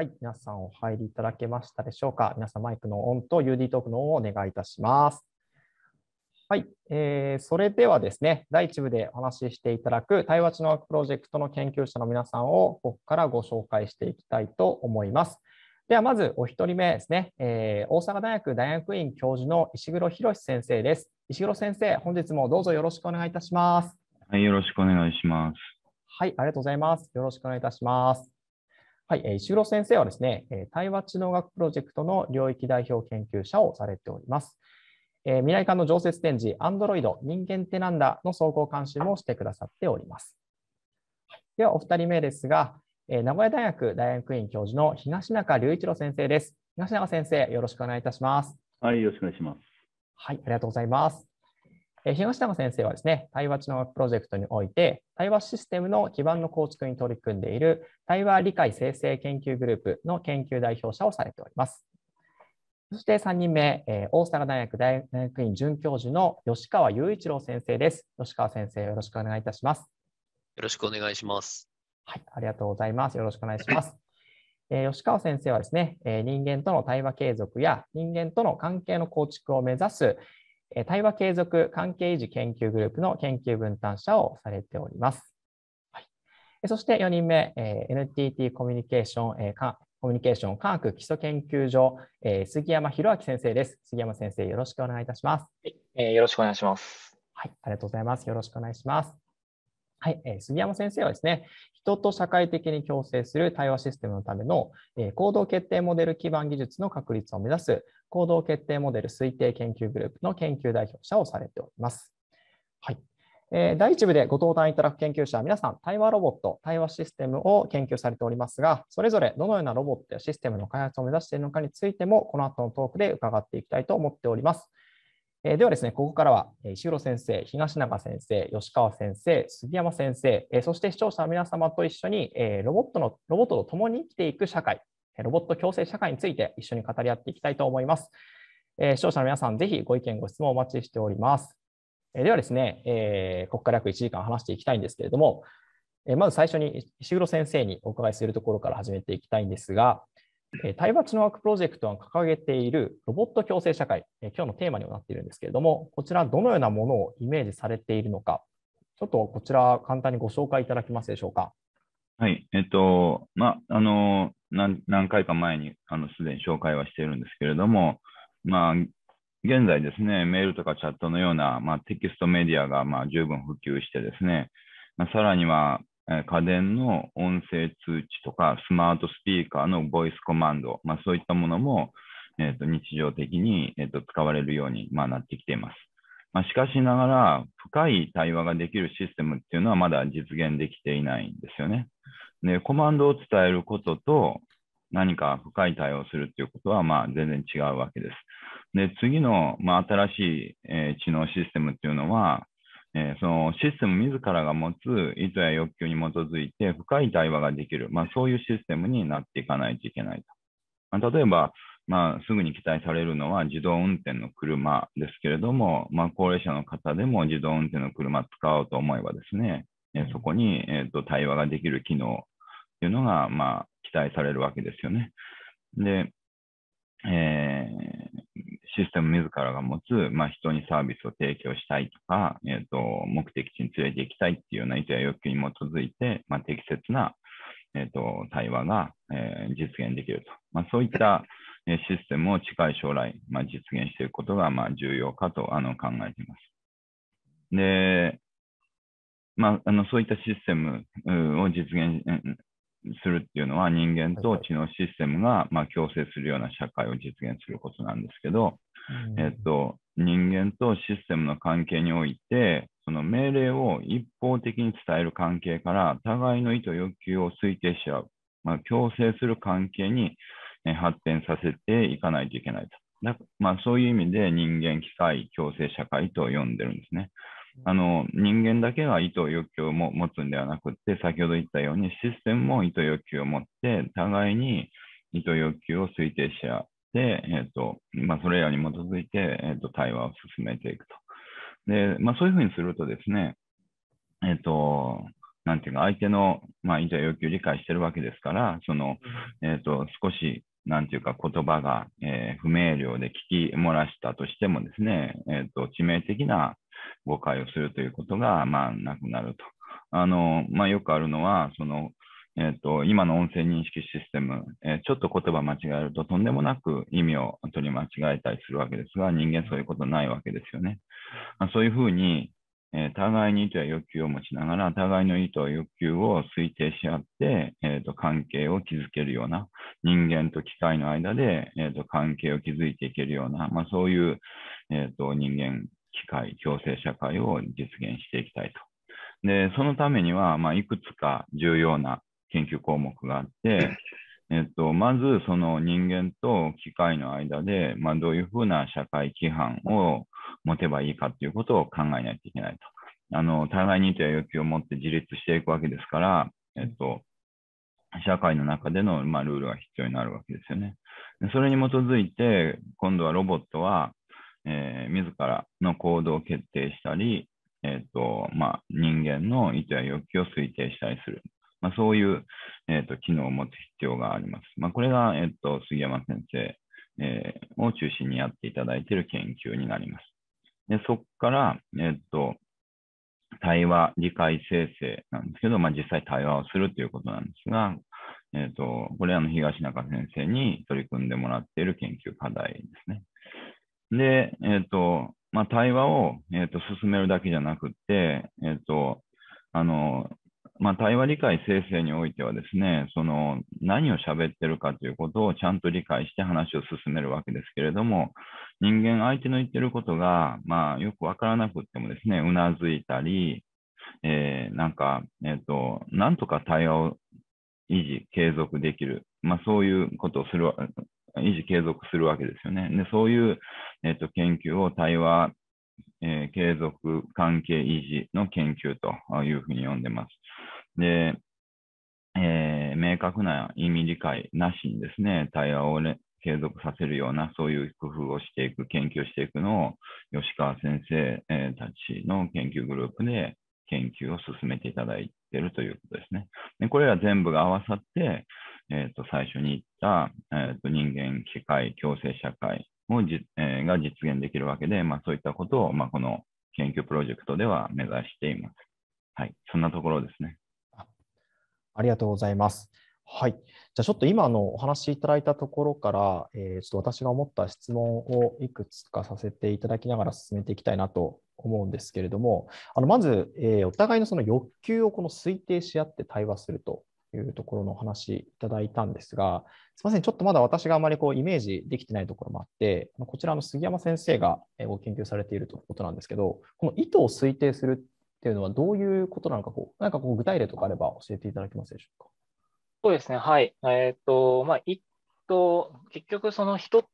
はい、皆さんお入りいただけましたでしょうか。皆さんマイクのオンと UD トークのオンをお願いいたします。はい、えー、それではですね、第1部でお話ししていただく対話知能学プロジェクトの研究者の皆さんをここからご紹介していきたいと思います。ではまずお一人目ですね、えー、大阪大学大学院教授の石黒博先生です。石黒先生、本日もどうぞよろしくお願いいたします。はい、よろしくお願いします。はい、ありがとうございます。よろしくお願いいたします。はい、石黒先生はですね、対話知能学プロジェクトの領域代表研究者をされております。えー、未来館の常設展示、アンドロイド人間ってなんだの総合監修もしてくださっております。では、お二人目ですが、え名古屋大学大学院教授の東中隆一郎先生です。東中先生、よろしくお願いいたします。はい、よろしくお願いします。はい、ありがとうございます。東山先生はですね、対話知能プロジェクトにおいて、対話システムの基盤の構築に取り組んでいる対話理解生成研究グループの研究代表者をされております。そして3人目、大阪大学大学院准教授の吉川雄一郎先生です。吉川先生、よろしくお願いいたします。よろしくお願いします。はい、ありがとうございます。よろしくお願いします。え吉川先生はですね、え人間との対話継続や人間との関係の構築を目指す、対話継続関係維持研究グループの研究分担者をされております。はい、そして4人目、NTT コミュニケーション、コミュニケーション科学基礎研究所、杉山博明先生です。杉山先生、よろしくお願いいたします。えよろしくお願いします。はい、ありがとうございます。よろしくお願いします。はい、え杉山先生はですね、人と社会的に共生する対話システムのための、え行動決定モデル基盤技術の確立を目指す行動決定モデル推定研究グループの研究代表者をされております。はいえ第1部でご登壇いただく研究者は皆さん、対話ロボット、対話システムを研究されておりますが、それぞれどのようなロボットやシステムの開発を目指しているのかについても、この後のトークで伺っていきたいと思っております。えー、ではですね、ここからは石黒先生、東永先生、吉川先生、杉山先生、えー、そして視聴者の皆様と一緒に、えー、ロボットのロボットと共に生きていく社会、ロボット共生社会について一緒に語り合っていきたいと思います。え視聴者の皆さん、ぜひご意見、ご質問お待ちしております。えではですね、えここから約1時間話していきたいんですけれども、えまず最初に石黒先生にお伺いするところから始めていきたいんですが、体罰のワークプロジェクトが掲げているロボット共生社会、今日のテーマにはなっているんですけれども、こちら、どのようなものをイメージされているのか、ちょっとこちら、簡単にご紹介いただけますでしょうか。はい、えっと、まあ、あの、何何回か前に、あの、すでに紹介はしているんですけれども、まあ、現在ですね、メールとかチャットのような、まあ、テキストメディアが、まあ、十分普及してですね、まあ、さらには、家電の音声通知とか、スマートスピーカーのボイスコマンド、まあ、そういったものも、えー、と日常的に、えー、と使われるように、まあ、なってきています。まあ、しかしながら、深い対話ができるシステムっていうのはまだ実現できていないんですよね。で、コマンドを伝えることと、何か深い対応するっていうことは、まあ、全然違うわけです。で、次の、まあ、新しい、えー、知能システムっていうのは、えー、そのシステム自らが持つ意図や欲求に基づいて深い対話ができる、まあ、そういうシステムになっていかないといけないと。まあ、例えば、まあ、すぐに期待されるのは自動運転の車ですけれども、まあ、高齢者の方でも自動運転の車使おうと思えばですね、えー、そこに、えーと、と対話ができる機能というのが、まあ、期待されるわけですよね。で、えーシステム自らが持つ、まあ、人にサービスを提供したいとか、えーと、目的地に連れて行きたいっていうような意図や欲求に基づいて、まあ、適切な、えーと、対話が、えー、実現できると、まあ、そういった、えシステムを近い将来、まあ、実現していくことが、まあ、重要かとあの考えています。で、まあ、あのそういったシステムを実現するっていうのは人間と知能システムが、まあ、共生するような社会を実現することなんですけど、えっと、人間とシステムの関係においてその命令を一方的に伝える関係から互いの意図欲求を推定し合う、まあ、共生する関係に発展させていかないといけないと。まあ、そういう意味で人間機械共生社会と呼んでるんですね。あの人間だけが意図欲求を持つんではなくて、先ほど言ったようにシステムも意図欲求を持って、互いに意図欲求を推定し合って、えーとまあ、それらに基づいて、えーと、対話を進めていくと。でまあ、そういうふうにするとですね、えっ、ー、と、なんていうか、相手の、まあ、意図要求を理解してるわけですから、その、えっ、ー、と、少し、なんていうか、言葉が、えー、不明瞭で聞き漏らしたとしてもですね、えっ、ー、と、致命的な、誤解をするということが、まあ、なくなると。あのまあ、よくあるのはその、えーと、今の音声認識システム、えー、ちょっと言葉間違えるととんでもなく意味を取り間違えたりするわけですが人間そういうことないわけですよね。まあ、そういうふうに、えー、互いに意図や欲求を持ちながら互いの意図や欲求を推定し合って、えーと、関係を築けるような人間と機械の間で、えーと、と関係を築いていけるような、まあ、そういう、えー、と人間機会、共生社会を実現していきたいと。で、そのためには、まあ、いくつか重要な研究項目があって、えっと、まずその人間と機械の間で、まあ、どういうふうな社会規範を持てばいいかということを考えないといけないと。あの互いにという欲求を持って自立していくわけですから、えっと、社会の中での、まあ、ルールが必要になるわけですよね。それに基づいて、今度はロボットはえー、自らの行動を決定したり、えーとまあ、人間の意図や欲求を推定したりする、まあ、そういう、えーと、機能を持つ必要があります。まあ、これが、えーと、杉山先生、えー、を中心にやっていただいている研究になります。でそこから、えーと、対話、理解生成なんですけど、まあ、実際対話をするということなんですが、えーと、これはの東中先生に取り組んでもらっている研究課題ですね。で、えっ、ー、と、まあ、対話を、えっ、ー、と、進めるだけじゃなくて、えっ、ー、と、あの、まあ、対話理解生成においてはですね、その、何を喋ってるかということをちゃんと理解して話を進めるわけですけれども、人間相手の言ってることが、まあ、よくわからなくてもですね、うなずいたり、えー、なんか、えっ、と、なんとか対話を維持、継続できる、まあ、そういうことをする維持継続するわけですよね。でそういう、えーと、研究を対話、えー、継続関係維持の研究というふうに呼んでます。で、えー、明確な意味理解なしにですね、対話を、ね、継続させるような、そういう工夫をしていく、研究していくのを、吉川先生、えー、たちの研究グループで研究を進めていただいているということですね。でこれら全部が合わさって、えー、と、最初に言った、えっ、と、人間、機械、共生社会をじ、えが実現できるわけで、まあ、そういったことを、まあ、この研究プロジェクトでは目指しています。はい、そんなところですね。ありがとうございます。はい。じゃあちょっと今のお話しいただいたところから、えー、ちょっと私が思った質問をいくつかさせていただきながら進めていきたいなと思うんですけれども、あのまず、えー、お互いのその欲求をこの推定し合って対話するというところのお話いただいたんですが、すみません、ちょっとまだ私があまりこうイメージできてないところもあって、こちらの杉山先生がご研究されているということなんですけど、この意図を推定するっていうのはどういうことなのかこう、なんかこう具体例とかあれば教えていただけますでしょうか。そうですね、はい。えっ、ー、と、まあ、意図、結局その人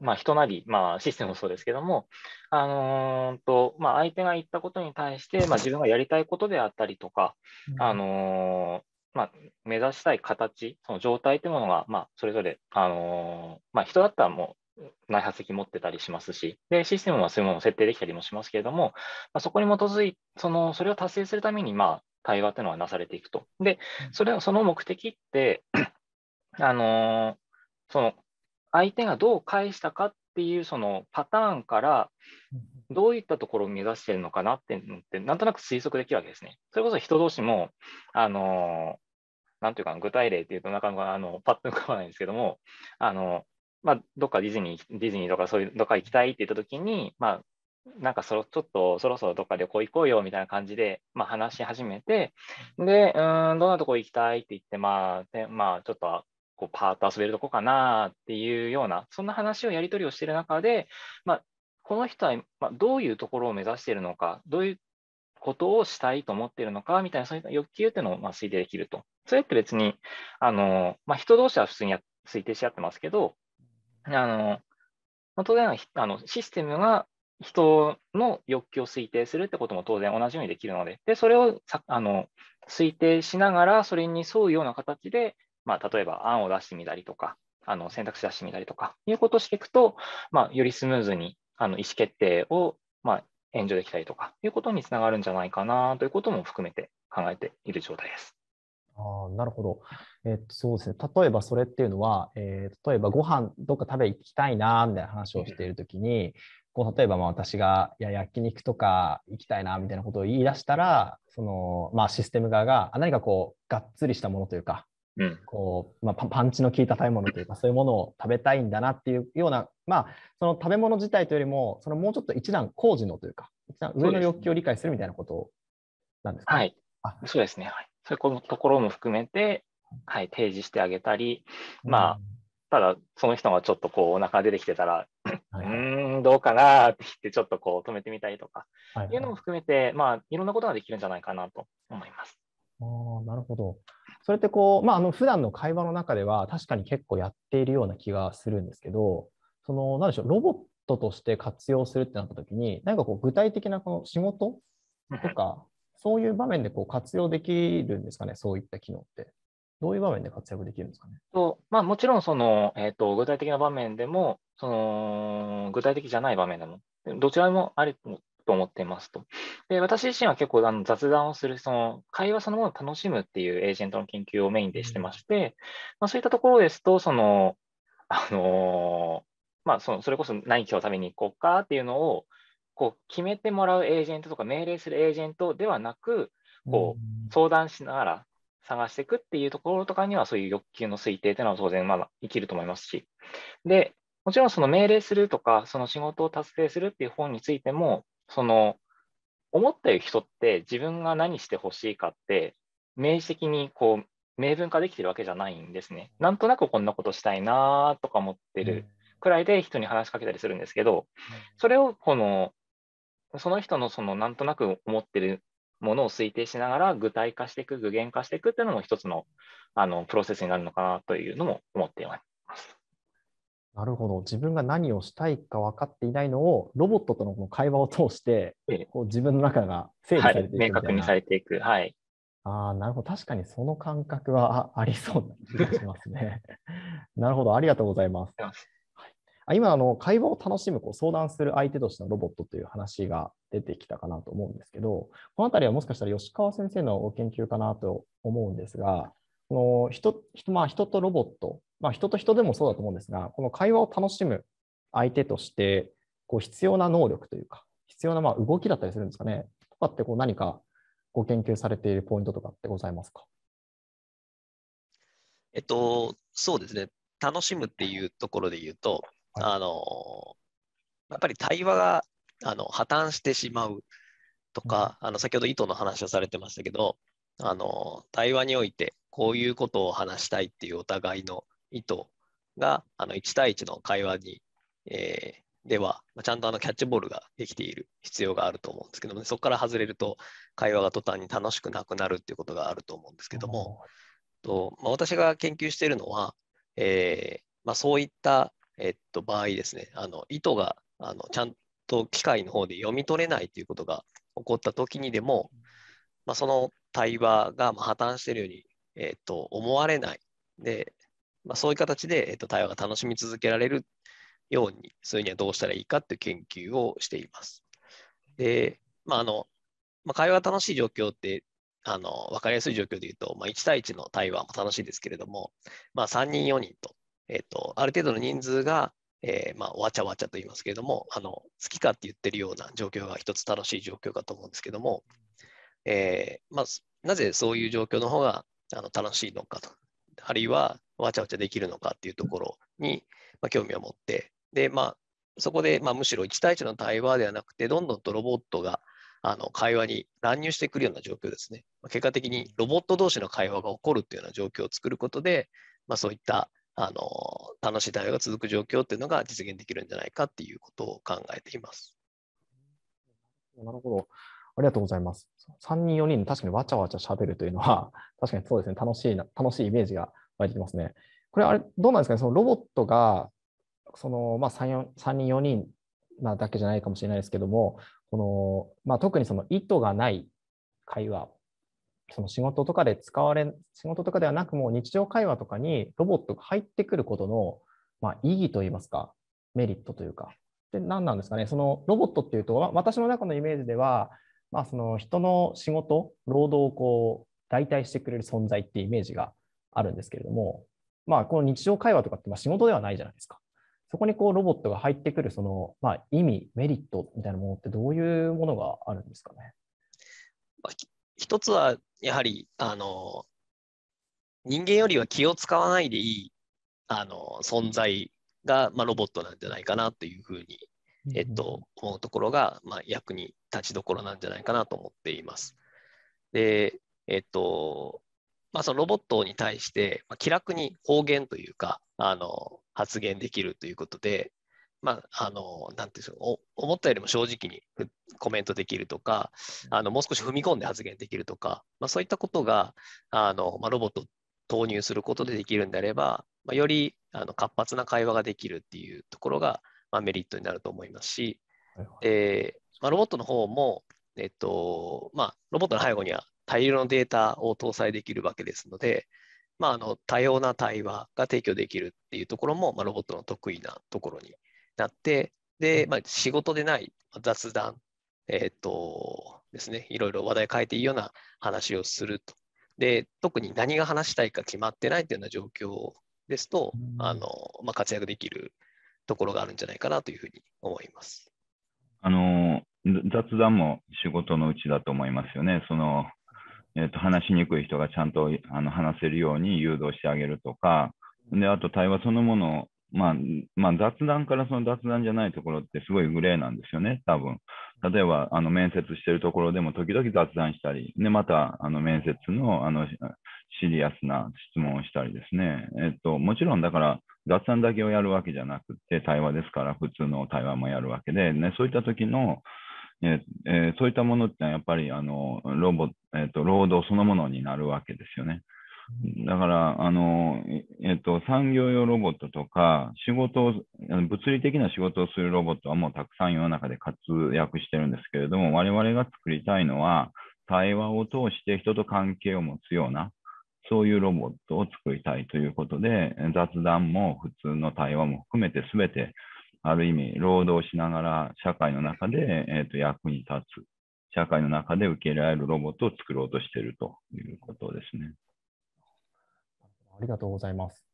まあ、人なり、まあ、システムもそうですけども、あのー、とまあ、相手が言ったことに対して、まあ、自分がやりたいことであったりとか、あのまあ、目指したい形、その状態というものが、まあ、それぞれ、あのー、まあ、人だったらもう内発的持ってたりしますし、で、システムはそういうものを設定できたりもしますけれども、まあ、そこに基づいて、その、それを達成するために、まあ、対話というのはなされていくと。で、それを、その目的って、あのー、その、相手がどう返したかっていうそのパターンからどういったところを目指してるのかなっていうのってなんとなく推測できるわけですね。それこそ人同士もあのなんていうか具体例っていうとなかなかあのパッと浮かばないんですけども、あの、まあ、どっかディズニー、ディズニーとかそういうどっか行きたいって言った時に、まあ、なんかそろちょっとそろそろどっか旅行行こうよみたいな感じで、まあ、話し始めて、で、うん、どんなとこ行きたいって言って、まあ、でまあ、ちょっとこうパーッと遊べるとこかなっていうような、そんな話をやり取りをしている中で、まあ、この人は、まあ、どういうところを目指しているのか、どういうことをしたいと思っているのかみたいな、そういった欲求っていうのをま推定できると。それって別に、あのまあ、人同士は普通に推定し合ってますけど、あの当然あのシステムが人の欲求を推定するってことも当然同じようにできるので、でそれをあの推定しながら、それに沿うような形で、まあ、例えば案を出してみたりとか、あの選択肢出してみたりとか、いうことをしていくと、まあ、よりスムーズにあの意思決定を、まあ、援助できたりとかいうことにつながるんじゃないかなということも含めて考えている状態です。あなるほど、えー、っとそうですね、例えばそれっていうのは、えー、例えばご飯どっか食べ行きたいなみたいな話をしているときに、こう例えばまあ私がいや焼肉とか行きたいなみたいなことを言い出したらその、まあ、システム側が何かこうがっつりしたものというかうん、こうまあ、パンチの効いた食べ物というかそういうものを食べたいんだなっていうような、まあ、その食べ物自体というよりもそのもうちょっと一段工事のというか一段上の欲求を理解するみたいなことなんですか、ね、はい、あそうですね、はい、そういうところも含めて、はい、提示してあげたり、まあ、ただその人がちょっとこうお腹出てきてたら、うんどうかなって言ってちょっとこう止めてみたりとか、はい、いうのも含めて、まあ、いろんなことができるんじゃないかなと思います。あなるほどそれってこう、まあ、あの普段の会話の中では確かに結構やっているような気がするんですけど、その、なんでしょう、ロボットとして活用するってなった時に、何かこう具体的なこの仕事とか、そういう場面でこう活用できるんですかね、そういった機能って。どういう場面で活躍できるんですかね。とまあ、もちろんその、えーと、具体的な場面でも、その具体的じゃない場面でも、どちらもありと思ってますと。で、私自身は結構あの雑談をする、その会話そのものを楽しむっていうエージェントの研究をメインでしてまして、うん、まあ、そういったところですと、その、あのまあ、そのそれこそ何今日食べに行こうかっていうのを、こう決めてもらうエージェントとか命令するエージェントではなく、こう相談しながら探していくっていうところとかには、そういう欲求の推定っていうのは当然まだ生きると思いますし、で、もちろんその命令するとか、その仕事を達成するっていう本についても、その思ってる人って自分が何してほしいかって明示的にこう明文化できてるわけじゃないんですね。なんとなくこんなことしたいなとか思ってるくらいで人に話しかけたりするんですけど、それをこのその人のそのなんとなく思ってるものを推定しながら具体化していく具現化していくっていうのも一つのあのプロセスになるのかなというのも思っています。なるほど自分が何をしたいか分かっていないのをロボットとのこの会話を通してこう自分の中が整理されていく、はい、明確にされていく。はい、ああ、なるほど。確かにその感覚はありそうな気がしますね。なるほど。ありがとうございます。はい、今あの、会話を楽しむこう相談する相手としてのロボットという話が出てきたかなと思うんですけど、この辺りはもしかしたら吉川先生の研究かなと思うんですが、この人人まあ、人とロボットまあ、人と人でもそうだと思うんですが、この会話を楽しむ相手として、こう必要な能力というか、必要なまあ動きだったりするんですかね、とかってこう何かご研究されているポイントとかってございますか。えっと、そうですね、楽しむっていうところで言うと、はい、あのやっぱり対話があの破綻してしまうとか、うん、あの先ほど意図の話をされてましたけど、あの対話においてこういうことを話したいっていうお互いの意図があの1対1の会話に、えー、では、ちゃんとあのキャッチボールができている必要があると思うんですけども、そこから外れると会話が途端に楽しくなくなるっていうことがあると思うんですけども、とまあ、私が研究しているのは、えーまあ、そういった、えっと、場合ですね、あの意図があのちゃんと機械の方で読み取れないということが起こった時にでも、まあ、その対話が破綻しているように、えっと、思われないでまあ、そういう形で、えっと、対話が楽しみ続けられるようにいうにはどうしたらいいかという研究をしています。で、まああのまあ、会話が楽しい状況ってあの分かりやすい状況でいうと、まあ、1対1の対話も楽しいですけれども、まあ、3人4人と,、えっとある程度の人数が、えーまあ、わちゃわちゃと言いますけれどもあの好きかって言ってるような状況が一つ楽しい状況かと思うんですけれども、えーまあ、なぜそういう状況の方があの楽しいのかとあるいはわちゃわちゃできるのかっていうところに、まあ、興味を持って、で、まあ、そこで、まあ、むしろ1対1の対話ではなくて、どんどんとロボットがあの会話に乱入してくるような状況ですね。まあ、結果的にロボット同士の会話が起こるっていうような状況を作ることで、まあ、そういったあの楽しい対話が続く状況っていうのが実現できるんじゃないかっていうことを考えています。なるほど。ありがとうございます。3人、4人、確かにわちゃわちゃしゃべるというのは、確かにそうですね、楽しいな楽しいイメージが湧いてきますね。これ、あれ、どうなんですかね、そのロボットが、その、まあ3、3人、4人、まあ、だけじゃないかもしれないですけども、この、まあ、特にその意図がない会話、その仕事とかで使われ、仕事とかではなく、もう日常会話とかにロボットが入ってくることの、まあ、意義といいますか、メリットというか、で何なんですかね、そのロボットっていうと、私の中のイメージでは、まあ、その人の仕事、労働をこう代替してくれる存在っていうイメージがあるんですけれども、まあ、この日常会話とかってま仕事ではないじゃないですか。そこにこうロボットが入ってくるその、まあ、意味、メリットみたいなものってどういうものがあるんですかね。一つはやはりあの人間よりは気を使わないでいいあの存在が、まあ、ロボットなんじゃないかなというふうに、えっと、思うところが、まあ、役に立ちどころなんじゃないかなと思っています。で、えっと、まあ、そのロボットに対して、まあ、気楽に方言というか、あの、発言できるということで、まあ、あの、なんていう思ったよりも正直にコメントできるとか、あの、もう少し踏み込んで発言できるとか、まあ、そういったことが、あの、まあ、ロボット投入することでできるんであれば、まあ、よりあの活発な会話ができるっていうところが、まあ、メリットになると思いますし、えー、まあ、ロボットの方も、えっとまあ、ロボットの背後には大量のデータを搭載できるわけですので、まあ、あの多様な対話が提供できるっていうところも、まあ、ロボットの得意なところになって、で、まあ、仕事でない雑談、えっ、ー、とですね、いろいろ話題変えていいような話をすると。で、特に何が話したいか決まってないというような状況ですと、あのまあ、活躍できるところがあるんじゃないかなというふうに思います。あの雑談も仕事のうちだと思いますよね。そのえー、と話しにくい人がちゃんとあの話せるように誘導してあげるとか、であと対話そのものまあまあ、雑談からその雑談じゃないところってすごいグレーなんですよね、多分例えばあの面接してるところでも時々雑談したり、でまたあの面接のあのシリアスな質問をしたりですね、えっと、もちろんだから雑談だけをやるわけじゃなくて、対話ですから、普通の対話もやるわけで、ね、そういった時のええー、そういったものってやっぱりあのロボ、えーと、労働そのものになるわけですよね。だからあの、えーと、産業用ロボットとか仕事を、物理的な仕事をするロボットはもうたくさん世の中で活躍してるんですけれども、我々が作りたいのは、対話を通して人と関係を持つような、そういうロボットを作りたいということで、雑談も普通の対話も含めて、すべてある意味、労働しながら社会の中で、えー、と役に立つ、社会の中で受け入れられるロボットを作ろうとしているということですね。ありがとうございます。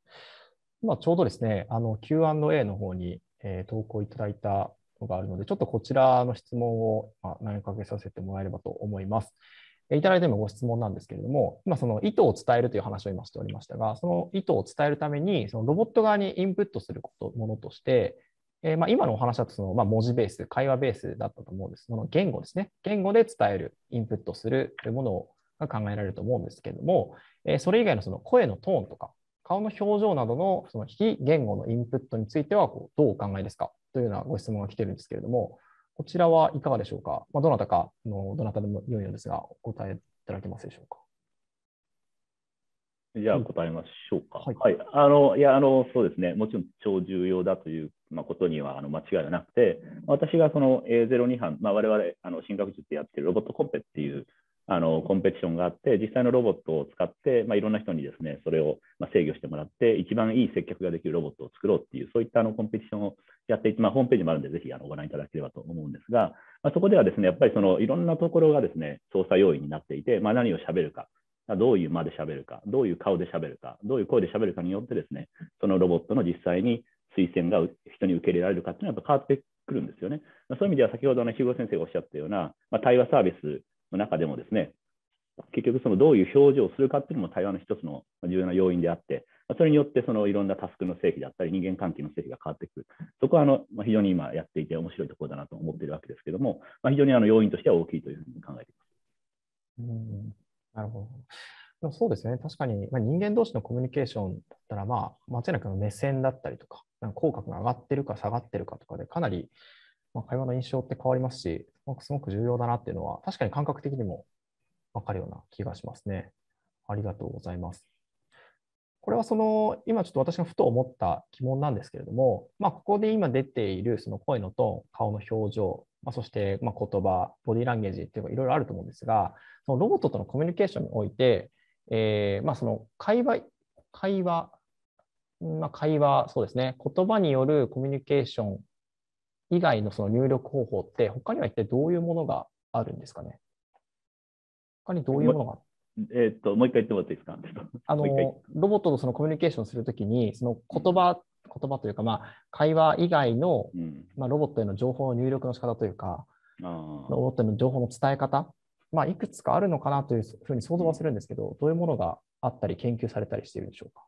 今ちょうどですね、あの Q&A の方に、えー、投稿いただいたのがあるので、ちょっとこちらの質問を、まあ、投げかけさせてもらえればと思います。いただいてもご質問なんですけれども、今、その意図を伝えるという話を今しておりましたが、その意図を伝えるために、そのロボット側にインプットすることものとして、えー、まあ、今のお話だとその、まあ、文字ベース、会話ベースだったと思うんです。その言語ですね。言語で伝える、インプットするというものが考えられると思うんですけれども、えー、それ以外のその声のトーンとか、顔の表情などのその非言語のインプットについてはこうどうお考えですかというようなご質問が来てるんですけれども、こちらはいかがでしょうか、まあ、どなたかの、どなたでも良いのですが、お答えいただけますでしょうか。じゃあ答えましょうか。うん、はい、はい、あのいやあのそうですね、もちろん超重要だという、まあ、ことにはあの間違いはなくて、私がその A02 班、まあ、我々あの進学術でやってるロボットコンペっていうあのコンペティションがあって、実際のロボットを使って、まあ、いろんな人にですねそれを、まあ、制御してもらって、一番いい接客ができるロボットを作ろうっていう、そういったあのコンペティションをやっていて、まあ、ホームページもあるんで、ぜひあのご覧いただければと思うんですが、まあ、そこではですねやっぱりそのいろんなところがですね操作要因になっていて、まあ、何をしゃべるか。どういう間で喋るか、どういう顔で喋るか、どういう声で喋るかによってですね、そのロボットの実際に推薦が人に受け入れられるかっていうのはやっぱ変わってくるんですよね。そういう意味では先ほどの日後先生がおっしゃったような、まあ、対話サービスの中でもですね、結局そのどういう表情をするかっていうのも対話の一つの重要な要因であって、それによってそのいろんなタスクの正規だったり、人間関係の正規が変わってくる、そこはあの、まあ、非常に今やっていて面白いところだなと思っているわけですけども、まあ、非常にあの要因としては大きいというふうに考えています。うんなるほど。そうですね、確かに、まあ、人間同士のコミュニケーションだったら、まあ、間違いなく目線だったりとか、なんか口角が上がってるか下がってるかとかで、かなり、まあ、会話の印象って変わりますし、すごく重要だなっていうのは、確かに感覚的にも分かるような気がしますね。ありがとうございます。これはその今ちょっと私がふと思った疑問なんですけれども、まあ、ここで今出ているその声のトーン、顔の表情、まあ、そして、ま言葉、ボディーランゲージっていうがいろいろあると思うんですが、そのロボットとのコミュニケーションにおいて、えー、まその会話、会話、まあ、会話、そうですね、言葉によるコミュニケーション以外のその入力方法って、他には一体どういうものがあるんですかね。他にどういうものがえー、っともう一回言ってもらっていいですかあのロボットとそのコミュニケーションするときに、その言葉言葉というか、まあ、会話以外の、うん、まあ、ロボットへの情報の入力の仕方というか、ロボットへの情報の伝え方、まあ、いくつかあるのかなというふうに想像はするんですけど、うん、どういうものがあったり、研究されたりしているんでしょうか。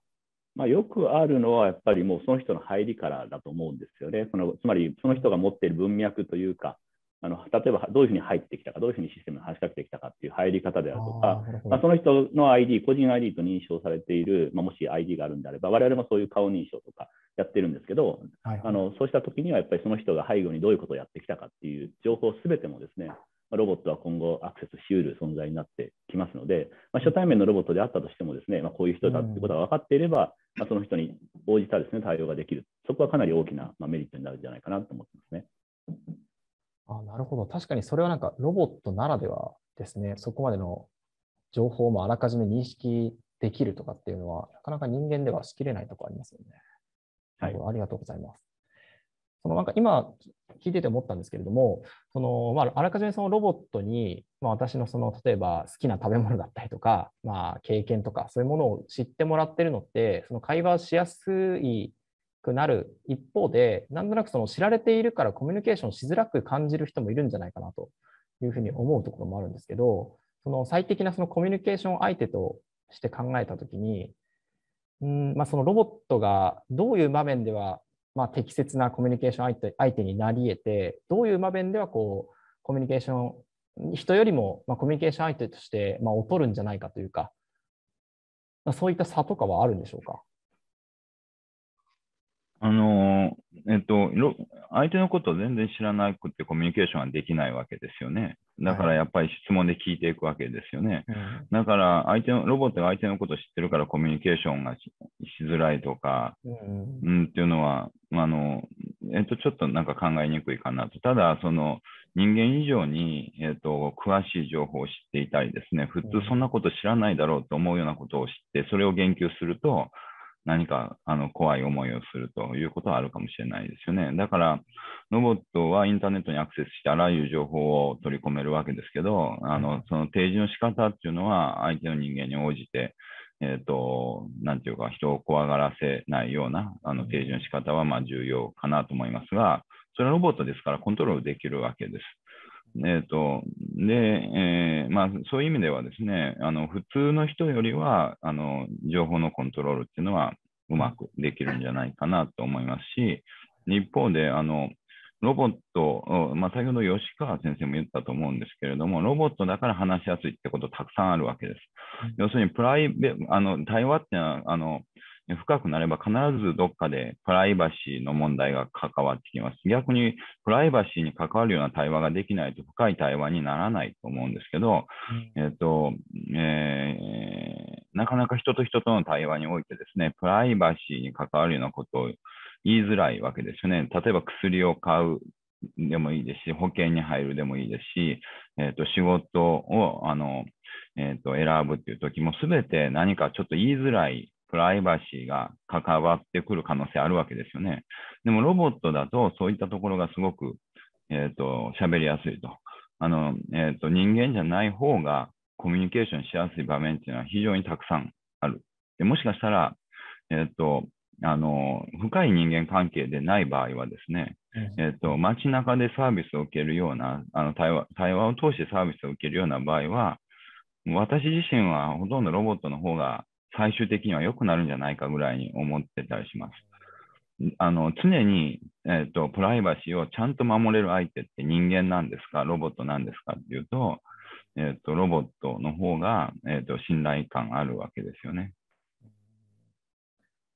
まあ、よくあるのは、やっぱりもうその人の入りからだと思うんですよね。そのつまり、その人が持っている文脈というか、あの例えばどういうふうに入ってきたか、どういうふうにシステムに話しかけてきたかっていう入り方であるとか、あまあ、その人の ID、個人 ID と認証されている、まあ、もし ID があるんであれば、我々もそういう顔認証とかやってるんですけど、はいあのそうした時にはやっぱりその人が背後にどういうことをやってきたかっていう情報すべてもですね、ロボットは今後アクセスしうる存在になってきますので、まあ、初対面のロボットであったとしてもですね、まあ、こういう人だってことが分かっていれば、うん、まあ、その人に応じたですね対応ができる、そこはかなり大きな、まあ、メリットになるんじゃないかなと思ってますね。あなるほど。確かにそれはなんかロボットならではですね。そこまでの情報もあらかじめ認識できるとかっていうのは、なかなか人間ではしきれないとこありますよね。はい。ありがとうございます。そのなんか今聞いてて思ったんですけれども、そのまあ、あらかじめそのロボットに、まあ、私のその例えば好きな食べ物だったりとか、まあ、経験とかそういうものを知ってもらってるのって、その会話しやすいくなる一方で、なんとなくその知られているからコミュニケーションしづらく感じる人もいるんじゃないかなというふうに思うところもあるんですけど、その最適なそのコミュニケーション相手として考えたときに、うんまあ、そのロボットがどういう場面ではまあ適切なコミュニケーション相手相手になり得て、どういう場面ではこうコミュニケーション、人よりもまあコミュニケーション相手としてまあ劣るんじゃないかというか、まあ、そういった差とかはあるんでしょうか。あの、えっと、相手のことを全然知らなくてコミュニケーションができないわけですよね。だからやっぱり質問で聞いていくわけですよね。はい、だから相手の、ロボットが相手のことを知ってるからコミュニケーションがしづらいとか、うん、ん、っていうのは、あの、えっと、ちょっとなんか考えにくいかなと。ただ、その、人間以上に、えっと、詳しい情報を知っていたりですね、普通そんなこと知らないだろうと思うようなことを知って、それを言及すると、何かあの怖い思いをするということはあるかもしれないですよね。だから、ロボットはインターネットにアクセスしてあらゆる情報を取り込めるわけですけど、あのその提示の仕方っていうのは、相手の人間に応じて、えーと、なんていうか、人を怖がらせないようなあの提示の仕方はまは重要かなと思いますが、それはロボットですからコントロールできるわけです。えっ、ー、と、で、えー、まあ、そういう意味ではですね、あの、普通の人よりは、あの、情報のコントロールっていうのは、うまくできるんじゃないかなと思いますし、一方で、あの、ロボット、まあ、先ほど吉川先生も言ったと思うんですけれども、ロボットだから話しやすいってことたくさんあるわけです。要するにプライベあの対話っていうのはあの深くなれば必ずどっかでプライバシーの問題が関わってきます。逆にプライバシーに関わるような対話ができないと深い対話にならないと思うんですけど、うん、えっ、ー、と、えー、なかなか人と人との対話においてですね、プライバシーに関わるようなことを言いづらいわけですよね。例えば薬を買うでもいいですし、保険に入るでもいいですし、えー、と仕事をあの、えー、と選ぶっていう時も、すべて何かちょっと言いづらいプライバシーが関わってくる可能性あるわけですよね。でもロボットだとそういったところがすごく、えっ、ー、と、喋りやすいと。あの、えっ、ー、と、人間じゃない方がコミュニケーションしやすい場面っていうのは非常にたくさんある。でもしかしたら、えっ、ー、と、あの、深い人間関係でない場合はですね、えっ、と、街中でサービスを受けるような、あの対話、対話を通してサービスを受けるような場合は、私自身はほとんどロボットの方が最終的には良くなるんじゃないかぐらいに思ってたりします。あの常に、えーと、プライバシーをちゃんと守れる相手って人間なんですか、ロボットなんですかっていうと、えーと、ロボットの方が、えーと、信頼感あるわけですよね。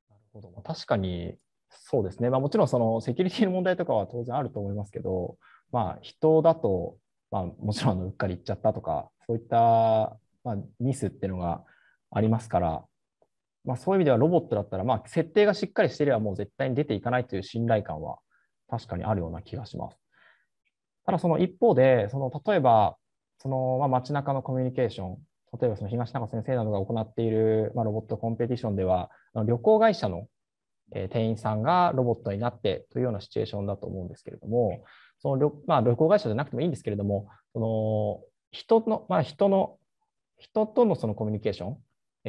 なるほど確かにそうですね、まあ、もちろんそのセキュリティの問題とかは当然あると思いますけど、まあ、人だと、まあ、もちろんうっかりいっちゃったとか、そういった、まあ、ミスっていうのがありますから、まあ、そういう意味ではロボットだったら、まあ、設定がしっかりしていればもう絶対に出ていかないという信頼感は確かにあるような気がします。ただその一方で、その例えばその、まあ、街中のコミュニケーション、例えばその東中先生などが行っている、まあ、ロボットコンペティションでは、旅行会社の店員さんがロボットになってというようなシチュエーションだと思うんですけれども、その旅,、まあ、旅行会社じゃなくてもいいんですけれども、その人の、まあ、人の、人とのそのコミュニケーション、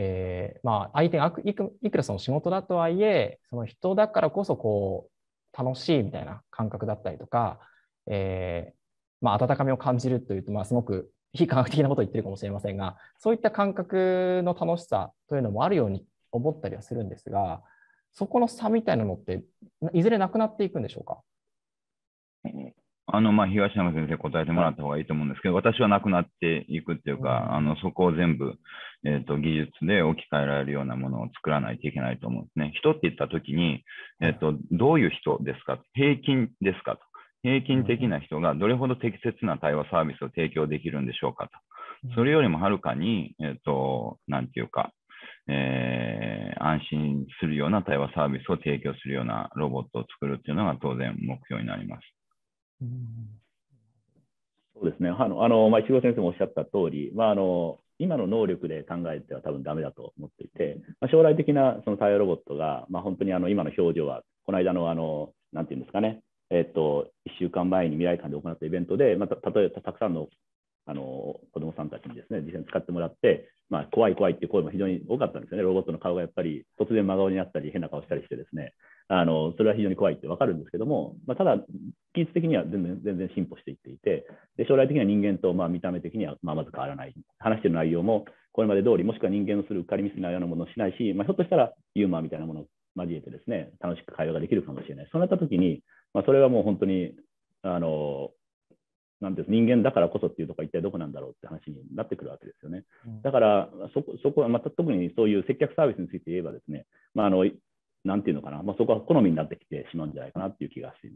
えー、まあ、相手がいくいくらその仕事だとはいえその人だからこそこう楽しいみたいな感覚だったりとか、えー、まあ、温かみを感じるというと、まあ、すごく非科学的なことを言ってるかもしれませんがそういった感覚の楽しさというのもあるように思ったりはするんですがそこの差みたいなのっていずれなくなっていくんでしょうかあの、まあ、東山先生答えてもらった方がいいと思うんですけど、私はなくなっていくっていうか、あの、そこを全部、えっ、ー、と、技術で置き換えられるようなものを作らないといけないと思うんですね。人って言った時に、えっ、ー、と、どういう人ですか平均ですかと。平均的な人がどれほど適切な対話サービスを提供できるんでしょうかと。それよりもはるかに、えっ、ー、と、なんていうか、えー、安心するような対話サービスを提供するようなロボットを作るっていうのが当然目標になります。そうですね、あのあのまあ、石黒先生もおっしゃった通り、まああの今の能力で考えては多分ダメだと思っていて、まあ、将来的なその対応ロボットが、まあ、本当にあの今の表情は、この間のあの、なんていうんですかね、えっと、1週間前に未来館で行ったイベントで、まあ、たとえたくさんのあの子どもさんたちにですね実際に使ってもらって、まあ、怖い怖いっていう声も非常に多かったんですよね、ロボットの顔がやっぱり突然真顔になったり、変な顔したりしてですね、あのそれは非常に怖いって分かるんですけども、まあ、ただ技術的には全然全然進歩していっていてで将来的には人間とまあ見た目的にはまあまず変わらない話してる内容もこれまで通りもしくは人間のするうっかりミスのようなものをしないし、まあ、ひょっとしたらユーモアみたいなものを交えてですね楽しく会話ができるかもしれないそうなった時に、まあ、それはもう本当にあのなんです人間だからこそっていうとこは一体どこなんだろうって話になってくるわけですよね。だからそこそこはまた特にそういう接客サービスについて言えばですね、まあ、あのなんていうのかな、まあ、そこは好みになってきてしまうんじゃないかなっていう気がします。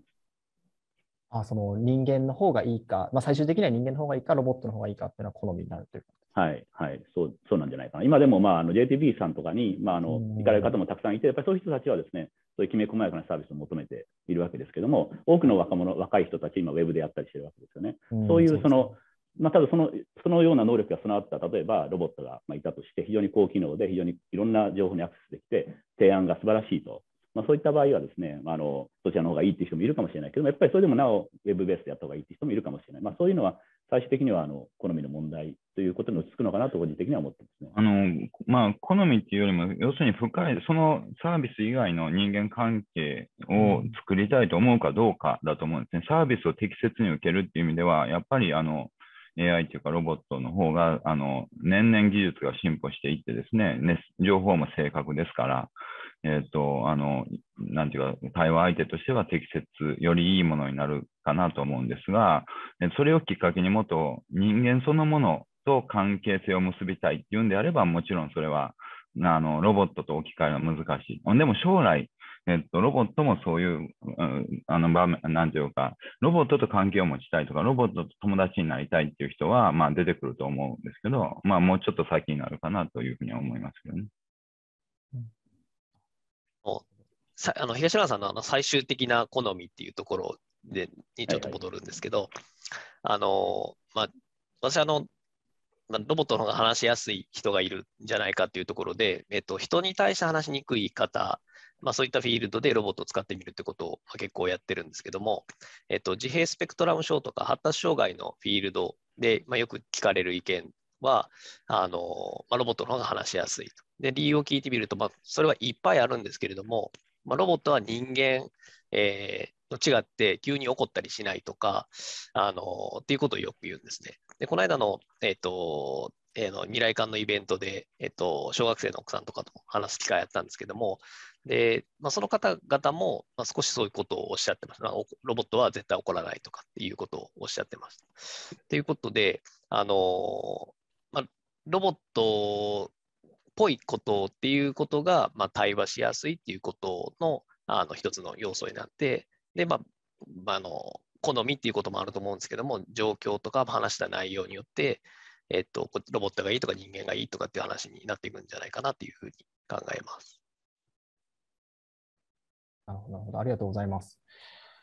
あその人間の方がいいか、まあ、最終的には人間の方がいいか、ロボットの方がいいかっていうのは好みになるというはい、はい、そうそうなんじゃないかな。今でも、まあ、あの JTB さんとかに、まあ、あの行かれる方もたくさんいて、やっぱりそういう人たちはですね、そういうきめ細やかなサービスを求めているわけですけども、多くの若者、若い人たち、今、ウェブでやったりしてるわけですよね。そういうそのまあ、ただそのそのような能力が備わった例えばロボットがいたとして非常に高機能で非常にいろんな情報にアクセスできて提案が素晴らしいと、まあ、そういった場合はですねあのそちらの方がいいっていう人もいるかもしれないけどもやっぱりそれでもなおウェブベースでやった方がいいっていう人もいるかもしれない、まあ、そういうのは最終的にはあの好みの問題ということに落ち着くのかなと個人的には思ってますね。あのまあ、好みっていうよりも要するに深いそのサービス以外の人間関係を作りたいと思うかどうかだと思うんですね。サービスを適切に受けるっていう意味ではやっぱりあの AI というかロボットの方が、あの、年々技術が進歩していってですね、ね情報も正確ですから、えっ、ー、と、あの、なんていうか、対話相手としては適切、よりいいものになるかなと思うんですが、それをきっかけにもっと人間そのものと関係性を結びたいっていうんであれば、もちろんそれは、あの、ロボットと置き換えは難しい。でも将来、えっと、ロボットもそういう、あの場面、なんていうか、ロボットと関係を持ちたいとか、ロボットと友達になりたいっていう人は、まあ、出てくると思うんですけど、まあ、もうちょっと先になるかなというふうには思いますけどね。もうさあの東原さんのあの最終的な好みっていうところでにちょっと戻るんですけど、はあのまあ、私あの、まあ、ロボットの方が話しやすい人がいるんじゃないかっていうところで、えっと、人に対して話しにくい方まあ、そういったフィールドでロボットを使ってみるってことを結構やってるんですけども、えっと、自閉スペクトラム症とか発達障害のフィールドで、まあ、よく聞かれる意見はあの、まあ、ロボットの方が話しやすいと。で理由を聞いてみると、まあ、それはいっぱいあるんですけれども、まあ、ロボットは人間、えー、と違って急に怒ったりしないとか、あのっていうことをよく言うんですね。でこの間の、えっとえー、の未来館のイベントで、えっと、と小学生の奥さんとかと話す機会あったんですけども、で、まあ、その方々も、まあ、少しそういうことをおっしゃってます、まあ。ロボットは絶対怒らないとかっていうことをおっしゃってます。ということで、あのまあ、ロボットっぽいことっていうことが、まあ、対話しやすいっていうことのあの一つの要素になって、で、まあ、まあ、あの好みっていうこともあると思うんですけども、状況とか話した内容によって、えっと、ロボットがいいとか人間がいいとかっていう話になっていくんじゃないかなっていうふうに考えます。なるほど、ありがとうございます。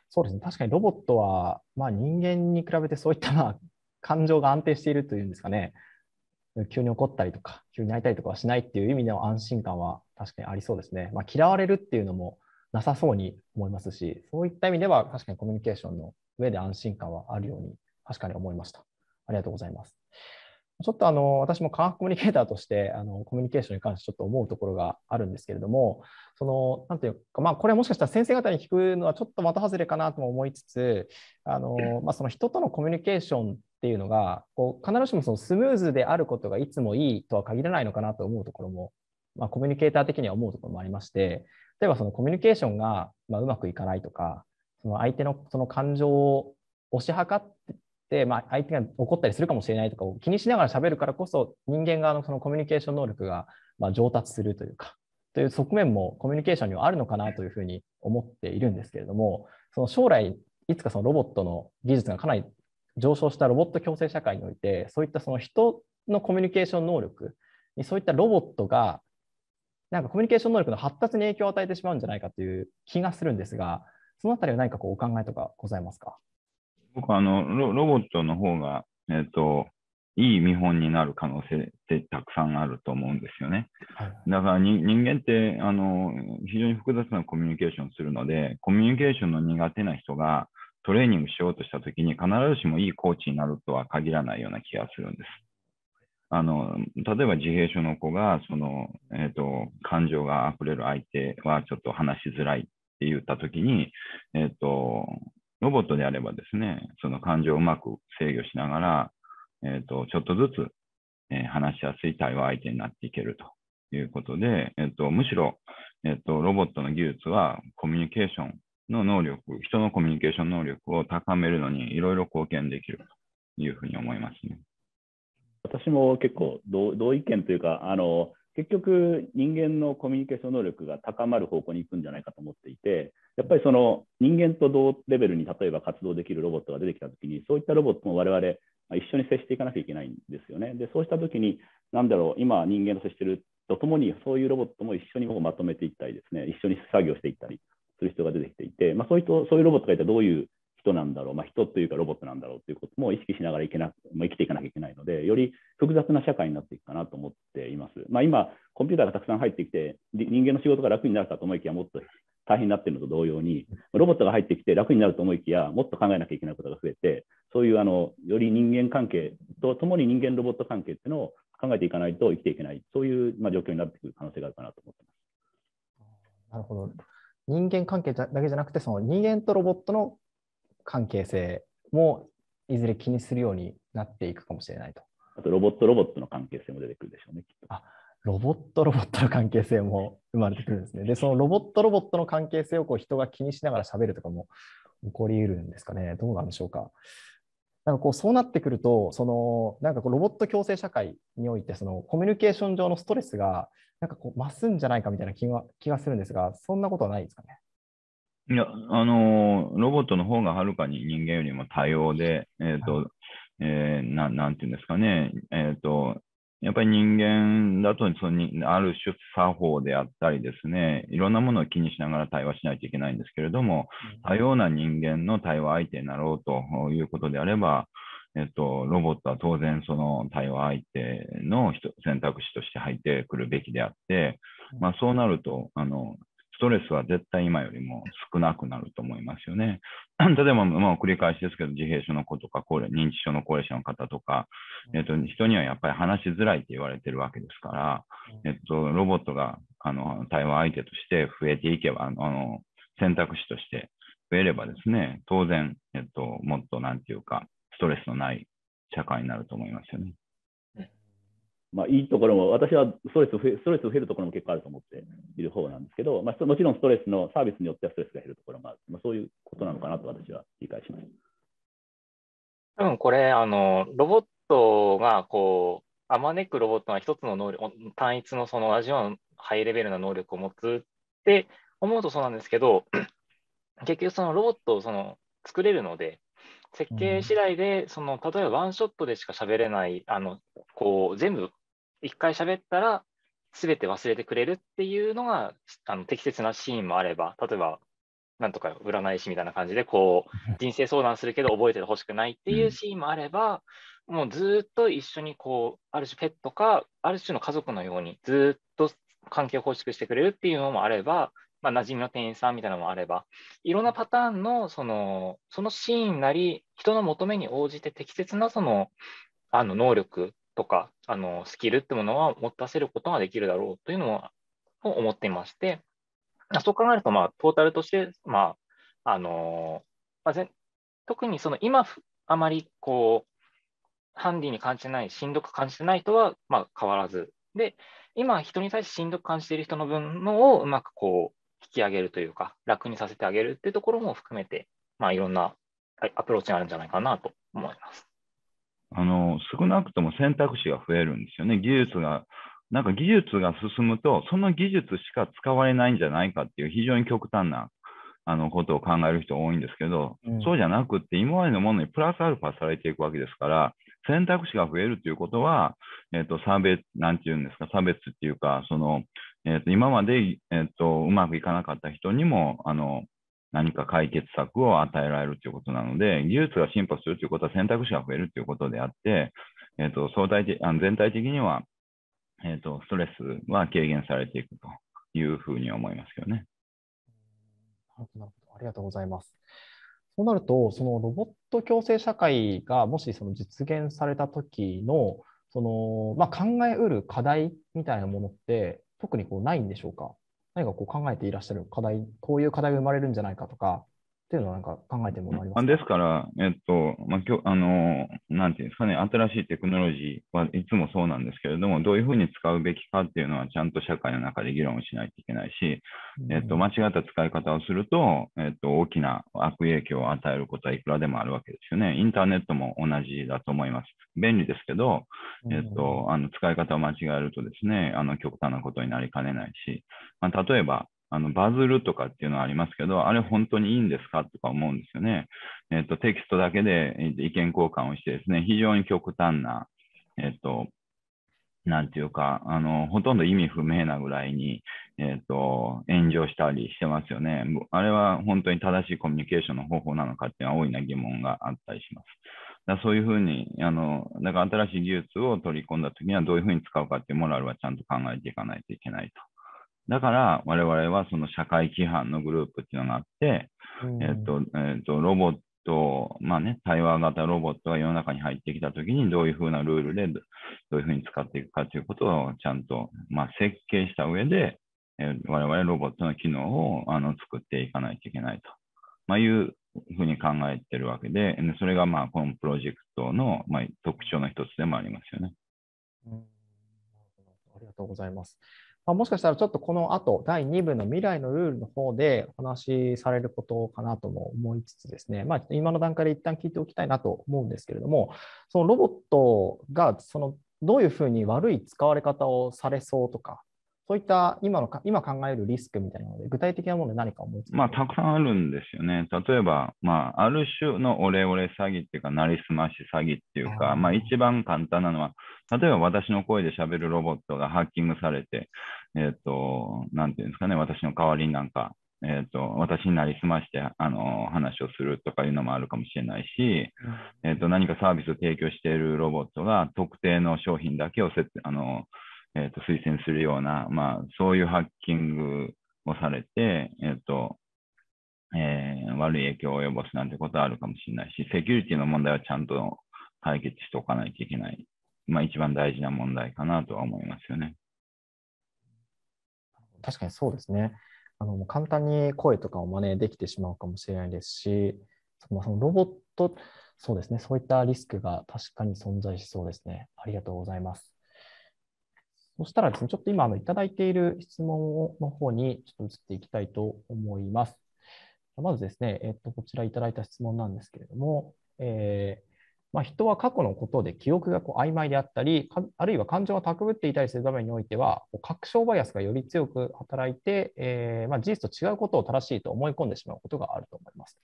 そうですね。確かにロボットは、まあ、人間に比べてそういったまあ 感情が安定しているというんですかね。急に怒ったりとか、急に泣いたりとかはしないっていう意味での安心感は確かにありそうですね。まあ、嫌われるっていうのもなさそうに思いますし、そういった意味では確かにコミュニケーションの上で安心感はあるように確かに思いました。ありがとうございます。ちょっとあの私も科学コミュニケーターとしてあのコミュニケーションに関してちょっと思うところがあるんですけれども、そのなんていうか、まあ、これはもしかしたら先生方に聞くのはちょっと的外れかなとも思いつつ、あのまあ、その人とのコミュニケーションっていうのがこう、必ずしもそのスムーズであることがいつもいいとは限らないのかなと思うところも、まあ、コミュニケーター的には思うところもありまして、例えばそのコミュニケーションが、まうまくいかないとか、その相手のその感情を推し量っ、まあ、相手が怒ったりするかもしれないとかを気にしながら喋るからこそ人間側のそのコミュニケーション能力がま上達するというかという側面もコミュニケーションにはあるのかなというふうに思っているんですけれどもその将来いつかそのロボットの技術がかなり上昇したロボット共生社会においてそういったその人のコミュニケーション能力にそういったロボットがなんかコミュニケーション能力の発達に影響を与えてしまうんじゃないかという気がするんですがその辺りは何かこうお考えとかございますか僕あのロロボットの方が、えっ、ー、と、いい見本になる可能性ってたくさんあると思うんですよね。はい、だから人間ってあの非常に複雑なコミュニケーションするので、コミュニケーションの苦手な人がトレーニングしようとしたときに必ずしもいいコーチになるとは限らないような気がするんです。あの例えば自閉症の子がその、えーと、と感情があふれる相手はちょっと話しづらいって言ったときに、えーと、ロボットであればですね、その感情をうまく制御しながら、えっ、ー、と、ちょっとずつ、えー、話しやすい対話相手になっていけるということで、えっ、ー、と、むしろ、えっ、と、ロボットの技術はコミュニケーションの能力、人のコミュニケーション能力を高めるのにいろいろ貢献できるというふうに思いますね。私も結構同意見というか、あの、結局人間のコミュニケーション能力が高まる方向に行くんじゃないかと思っていてやっぱりその人間と同レベルに例えば活動できるロボットが出てきた時にそういったロボットも我々一緒に接していかなきゃいけないんですよね。でそうした時に何だろう今人間と接してるとともにそういうロボットも一緒にまとめていったりですね一緒に作業していったりする人が出てきていて、まあ、そういったそういうロボットがいたらどういう人なんだろう、まあ、人というかロボットなんだろうということも意識しながらいけな生きていかなきゃいけないので、より複雑な社会になっていくかなと思っています。まあ、今、コンピューターがたくさん入ってきて、人間の仕事が楽になるかと思いきや、もっと大変になっているのと同様に、ロボットが入ってきて楽になると思いきや、もっと考えなきゃいけないことが増えて、そういうあのより人間関係とともに人間ロボット関係っていうのを考えていかないと生きていけない、そういう、まあ、状況になってくる可能性があるかなと思ってます。なるほど人間関係だけじゃなくて、その人間とロボットの関係性もいずれ気にするようになっていくかもしれないと。あとロボットロボットの関係性も出てくるでしょうね、きっと。あロボットロボットの関係性も生まれてくるんですね。で、そのロボットロボットの関係性をこう人が気にしながら喋るとかも起こりうるんですかね。どうなんでしょうか。なんかこうそうなってくると、そのなんかこうロボット共生社会において、そのコミュニケーション上のストレスがなんかこう増すんじゃないかみたいな気が気がするんですが、そんなことはないですかね。いや、あのロボットの方がはるかに人間よりも多様で、えっ、ー、と、はい、えー、ななんていうんですかね、えっ、ー、と、やっぱり人間だとその、ある種作法であったりですね、いろんなものを気にしながら対話しないといけないんですけれども、多様な人間の対話相手になろうということであれば、えっと、ロボットは当然その対話相手の選択肢として入ってくるべきであって、まあ、そうなるとあのストレスは絶対今よりも少なくなると思いますよね。例えば、まあ、繰り返しですけど、自閉症の子とか高齢、認知症の高齢者の方とか、えっと、人にはやっぱり話しづらいって言われてるわけですから、えっと、ロボットがあの対話相手として増えていけば、あの選択肢として増えればですね、当然、えっと、もっとなんていうか、ストレスのない社会になると思いますよね。まあ、いいところも、私はストレスストレス増えるところも結構あると思っている方なんですけど、まあ、もちろんストレスのサービスによってはストレスが減るところもある、まあ、そういうことなのかなと私は理解しま多分これあの、ロボットがこう、あまねくロボットが一つの能力、単一のその味じうハイレベルな能力を持つって思うとそうなんですけど、結局そのロボットをその作れるので、設計次第で、その例えばワンショットでしか喋れない、あのこう全部一回喋ったら、全て忘れてくれるっていうのがあの適切なシーンもあれば、例えば、なんとか占い師みたいな感じで、こう、人生相談するけど覚えててほしくないっていうシーンもあれば、うん、もうずっと一緒に、こう、ある種ペットか、ある種の家族のように、ずっと関係を構築してくれるっていうのもあれば、まあ、馴染みの店員さんみたいなのもあれば、いろんなパターンの、その、そのシーンなり、人の求めに応じて適切な、その、あの能力とか、あの、スキルってものは持たせることができるだろうというのを思っていまして、そう考えると、まあ、トータルとして、まあ、あの、まあ、ぜ特にその今、あまりこう、ハンディに感じてない、しんどく感じてない人は、ま変わらず。で、今、人に対してしんどく感じている人の分のをうまくこう、引き上げるというか、楽にさせてあげるっていうところも含めて、まあ、いろんなアプローチがあるんじゃないかなと思います。あの少なくとも選択肢が増えるんですよね、技術が。なんか技術が進むと、その技術しか使われないんじゃないかっていう、非常に極端なあのことを考える人多いんですけど、うん、そうじゃなくって、今までのものにプラスアルファされていくわけですから、選択肢が増えるということは、えーと、差別、なんていうんですか、差別っていうか、そのえーと、今まで、えーとうまくいかなかった人にもあの何か解決策を与えられるということなので、技術が進歩するということは選択肢が増えるということであって、えーと、相対的あの全体的には、えーと、ストレスは軽減されていくというふうに思いますけどね。なるほどありがとうございます。そうなると、そのロボット共生社会がもしその実現された時のそのまあ、考えうる課題みたいなものって、特にこうないんでしょうか。何かこう考えていらっしゃる課題、こういう課題が生まれるんじゃないかとか、っていうのはなんか考えてもらいますかですから、えっと、まあ、今日、あの、なんていうんですかね、新しいテクノロジーはいつもそうなんですけれども、どういうふうに使うべきかっていうのは、ちゃんと社会の中で議論しないといけないし、えっと、間違った使い方をすると、えっと、大きな悪影響を与えることはいくらでもあるわけですよね。インターネットも同じだと思います。便利ですけど、えっと、あの使い方を間違えるとですね、あの極端なことになりかねないし、まあ、例えば、あのバズるとかっていうのはありますけど、あれ本当にいいんですかとか思うんですよね。えっ、と、テキストだけで意見交換をしてですね、非常に極端な、えっ、と、なんていうか、あの、ほとんど意味不明なぐらいに、えっ、と、炎上したりしてますよね。あれは本当に正しいコミュニケーションの方法なのかっていうのは大いな疑問があったりします。だそういうふうに、あの、だから新しい技術を取り込んだ時にはどういうふうに使うかっていうモラルはちゃんと考えていかないといけないと。だから我々はその社会規範のグループっていうのがあって、えっ、ー、とえっ、ー、とロボット、まあね、対話型ロボットが世の中に入ってきたときにどういうふうなルールでどういうふうに使っていくかということをちゃんと、まあ、設計した上で、えー、我々ロボットの機能をあの作っていかないといけないと、まあ、いうふうに考えてるわけで、それがまあこのプロジェクトのまあ特徴の一つでもありますよね。うん、ありがとうございます。まあ、もしかしたらちょっとこの後、第2部の未来のルールの方でお話しされることかなとも思いつつですね、まあ、今の段階で一旦聞いておきたいなと思うんですけれども、そのロボットがそのどういうふうに悪い使われ方をされそうとか、そういった今のか今考えるリスクみたいなので、具体的なもので何か思いつまあ、たくさんあるんですよね。例えば、まあ、ある種のオレオレ詐欺っていうか、なりすまし詐欺っていうか、まあ、一番簡単なのは、例えば私の声で喋るロボットがハッキングされて、えっ、ー、と、なんていうんですかね、私の代わりになんか、えっ、ー、と、私になりすまして、あの、話をするとかいうのもあるかもしれないし、うん、えっ、ー、と、何かサービスを提供しているロボットが特定の商品だけをせあの、えっ、ー、と、推薦するような、まあ、そういうハッキングをされて、えっ、ー、と、えー、悪い影響を及ぼすなんてことはあるかもしれないし、セキュリティの問題はちゃんと解決しておかないといけない。まあ、一番大事な問題かなとは思いますよね。確かにそうですね。あの簡単に声とかを真似できてしまうかもしれないですし、そのロボット、そうですね、そういったリスクが確かに存在しそうですね。ありがとうございます。そしたらですね、ちょっと今あのいただいている質問の方にちょっと移っていきたいと思います。まずですね、えっと、こちらいただいた質問なんですけれども、えー、まあ、人は過去のことで記憶がこう曖昧であったり、あるいは感情が高ぶっていたりする場面においては、こう確証バイアスがより強く働いて、えー、まあ、事実と違うことを正しいと思い込んでしまうことがあると思います。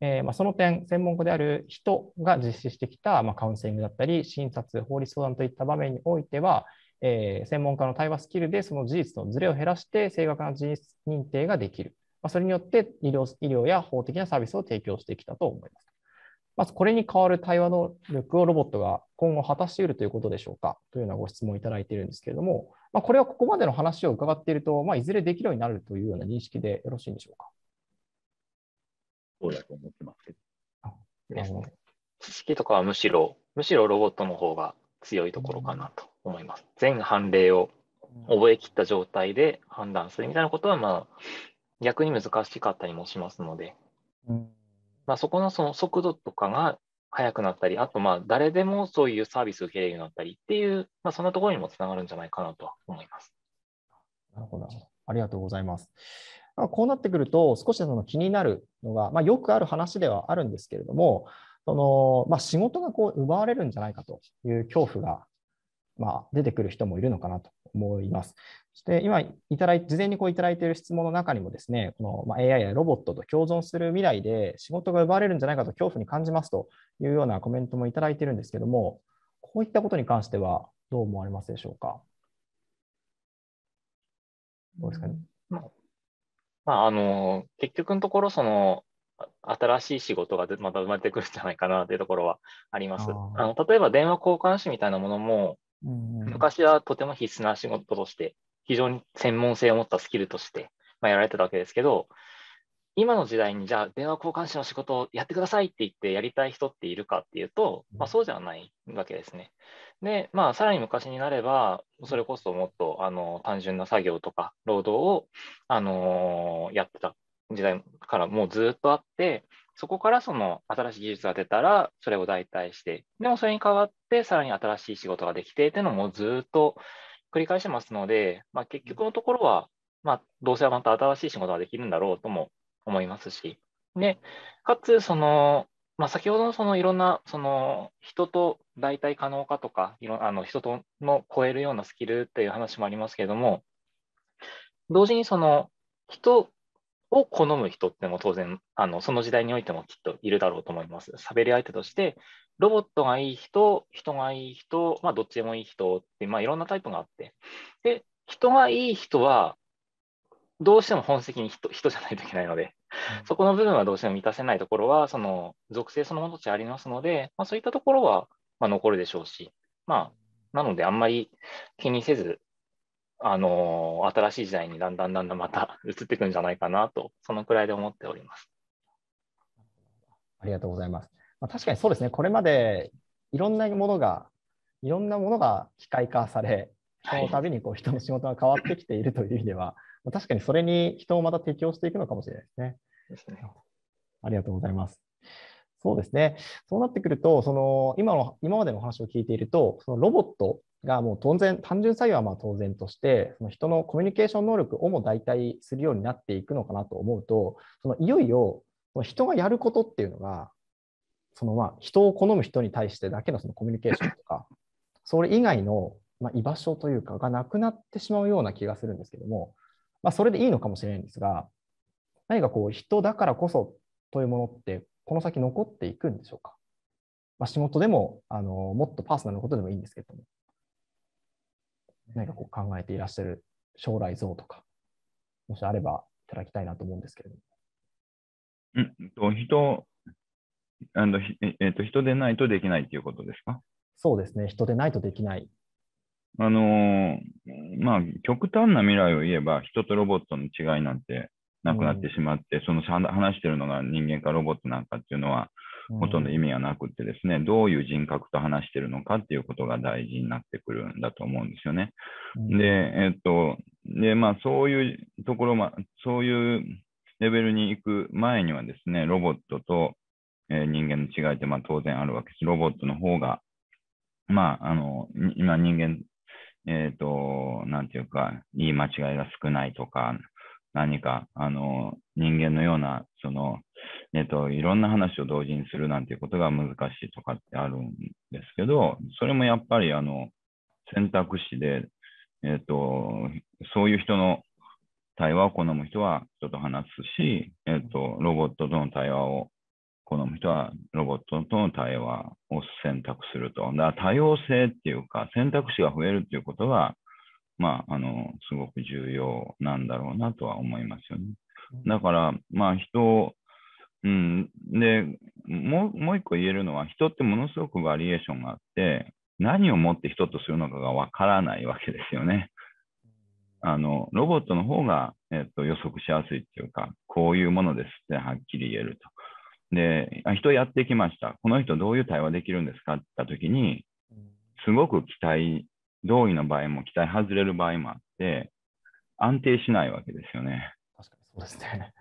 えー、まあ、その点、専門家である人が実施してきた、まカウンセリングだったり、診察、法律相談といった場面においては、えー、専門家の対話スキルでその事実のズレを減らして正確な事実認定ができる。まあ、それによって医療医療や法的なサービスを提供してきたと思います。まずこれに代わる対話能力をロボットが今後果たしているということでしょうかというようなご質問をいただいているんですけれども、まあ、これはここまでの話を伺っていると、まあ、いずれできるようになるというような認識でよろしいんでしょうか。そうだと思ってますけど。あ知識とかはむしろ、むしろロボットの方が強いところかなと思います。全判例を覚えきった状態で判断するみたいなことは、まあ、逆に難しかったりもしますので、まあ、そこのその速度とかが速くなったり、あとまあ誰でもそういうサービスを受けれるようになったりっていう、まあ、そんなところにもつながるんじゃないかなとは思います。なるほど。ありがとうございます。こうなってくると、少しその気になるのが、まあ、よくある話ではあるんですけれども、そのまあ、仕事がこう奪われるんじゃないかという恐怖がまあ、出てくる人もいるのかなと思います。そして今いただい、事前にこういただいている質問の中にもですね、この AI やロボットと共存する未来で仕事が奪われるんじゃないかと恐怖に感じますというようなコメントもいただいているんですけども、こういったことに関してはどう思われますでしょうか。どうですかね。まあ、あの結局のところその新しい仕事がまた生まれてくるんじゃないかなというところはあります。あの例えば電話交換士みたいなものも昔はとても必須な仕事として、非常に専門性を持ったスキルとして、まあ、やられてたわけですけど、今の時代にじゃあ電話交換士の仕事をやってくださいって言ってやりたい人っているかっていうと、まあ、そうじゃないわけですね。で、まあ、さらに昔になれば、それこそもっとあの単純な作業とか労働を、あのー、やってた時代からもうずっとあって、そこからその新しい技術が出たら、それを代替して、でもそれに代わって、さらに新しい仕事ができてっていうのもずっと繰り返してますので、まあ、結局のところは、まあ、どうせはまた新しい仕事ができるんだろうとも思いますし、で、かつ、その、まあ、先ほどのそのいろんなその人と代替可能かとか、いろあの人との超えるようなスキルという話もありますけれども、同時にその人を好む人っても当然あの、その時代においてもきっといるだろうと思います。喋り相手として、ロボットがいい人、人がいい人、まあ、どっちでもいい人って、まあ、いろんなタイプがあって、で、人がいい人は、どうしても本責に人人じゃないといけないので、そこの部分はどうしても満たせないところは、その属性そのものとしてありますので、まあ、そういったところは、まあ、残るでしょうし、まあ、なので、あんまり気にせず、あのー、新しい時代にだんだんだんだんまた移っていくんじゃないかなと、そのくらいで思っております。ありがとうございます。まあ、確かにそうですね、これまでいろんなものが、いろんなものが機械化され、その度にこう人の仕事が変わってきているという意味では、はい、確かにそれに人をまた適応していくのかもしれないですね。ですねありがとうございます。そうですね。そうなってくると、その今の今までの話を聞いていると、そのロボットがもう当然、単純作業はまあ当然として、その人のコミュニケーション能力をも代替するようになっていくのかなと思うと、そのいよいよその人がやることっていうのが、そのまあ人を好む人に対してだけのそのコミュニケーションとか、それ以外のまあ居場所というかがなくなってしまうような気がするんですけども、まあ、それでいいのかもしれないんですが、何かこう人だからこそというものって、この先残っていくんでしょうか。まあ、仕事でもあの、もっとパーソナルなことでもいいんですけども。何かこう考えていらっしゃる将来像とか、もしあればいただきたいなと思うんですけれども。うんと人あのえーと、人でないとできないということですかそうですね、人でないとできない。あのまあ、極端な未来を言えば、人とロボットの違いなんてなくなってしまって、うん、その話してるのが人間かロボットなんかっていうのは、ほとんど意味はなくてですね、うん、どういう人格と話してるのかっていうことが大事になってくるんだと思うんですよね。うん、で、えー、っと、で、まあそういうところ、ま、そういうレベルに行く前にはですね、ロボットと、えー、人間の違いってまあ当然あるわけです。ロボットの方が、まあ、あの、今人間、えっ、と、なんていうか、言い間違いが少ないとか、何か、あの、人間のような、その、えっと、いろんな話を同時にするなんていうことが難しいとかってあるんですけど、それもやっぱり、あの、選択肢で、えっと、そういう人の対話を好む人は人と話すし、えっと、ロボットとの対話を好む人はロボットとの対話を選択すると。だから多様性っていうか、選択肢が増えるっていうことは、まあ、あの、すごく重要なんだろうなとは思いますよね。だから、まあ、人、うん、でもう、もう一個言えるのは、人ってものすごくバリエーションがあって、何をもって人とするのかがわからないわけですよね。あの、ロボットの方が、えっと、予測しやすいっていうか、こういうものですってはっきり言えると。で、あ人やってきました。この人どういう対話できるんですかって言った時に、すごく期待同意の場合も期待外れる場合もあって、安定しないわけですよね。確かにそうですね。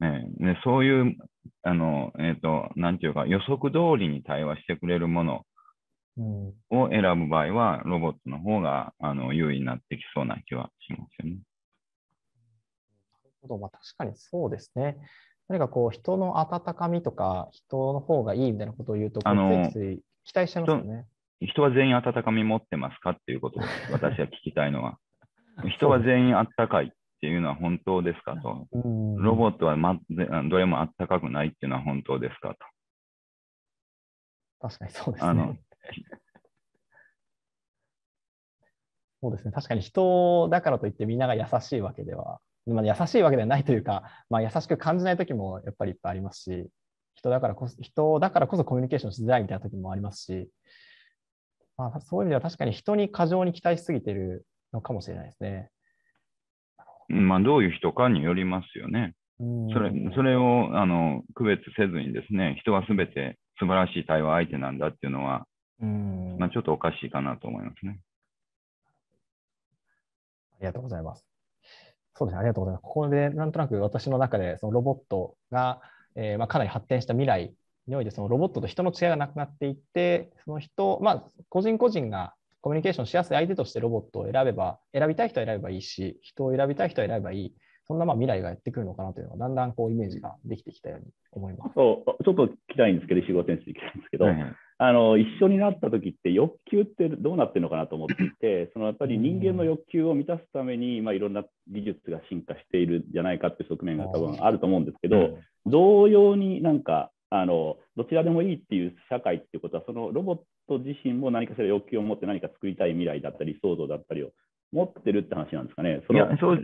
ねねそういう、あの、えっ、ー、と、なんていうか、予測通りに対話してくれるものを選ぶ場合は、ロボットの方があの優位になってきそうな気はしますよね。なるほど、まあ、確かにそうですね。何かこう、人の温かみとか、人の方がいいみたいなことを言うと、ついつい期待しちゃいますよね。人は全員温かみ持ってますかっていうことを 私は聞きたいのは。人は全員あったかいっていうのは本当ですかと。ロボットは、ま、どれもあったかくないっていうのは本当ですかと。確かにそうですね。そうですね確かに人だからといってみんなが優しいわけでは、まあ、優しいわけではないというか、まあ、優しく感じない時もやっぱりいっぱいありますし人だからこそ人だからこそコミュニケーションしづらいみたいな時もありますしまあ、そういう意味では確かに人に過剰に期待しすぎてるのかもしれないですね。まあ、どういう人かによりますよね。それそれをあの区別せずにですね、人はすべて素晴らしい対話相手なんだっていうのは、うんまあ、ちょっとおかしいかなと思いますね。ありがとうございます。そうですね、ありがとうございます。ここでなんとなく私の中でそのロボットが、えーまあ、かなり発展した未来においてそのロボットと人の違いがなくなっていってその人、まあ、個人個人がコミュニケーションしやすい相手としてロボットを選べば選びたい人は選べばいいし人を選びたい人は選べばいいそんなまあ未来がやってくるのかなというのがだんだんこうイメージができてきたように思いますそうちょっと聞きたいんですけど石黒先生に聞きたいんですけど、はいあの一緒になった時って欲求ってどうなってるのかなと思っていて そのやっぱり人間の欲求を満たすために、まあ、いろんな技術が進化しているんじゃないかっていう側面が多分あると思うんですけど、同様になんかあのどちらでもいいっていう社会っていうことはそのロボット自身も何かしら欲求を持って何か作りたい未来だったり想像だったりを持ってるって話なんですかね。いやそう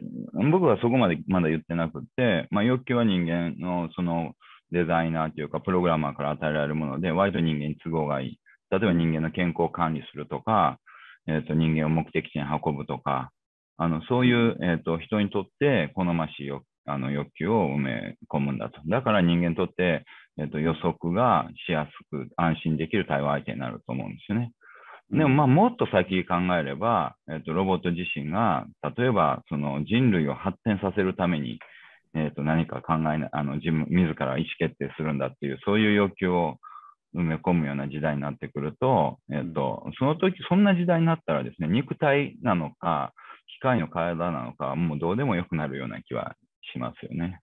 僕はそこまでまだ言ってなくて、まあ、欲求は人間のそのデザイナーというかプログラマーから与えられるもので割と人間に都合がいい。例えば人間の健康を管理するとか、えー、と人間を目的地に運ぶとか、あのそういう、えーと、と人にとって好ましい欲あの欲求を埋め込むんだと。だから人間にとって、えっと、予測がしやすく、安心できる対話相手になると思うんですよね。でも、まあ、もっと先考えれば、えっと、ロボット自身が、例えば、その人類を発展させるために、えっと、何か考えな、あの、自分、自ら意思決定するんだっていう、そういう要求を埋め込むような時代になってくると、えっと、その時、そんな時代になったらですね、肉体なのか、機械の体なのか、もうどうでもよくなるような気はしますよね。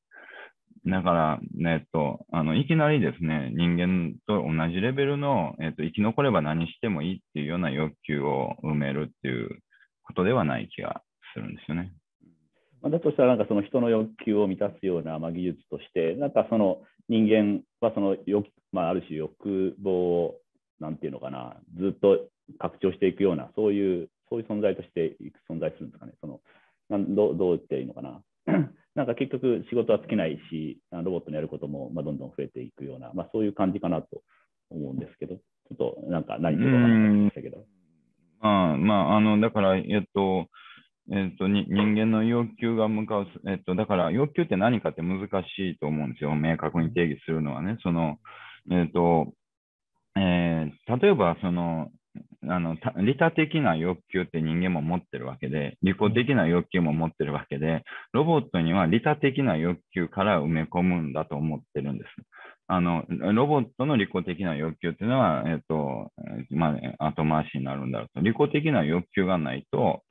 だから、ね、えっと、あのいきなりですね、人間と同じレベルの、えっと、生き残れば何してもいいっていうような欲求を埋めるっていうことではない気がするんですよね。だとしたら、なんかその人の欲求を満たすような、まあ、技術として、なんかその人間はその欲、まあ、ある種欲望を、なんていうのかな、ずっと拡張していくような、そういう、そういう存在としていく存在するんですかね、そのなんどどう言っていいのかな。なんか結局仕事は尽きないし、ロボットのやることもまあどんどん増えていくような、まあ、そういう感じかなと思うんですけど、ちょっとなんか何ちょっとましたけど。まあ、まあ、あの、だから、えっと、えっと、人間の要求が向かう、えっと、だから要求って何かって難しいと思うんですよ、明確に定義するのはね。そのえっとえー、例えばその、あの利他的な欲求って人間も持ってるわけで、利己的な欲求も持ってるわけで、ロボットには利他的な欲求から埋め込むんだと思ってるんです。あのロボットの利己的な欲求っていうのは、えっとまあ、後回しになるんだろうと。利己的な欲求がないと、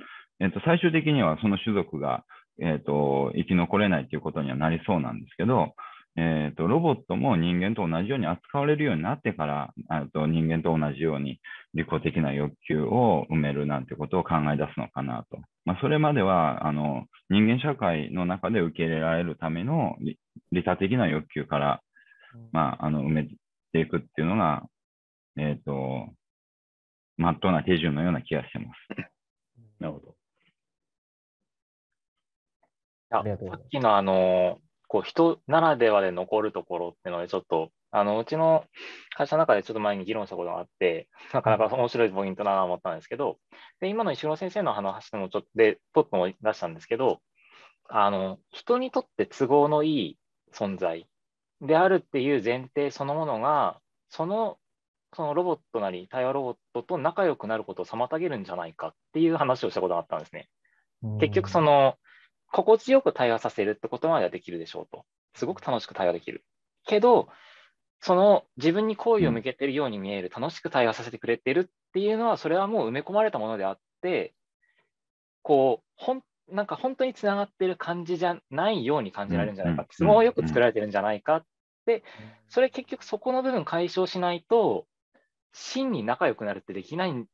えっと、最終的にはその種族が、えっと、生き残れないということにはなりそうなんですけど、えーと、ロボットも人間と同じように扱われるようになってからあと人間と同じように利己的な欲求を埋めるなんてことを考え出すのかなと、まあ、それまではあの人間社会の中で受け入れられるための利他的な欲求から、まあ、あの埋めていくっていうのが、えーと、まっとうな手順のような気がしてます。なるほど。さっきのあのこう人ならではで残るところっていうので、ちょっと、あのうちの会社の中でちょっと前に議論したことがあって、なかなか面白いポイントだなと思ったんですけど、で今の石黒先生の話もちょっとで、ポッとも出したんですけど、あの人にとって都合のいい存在であるっていう前提そのものが、そのそのロボットなり、対話ロボットと仲良くなることを妨げるんじゃないかっていう話をしたことがあったんですね。結局、その心地よく対話させるってことまではできるでしょうと。すごく楽しく対話できる。けど、その自分に好意を向けてるように見える、楽しく対話させてくれてるっていうのは、それはもう埋め込まれたものであって、こう、ほんなんか本当につながってる感じじゃないように感じられるんじゃないか、問をよく作られてるんじゃないかって、それ結局そこの部分解消しないと、真に仲良くなるってできない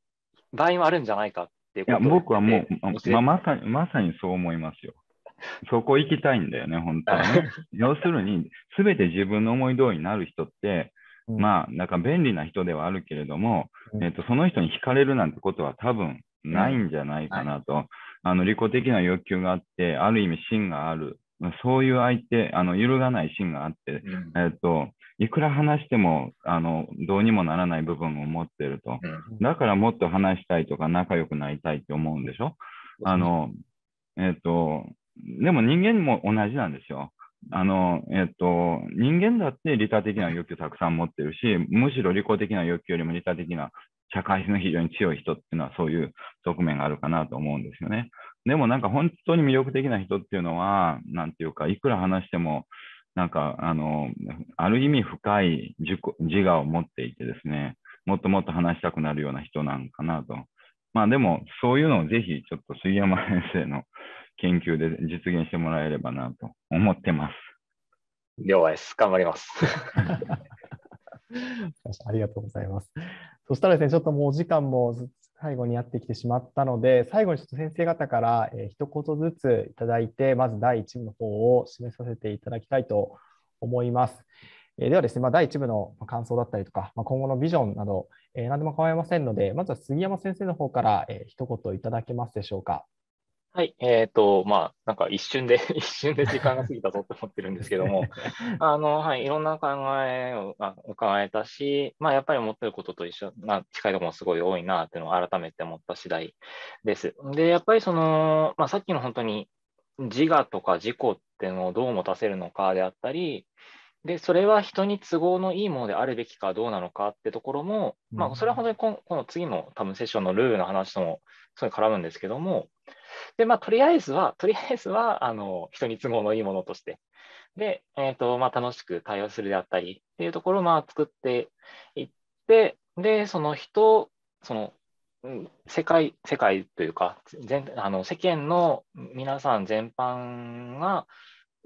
場合もあるんじゃないかっていうこといや僕はもう、ままさに、まさにそう思いますよ。そこ行きたいんだよね、本当はね。要するに、すべて自分の思い通りになる人って、まあ、なんか便利な人ではあるけれども、うん、えっ、ー、と、その人に惹かれるなんてことは多分ないんじゃないかなと。うんはい、あの、利己的な欲求があって、ある意味芯がある。そういう相手、あの、揺るがない芯があって、えっ、ー、と、いくら話してもあのどうにもならない部分を持ってると、だからもっと話したいとか仲良くなりたいって思うんでしょ、あのえっ、ー、とでも人間も同じなんですよ。あの、えっと、人間だって利他的な欲求たくさん持ってるし、むしろ利己的な欲求よりも利他的な社会性の非常に強い人っていうのはそういう側面があるかなと思うんですよね。でもなんか本当に魅力的な人っていうのは、なんていうか、いくら話しても、なんか、あの、ある意味深い自我を持っていてですね、もっともっと話したくなるような人なんかなと。まあでも、そういうのをぜひ、ちょっと杉山先生の研究で実現してもらえればなと思ってます。了解です。頑張ります。ありがとうございます。そしたらですね、ちょっともうお時間も最後にやってきてしまったので、最後にちょっと先生方から、えー、一言ずついただいて、まず第1部の方を示させていただきたいと思います。えー、ではですね、まあ、第1部の感想だったりとか、まあ、今後のビジョンなど、えー、何でも構いませんので、まずは杉山先生の方から、えー、一言いただけますでしょうか。はい、えっ、ー、と、まあ、なんか一瞬で 一瞬で時間が過ぎたぞと思ってるんですけども、あの、はい、いろんな考えを伺えたし、まあ、やっぱり思ってることと一緒な、近いところもすごい多いな、っていうのを改めて思った次第です。で、やっぱりその、まあ、さっきの本当に自我とか自己っていうのをどう持たせるのかであったり、で、それは人に都合のいいものであるべきかどうなのかってところも、まあ、それは本当にこの次の多分セッションのルールの話とも、そい絡むんですけども、で、まあ、とりあえずは、とりあえずは、あの、人に都合のいいものとして、で、えっ、ー、と、まあ、楽しく対応するであったりっていうところを、まあ、作っていって、で、その人、その、世界、世界というか、全あの世間の皆さん全般が、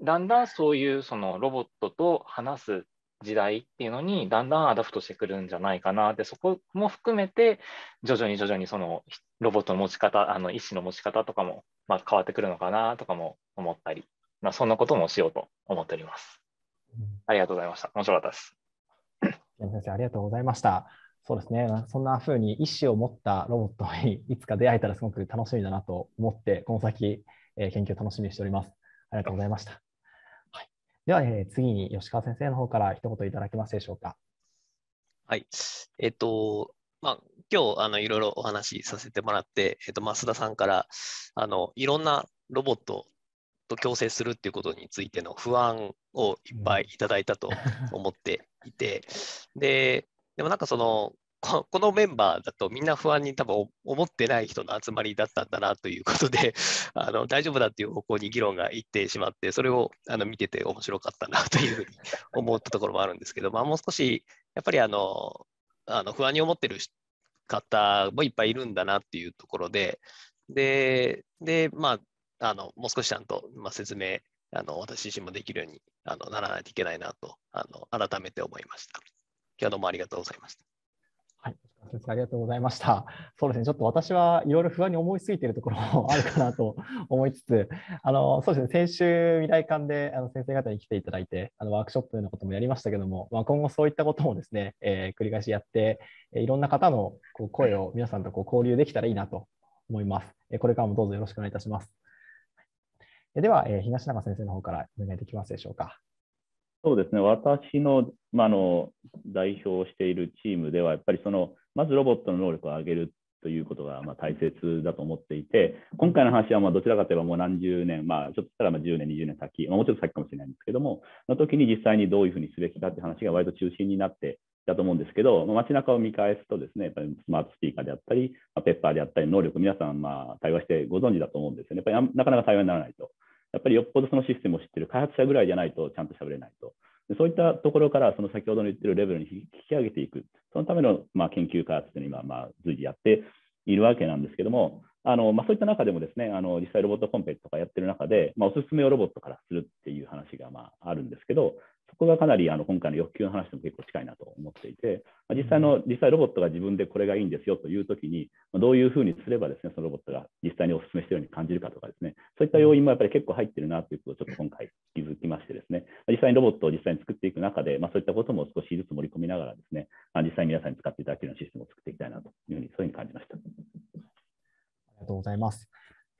だんだんそういうそのロボットと話す時代っていうのにだんだんアダプトしてくるんじゃないかなでそこも含めて徐々に徐々にそのロボットの持ち方あの意思の持ち方とかも、まあ、変わってくるのかなとかも思ったり、まあ、そんなこともしようと思っております。ありがとうございました。面白かったです。先生ありがとうございました。そうですね、そんな風に意思を持ったロボットに いつか出会えたらすごく楽しみだなと思って、この先、え研究楽しみにしております。ありがとうございました。では、えー、次に吉川先生の方から一言いただけますでしょうか。はい。えっ、と、まあ、今日あのいろいろお話しさせてもらって、えっ、と、増田さんからあのいろんなロボットと共生するっていうことについての不安をいっぱいいただいたと思っていて、ででもなんかその このメンバーだとみんな不安に多分思ってない人の集まりだったんだなということで あの大丈夫だっていう方向に議論がいってしまってそれをあの見てて面白かったなというふうに思ったところもあるんですけど、まあ、もう少しやっぱりあのあの不安に思ってる方もいっぱいいるんだなっていうところででで、まあ、あのもう少しちゃんと、まあ、説明あの私自身もできるようにあのならないといけないなとあの改めて思いました。今日はどうもありがとうございました。はい、先生ありがとうございました。そうですね、ちょっと私はいろいろ不安に思いすぎているところもあるかなと思いつつ、あのそうですね、先週、未来館であの先生方に来ていただいて、あのワークショップのようなこともやりましたけども、まあ、今後そういったこともですね、えー、繰り返しやって、いろんな方のこう声を皆さんとこう交流できたらいいなと思います。これからもどうぞよろしくお願いいたします。では、え東永先生の方からお願いできますでしょうか。そうですね、私の,、まあの代表しているチームでは、やっぱりそのまずロボットの能力を上げるということがま大切だと思っていて、今回の話はまどちらかといえばもう何十年、まあ、ちょっとしたらま10年、20年先、まあ、もうちょっと先かもしれないんですけども、の時に実際にどういうふうにすべきかという話が割と中心になってだと思うんですけど、街中を見返すと、ですねやっぱりスマートスピーカーであったり、ペッパーであったり、能力、皆さんま対話してご存知だと思うんですよね、やっぱりなかなか対話にならないと。やっぱりよっぽどそのシステムを知ってる開発者ぐらいじゃないとちゃんと喋れないと。でそういったところから、その先ほどの言ってるレベルに引き上げていく、そのための、まあ、研究開発というのを今、まあ、随時やっているわけなんですけども、あのまあ、そういった中でもですねあの実際ロボットコンペとかやってる中で、まあ、おすすめをロボットからするっていう話がまああるんですけど、そこがかなりあの今回の欲求の話とも結構近いなと思っていて、まあ、実際の実際ロボットが自分でこれがいいんですよというときに、まあ、どういうふうにすればですねそのロボットが実際にお勧めしているように感じるかとかですねそういった要因もやっぱり結構入ってるなということをちょっと今回気づきましてですね実際にロボットを実際に作っていく中で、まあ、そういったことも少しずつ盛り込みながらですね実際に皆さんに使っていただけるようなシステムを作っていきたいなというふうにそういうふうに感じました。ありがとうございます。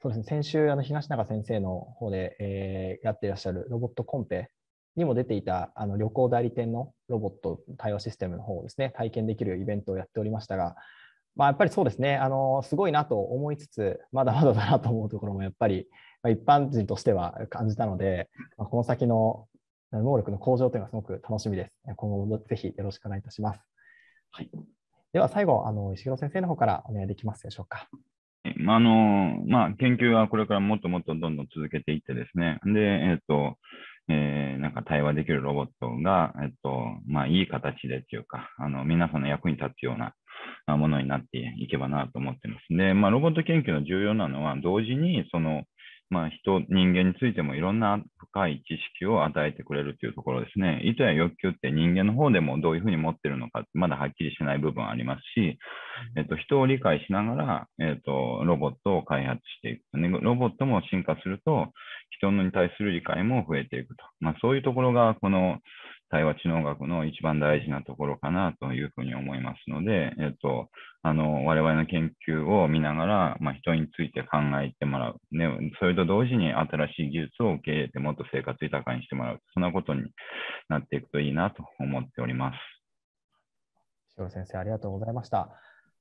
そうですね、先週、あの東永先生の方で、えー、やっていらっしゃるロボットコンペにも出ていたあの旅行代理店のロボット対応システムの方をですね、体験できるイベントをやっておりましたが、まあ、やっぱりそうですね、あのすごいなと思いつつ、まだまだだなと思うところもやっぱり、ま一般人としては感じたので、まこの先の能力の向上というのはすごく楽しみです。今後もぜひよろしくお願いいたします。はい、では最後、あの石黒先生の方からお願いできますでしょうか。あのまあ、研究はこれからもっともっとどんどん続けていってですね、でえーとえー、なんか対話できるロボットが、えっと、まあ、いい形でっていうか、あの、皆さんの役に立つようなものになっていけばなと思ってます。で、まあ、ロボット研究の重要なのは、同時に、その、まあ、人、人間についてもいろんな深い知識を与えてくれるというところですね。意図や欲求って人間の方でもどういうふうに持ってるのか、まだはっきりしない部分ありますし、えっと、人を理解しながら、えっと、ロボットを開発していく、ね。ロボットも進化すると、人に対する理解も増えていくと。まあ、そういうところが、この対話知能学の一番大事なところかなというふうに思いますので、えっと、あの我々の研究を見ながら、まあ、人について考えてもらう、ね、それと同時に新しい技術を受け入れてもっと生活豊かにしてもらう、そんなことになっていくといいなと思っております。塩先生ありがとうございました。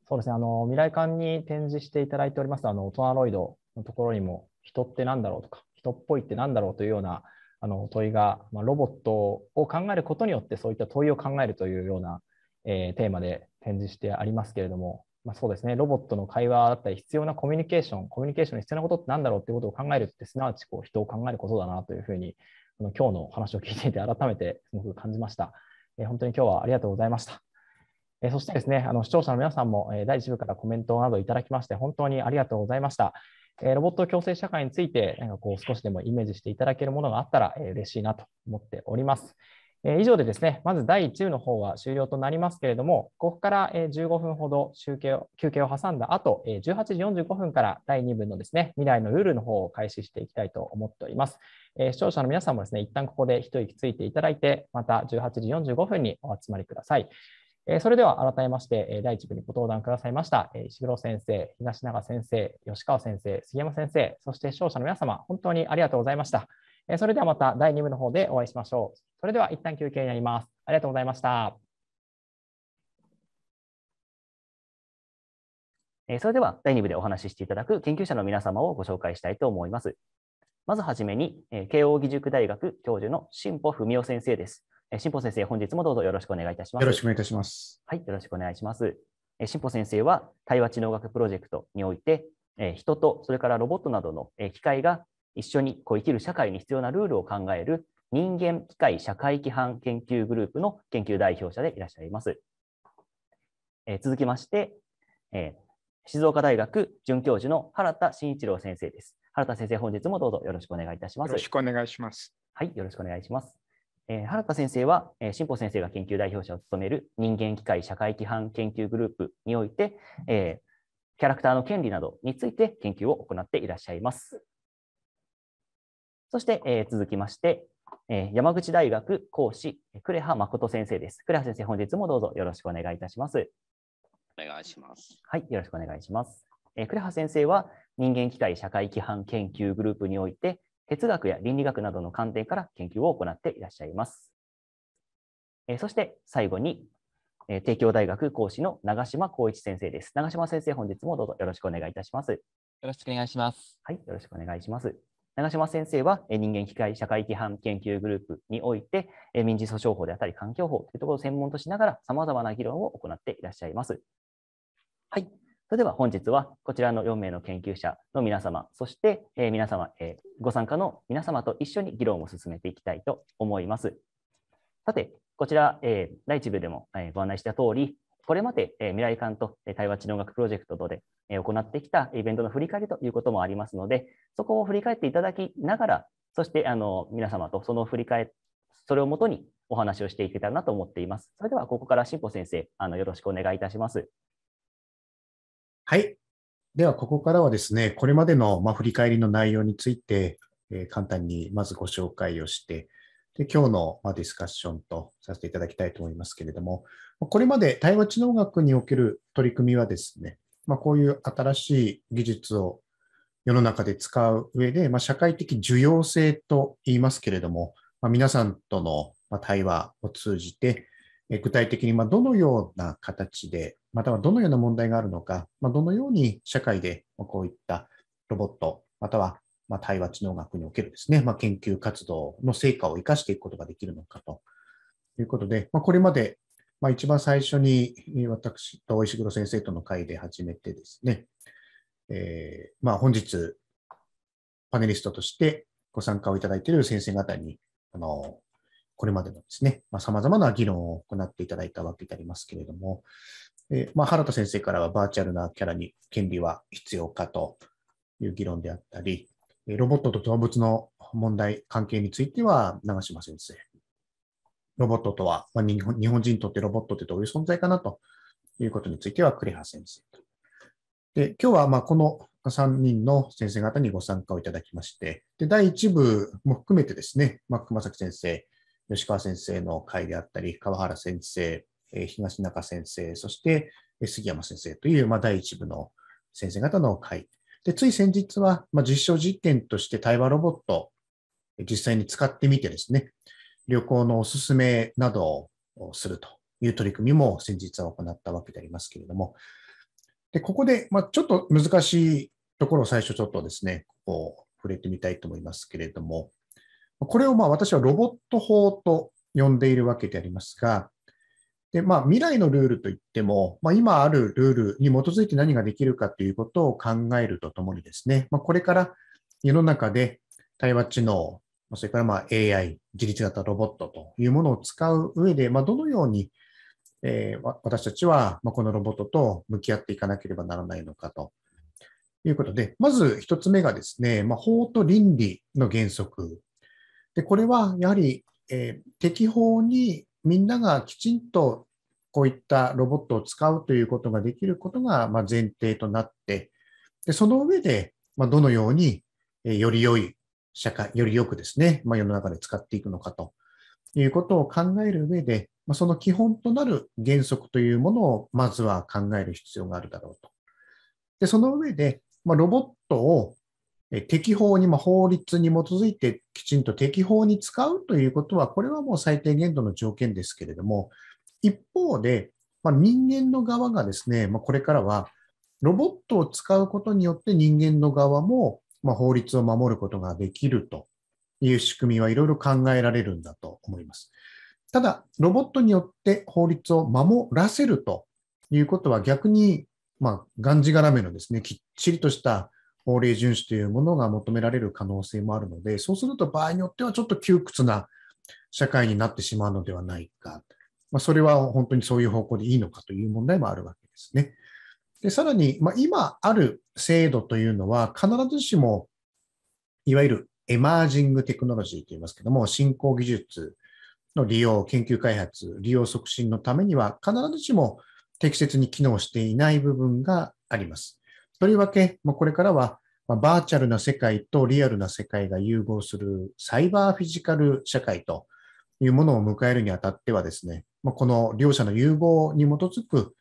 そうですね、あの未来館に展示していただいております、あのオトナロイドのところにも、人って何だろうとか、人っぽいって何だろうというようなあの問いが、まあ、ロボットを考えることによってそういった問いを考えるというような、えー、テーマで展示してありますけれども、まあ、そうですね、ロボットの会話だったり、必要なコミュニケーション、コミュニケーションに必要なことってなんだろうってことを考えるって、すなわちこう人を考えることだなというふうに、この今日の話を聞いていて、改めてすごく感じました。えー、本当に今日はありがとうございました。えー、そしてですね、あの視聴者の皆さんも、えー、第1部からコメントなどいただきまして、本当にありがとうございました。えロボット共生社会について、なんかこう少しでもイメージしていただけるものがあったら、えー、嬉しいなと思っております。え以上でですね、まず第1部の方は終了となりますけれども、ここから15分ほど休憩を休憩を挟んだ後、18時45分から第2部のですね、未来のルールの方を開始していきたいと思っております。え視聴者の皆さんもですね、一旦ここで一息ついていただいて、また18時45分にお集まりください。えそれでは改めまして、え第1部にご登壇くださいました、え石黒先生、東永先生、吉川先生、杉山先生、そして視聴者の皆様、本当にありがとうございました。えそれではまた第2部の方でお会いしましょう。それでは一旦休憩になります。ありがとうございました。それでは第2部でお話ししていただく研究者の皆様をご紹介したいと思います。まずはじめに、え慶応義塾大学教授の新保文夫先生です。え歩先生、本日もどうぞよろしくお願いいたします。よろしくお願いいたします。はい、よろしくお願いします。え歩先生は対話知能学プロジェクトにおいて、え人とそれからロボットなどの、え機械が一緒にこう生きる社会に必要なルールを考える人間機械社会規範研究グループの研究代表者でいらっしゃいます。え続きまして、え静岡大学准教授の原田真一郎先生です。原田先生、本日もどうぞよろしくお願いいたします。よろしくお願いします。はい、よろしくお願いします。えー、原田先生は、えー、新保先生が研究代表者を務める人間機械社会規範研究グループにおいて、えー、キャラクターの権利などについて研究を行っていらっしゃいます。そして、えー、続きまして、えー、山口大学講師、呉羽誠先生です。呉羽先生、本日もどうぞよろしくお願いいたします。お願いします。はい、よろしくお願いします。えクレハ先生は人間機械社会規範研究グループにおいて哲学や倫理学などの観点から研究を行っていらっしゃいます。えそして最後に、え帝京大学講師の長島光一先生です。長島先生、本日もどうぞよろしくお願いいたします。よろしくお願いします。はい、よろしくお願いします。長島先生は人間機械社会規範研究グループにおいて民事訴訟法であったり環境法というところを専門としながら様々な議論を行っていらっしゃいます。はい。それでは本日はこちらの4名の研究者の皆様、そして皆様、ご参加の皆様と一緒に議論を進めていきたいと思います。さて、こちら、第一部でもご案内した通り、これまで未来館と対話知能学プロジェクト等で行ってきたイベントの振り返りということもありますので、そこを振り返っていただきながら、そしてあの皆様とその振り返それをもとにお話をしていけたらなと思っています。それではここからしんぽ先生、あのよろしくお願いいたします。はい。では、ここからはですね、これまでの、ま振り返りの内容について、え簡単にまずご紹介をして、で今日の、まディスカッションとさせていただきたいと思いますけれども、これまで対話知能学における取り組みはですね、まこういう新しい技術を世の中で使う上で、ま社会的需要性と言いますけれども、ま皆さんとの対話を通じて、具体的にどのような形で、またはどのような問題があるのか、どのように社会でこういったロボット、または対話知能学におけるですね、まあ、研究活動の成果を生かしていくことができるのかということで、まあ、これまで、まあ、一番最初に私と石黒先生との会で始めてですね、えまあ、本日、パネリストとしてご参加をいただいている先生方に、あの、これまでのですね、まあ、様々な議論を行っていただいたわけでありますけれども、えまあ、原田先生からはバーチャルなキャラに権利は必要かという議論であったり、ロボットと動物の問題、関係については長島先生。ロボットとは、まあ、日本人にとってロボットってどういう存在かなということについては栗原先生と。で、今日はまあこの3人の先生方にご参加をいただきまして、で第1部も含めてですね、まあ、熊崎先生、吉川先生の会であったり、川原先生、東中先生、そして杉山先生という、まあ、第一部の先生方の会。で、つい先日は、まあ、実証実験として対話ロボット、実際に使ってみてですね、旅行のおすすめなどをするという取り組みも先日は行ったわけでありますけれども、でここで、まあ、ちょっと難しいところを最初ちょっとですね、こう触れてみたいと思いますけれども、これをまあ私はロボット法と呼んでいるわけでありますが、でまあ、未来のルールといっても、まあ、今あるルールに基づいて何ができるかということを考えるとともにですね、まあ、これから世の中で対話知能、それからまあ AI、自律型ロボットというものを使う上で、まあ、どのように、えー、私たちはこのロボットと向き合っていかなければならないのかということで、まず一つ目がですね、まあ、法と倫理の原則でこれはやはり、えー、適法にみんながきちんとこういったロボットを使うということができることが前提となって、でその上で、まどのようにより良い社会、よりよくですね、ま世の中で使っていくのかということを考える上で、まその基本となる原則というものをまずは考える必要があるだろうと。でその上で、まロボットを適法にあ、法律に基づいてきちんと適法に使うということは、これはもう最低限度の条件ですけれども、一方で、まあ、人間の側がですね、まあ、これからはロボットを使うことによって人間の側も、ま法律を守ることができるという仕組みはいろいろ考えられるんだと思います。ただ、ロボットによって法律を守らせるということは逆に、まあ、がんじがらめのですね、きっちりとした法令遵守というものが求められる可能性もあるので、そうすると場合によってはちょっと窮屈な社会になってしまうのではないか。まあ、それは本当にそういう方向でいいのかという問題もあるわけですね。でさらに、まあ、今ある制度というのは必ずしもいわゆるエマージングテクノロジーと言いますけども、新興技術の利用、研究開発、利用促進のためには必ずしも適切に機能していない部分があります。とりわけ、まあ、これからは、まあ、バーチャルな世界とリアルな世界が融合するサイバーフィジカル社会というものを迎えるにあたってはですね、まあ、この両者の融合に基づく、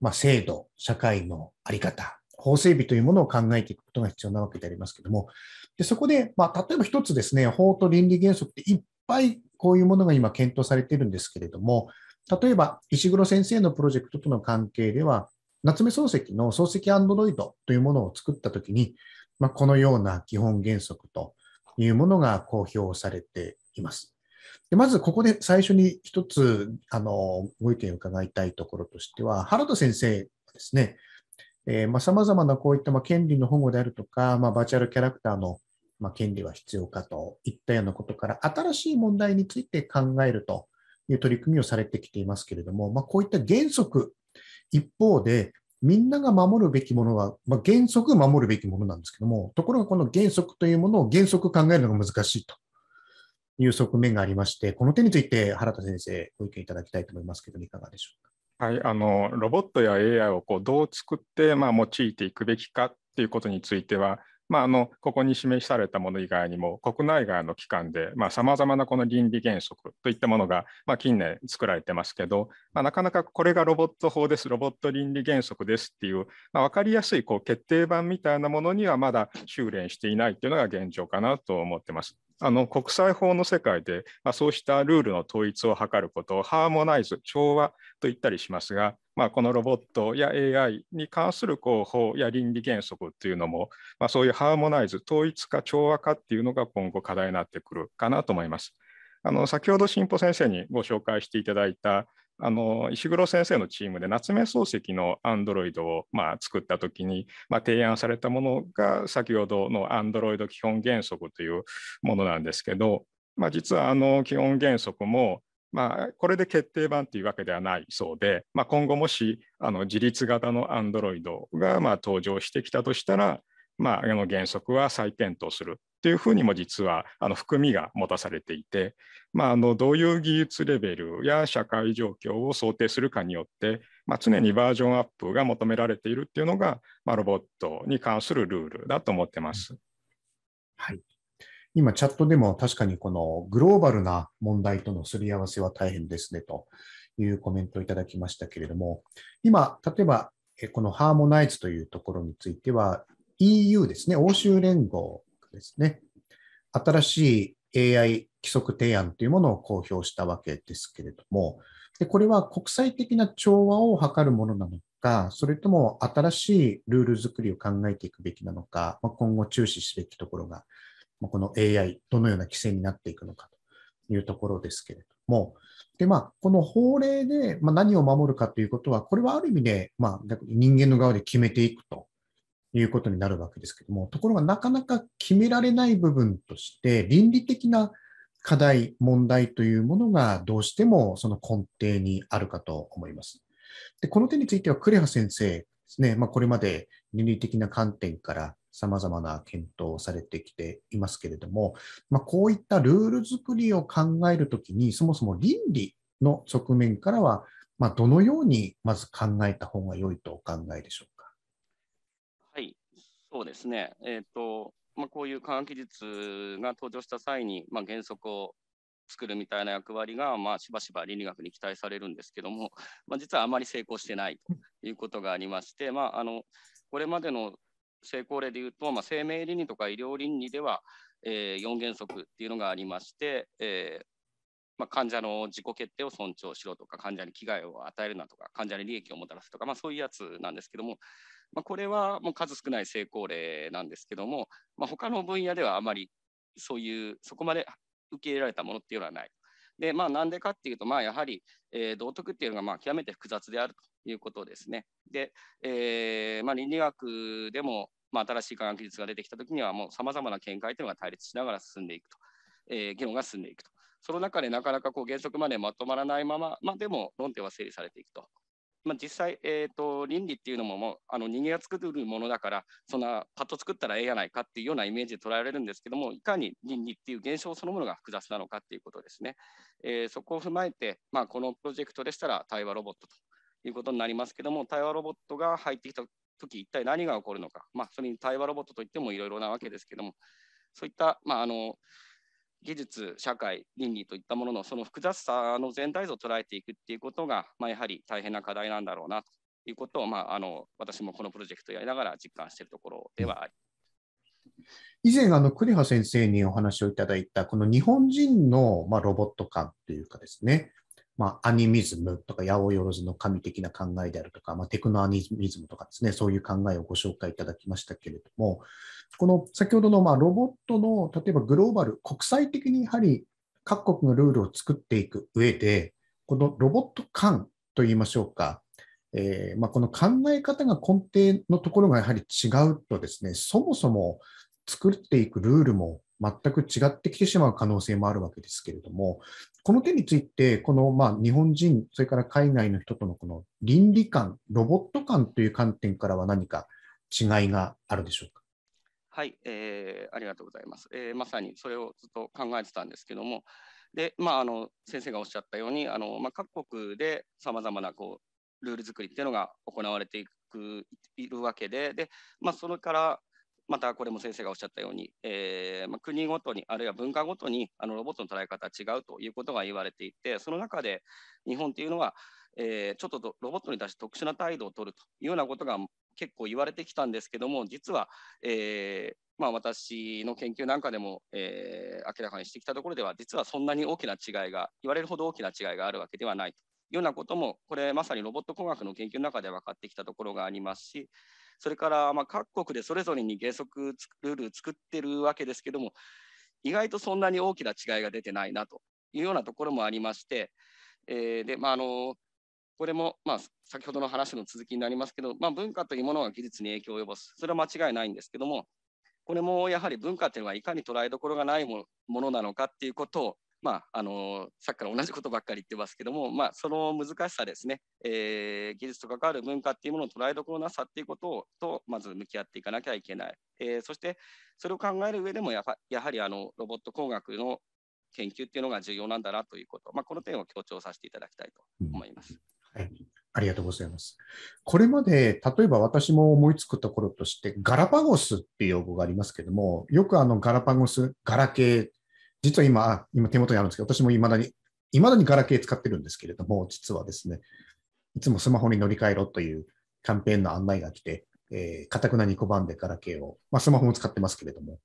まあ、制度、社会のあり方、法整備というものを考えていくことが必要なわけでありますけども、でそこで、まあ、例えば一つですね、法と倫理原則っていっぱいこういうものが今検討されているんですけれども、例えば石黒先生のプロジェクトとの関係では、夏目漱石の漱石アンドロイドというものを作ったときに、まあ、このような基本原則というものが公表されています。でまずここで最初に一つあのご意見を伺いたいところとしては、原田先生はですね、さまざ、まなこういったま権利の保護であるとか、まあ、バーチャルキャラクターのま権利は必要かといったようなことから、新しい問題について考えるという取り組みをされてきていますけれども、まあ、こういった原則一方で、みんなが守るべきものは、まあ、原則守るべきものなんですけども、ところがこの原則というものを原則考えるのが難しいという側面がありまして、この点について原田先生、ご意見いただきたいと思いますけど、いかがでしょうか。はい、あのロボットや AI をこうどう作って、まあ、用いていくべきかっていうことについては、まあ、あのここに示されたもの以外にも国内外の機関でさまざ、まなこの倫理原則といったものが、まあ、近年作られてますけど、まあ、なかなかこれがロボット法ですロボット倫理原則ですっていう、まあ、分かりやすいこう決定版みたいなものにはまだ修練していないというのが現状かなと思ってます。あの国際法の世界で、まあ、そうしたルールの統一を図ることをハーモナイズ調和と言ったりしますが、まあ、このロボットや AI に関する広報や倫理原則っていうのも、まあ、そういうハーモナイズ統一か調和かっていうのが今後課題になってくるかなと思います。あの先ほど進歩先生にご紹介していただいたあの石黒先生のチームで夏目漱石のアンドロイドを、まあ、作った時に、まあ、提案されたものが先ほどのアンドロイド基本原則というものなんですけど、まあ、実はあの基本原則もまあ、これで決定版というわけではないそうで、まあ、今後もしあの自立型のアンドロイドがまあ登場してきたとしたら、まあ、あの原則は再検討するというふうにも実はあの含みが持たされていて、まあ、あのどういう技術レベルや社会状況を想定するかによって、まあ、常にバージョンアップが求められているっていうのが、まあ、ロボットに関するルールだと思ってます。はい、今、チャットでも確かにこのグローバルな問題とのすり合わせは大変ですねというコメントをいただきましたけれども、今、例えばこのハーモナイズというところについては、EU ですね、欧州連合ですね、新しい AI 規則提案というものを公表したわけですけれども、でこれは国際的な調和を図るものなのか、それとも新しいルール作りを考えていくべきなのか、ま今後注視すべきところが、この AI、どのような規制になっていくのかというところですけれども、でまあ、この法令で、ま何を守るかということは、これはある意味で、まあ、人間の側で決めていくということになるわけですけども、ところがなかなか決められない部分として、倫理的な課題、問題というものがどうしてもその根底にあるかと思います。でこの点については、クレハ先生ですね、まあ、これまで倫理的な観点から様々な検討をされてきていますけれども、まあ、こういったルール作りを考えるときに、そもそも倫理の側面からは、まあ、どのようにまず考えた方が良いとお考えでしょうか。そうですね。えっ、ー、と、まあ、こういう科学技術が登場した際に、まあ、原則を作るみたいな役割が、まあ、しばしば倫理学に期待されるんですけども、まあ、実はあまり成功してないということがありまして、まあ、あのこれまでの成功例でいうと、まあ、生命倫理とか医療倫理では、えー、4原則っていうのがありまして、えーまあ、患者の自己決定を尊重しろとか患者に危害を与えるなとか患者に利益をもたらすとか、まあ、そういうやつなんですけどもまあ、これはもう数少ない成功例なんですけども、まあ、他の分野ではあまりそういうそこまで受け入れられたものっていうのはない。でまあ、なんでかっていうと、まあ、やはり、えー、道徳っていうのがまあ極めて複雑であるということですね。で、えー、まあ、倫理学でも、まあ、新しい科学技術が出てきたときには、もうさまざまな見解というのが対立しながら進んでいくと、えー、議論が進んでいくと。その中でなかなかこう原則までまとまらないまま、まあ、でも論点は整理されていくとまあ、実際、えーと、倫理っていうのももうあの人間が作るものだからそんなパッと作ったらええやないかっていうようなイメージで捉えられるんですけどもいかに倫理っていう現象そのものが複雑なのかっていうことですね、えー、そこを踏まえて、まあ、このプロジェクトでしたら対話ロボットということになりますけども対話ロボットが入ってきた時一体何が起こるのか、まあ、それに対話ロボットといってもいろいろなわけですけどもそういった、まああの技術、社会、倫理といったもののその複雑さの全体像を捉えていくっていうことが、まあ、やはり大変な課題なんだろうなということを、まあ、あの私もこのプロジェクトやりながら実感しているところではあり以前、あの栗葉先生にお話をいただいた、この日本人の、まあ、ロボット感というかですね、まあ、アニミズムとか、八百万の神的な考えであるとか、まあ、テクノアニミズムとかですね、そういう考えをご紹介いただきましたけれども、この先ほどのまあロボットの例えばグローバル、国際的にやはり各国のルールを作っていく上で、このロボット感といいましょうか、えー、まあ、この考え方が根底のところがやはり違うとですね、そもそも作っていくルールも全く違ってきてしまう可能性もあるわけですけれども、この点について、このまあ日本人、それから海外の人とのこの倫理観、ロボット感という観点からは何か違いがあるでしょうか。はい、えー、ありがとうございます、えー、まさにそれをずっと考えてたんですけども、でまあ、あの先生がおっしゃったように、あのまあ、各国でさまざまなこうルール作りっていうのが行われていくいるわけで、でまあ、それからまたこれも先生がおっしゃったように、えー、まあ、国ごとにあるいは文化ごとにあのロボットの捉え方は違うということが言われていてその中で日本っていうのは、えー、ちょっとロボットに対して特殊な態度を取るというようなことが結構言われてきたんですけども実は、えー、まあ、私の研究なんかでも、えー、明らかにしてきたところでは実はそんなに大きな違いが言われるほど大きな違いがあるわけではないというようなこともこれまさにロボット工学の研究の中で分かってきたところがありますしそれからま各国でそれぞれに原則ルール作ってるわけですけども意外とそんなに大きな違いが出てないなというようなところもありまして、えー、でまあのこれも、まあ、先ほどの話の続きになりますけど、まあ、文化というものが技術に影響を及ぼす、それは間違いないんですけども、これもやはり文化というのはいかに捉えどころがないものなのかっていうことを、まあ、あのさっきから同じことばっかり言ってますけども、まあ、その難しさですね、えー、技術と関わる文化っていうものを捉えどころなさっていうことをとまず向き合っていかなきゃいけない、えー、そしてそれを考える上でもやはりあのロボット工学の研究っていうのが重要なんだなということ、まあ、この点を強調させていただきたいと思います。はい。ありがとうございます。これまで、例えば私も思いつくところとして、ガラパゴスっていう用語がありますけども、よくあのガラパゴス、ガラケー、実は今、今手元にあるんですけど、私も未だに、未だにガラケー使ってるんですけれども、実はですね、いつもスマホに乗り換えろというキャンペーンの案内が来て、えー、かたくなに拒んでガラケーを、まあ、スマホも使ってますけれども、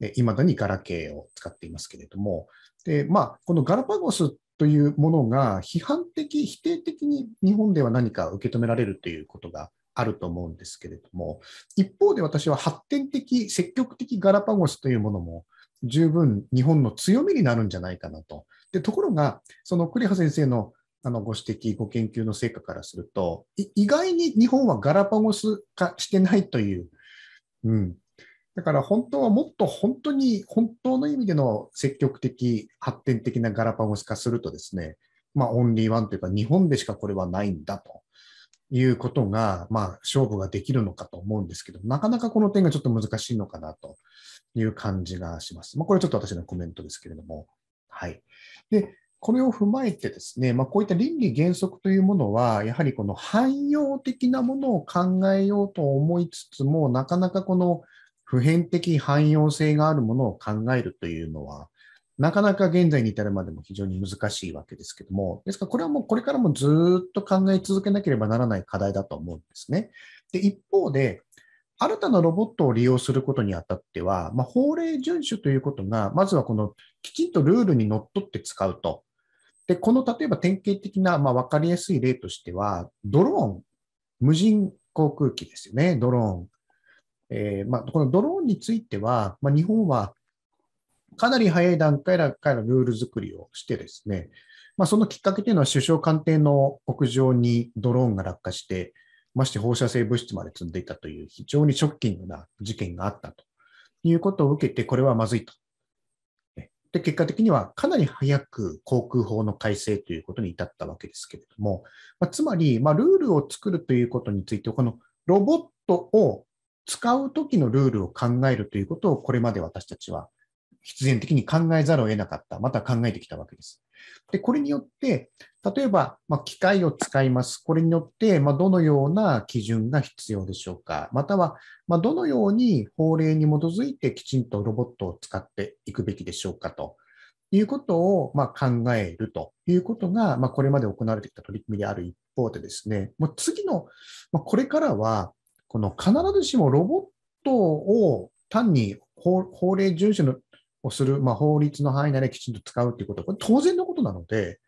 い、え、ま、だにガラケーを使っていますけれども、でまあ、このガラパゴスっというものが批判的、否定的に日本では何か受け止められるということがあると思うんですけれども、一方で私は発展的、積極的ガラパゴスというものも十分日本の強みになるんじゃないかなと。でところが、その栗葉先生のあのご指摘、ご研究の成果からすると、意外に日本はガラパゴス化してないという、うん、だから本当はもっと本当に、本当の意味での積極的、発展的なガラパゴス化するとですね、まあオンリーワンというか日本でしかこれはないんだということが、まあ勝負ができるのかと思うんですけど、なかなかこの点がちょっと難しいのかなという感じがします。まあこれちょっと私のコメントですけれども。はい。で、これを踏まえてですね、まあ、こういった倫理原則というものは、やはりこの汎用的なものを考えようと思いつつも、なかなかこの普遍的汎用性があるものを考えるというのは、なかなか現在に至るまでも非常に難しいわけですけども、ですからこれはもうこれからもずっと考え続けなければならない課題だと思うんですね。で、一方で、新たなロボットを利用することにあたっては、まあ、法令遵守ということが、まずはこのきちんとルールにのっとって使うと。で、この例えば典型的な、まあ、分かりやすい例としては、ドローン、無人航空機ですよね、ドローン。えー、まあ、このドローンについては、まあ、日本はかなり早い段階からルール作りをしてですね、まあ、そのきっかけというのは首相官邸の屋上にドローンが落下して、まして放射性物質まで積んでいたという非常にショッキングな事件があったということを受けて、これはまずいと。で結果的にはかなり早く航空法の改正ということに至ったわけですけれども、まあ、つまり、まあ、ルールを作るということについて、このロボットを使う時のルールを考えるということを、これまで私たちは必然的に考えざるを得なかった、また考えてきたわけです。で、これによって、例えば、ま機械を使います。これによって、まどのような基準が必要でしょうか。または、まどのように法令に基づいてきちんとロボットを使っていくべきでしょうかと。いうことをま考えるということが、まこれまで行われてきた取り組みである一方でですね、もう次の、まこれからはこの必ずしもロボットを単に法令遵守のをする、まあ、法律の範囲内できちんと使うということは、これ当然のことなので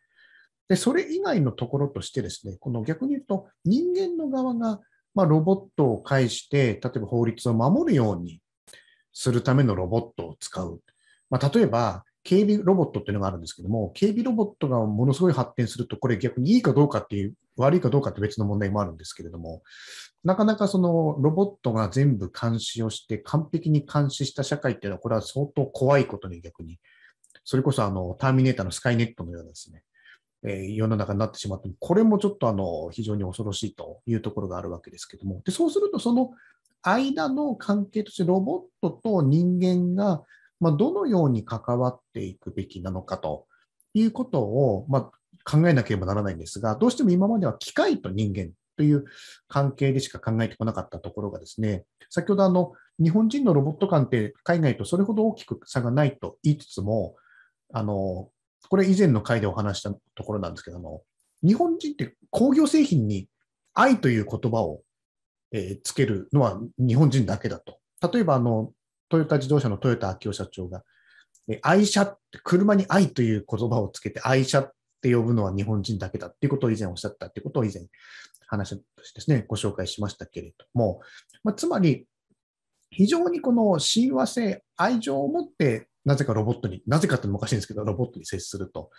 で、それ以外のところとしてですね、この逆に言うと、人間の側が、まあ、ロボットを介して、例えば法律を守るようにするためのロボットを使う。まあ、例えば、警備ロボットっていうのがあるんですけども、警備ロボットがものすごい発展すると、これ逆にいいかどうかっていう悪いかどうかって別の問題もあるんですけれども、なかなかそのロボットが全部監視をして完璧に監視した社会っていうのは、これは相当怖いことに逆に、それこそあの、ターミネーターのスカイネットのようなですね、え世の中になってしまって、これもちょっとあの、非常に恐ろしいというところがあるわけですけども、で、そうするとその間の関係としてロボットと人間が、まどのように関わっていくべきなのかということを、ま考えなければならないんですが、どうしても今までは機械と人間という関係でしか考えてこなかったところがですね、先ほどあの、日本人のロボット感って海外とそれほど大きく差がないと言いつつも、あの、これ以前の回でお話したところなんですけども、日本人って工業製品に愛という言葉を、えつけるのは日本人だけだと。例えばあの、トヨタ自動車の豊田昭夫社長が、愛車って、車に愛という言葉をつけて愛車っって呼ぶのは日本人だけだっていうことを以前おっしゃったっていうことを以前話としてですね、ご紹介しましたけれども、まあ、つまり、非常にこの親和性、愛情を持って、なぜかロボットに、なぜかってもおかしいんですけど、ロボットに接すると。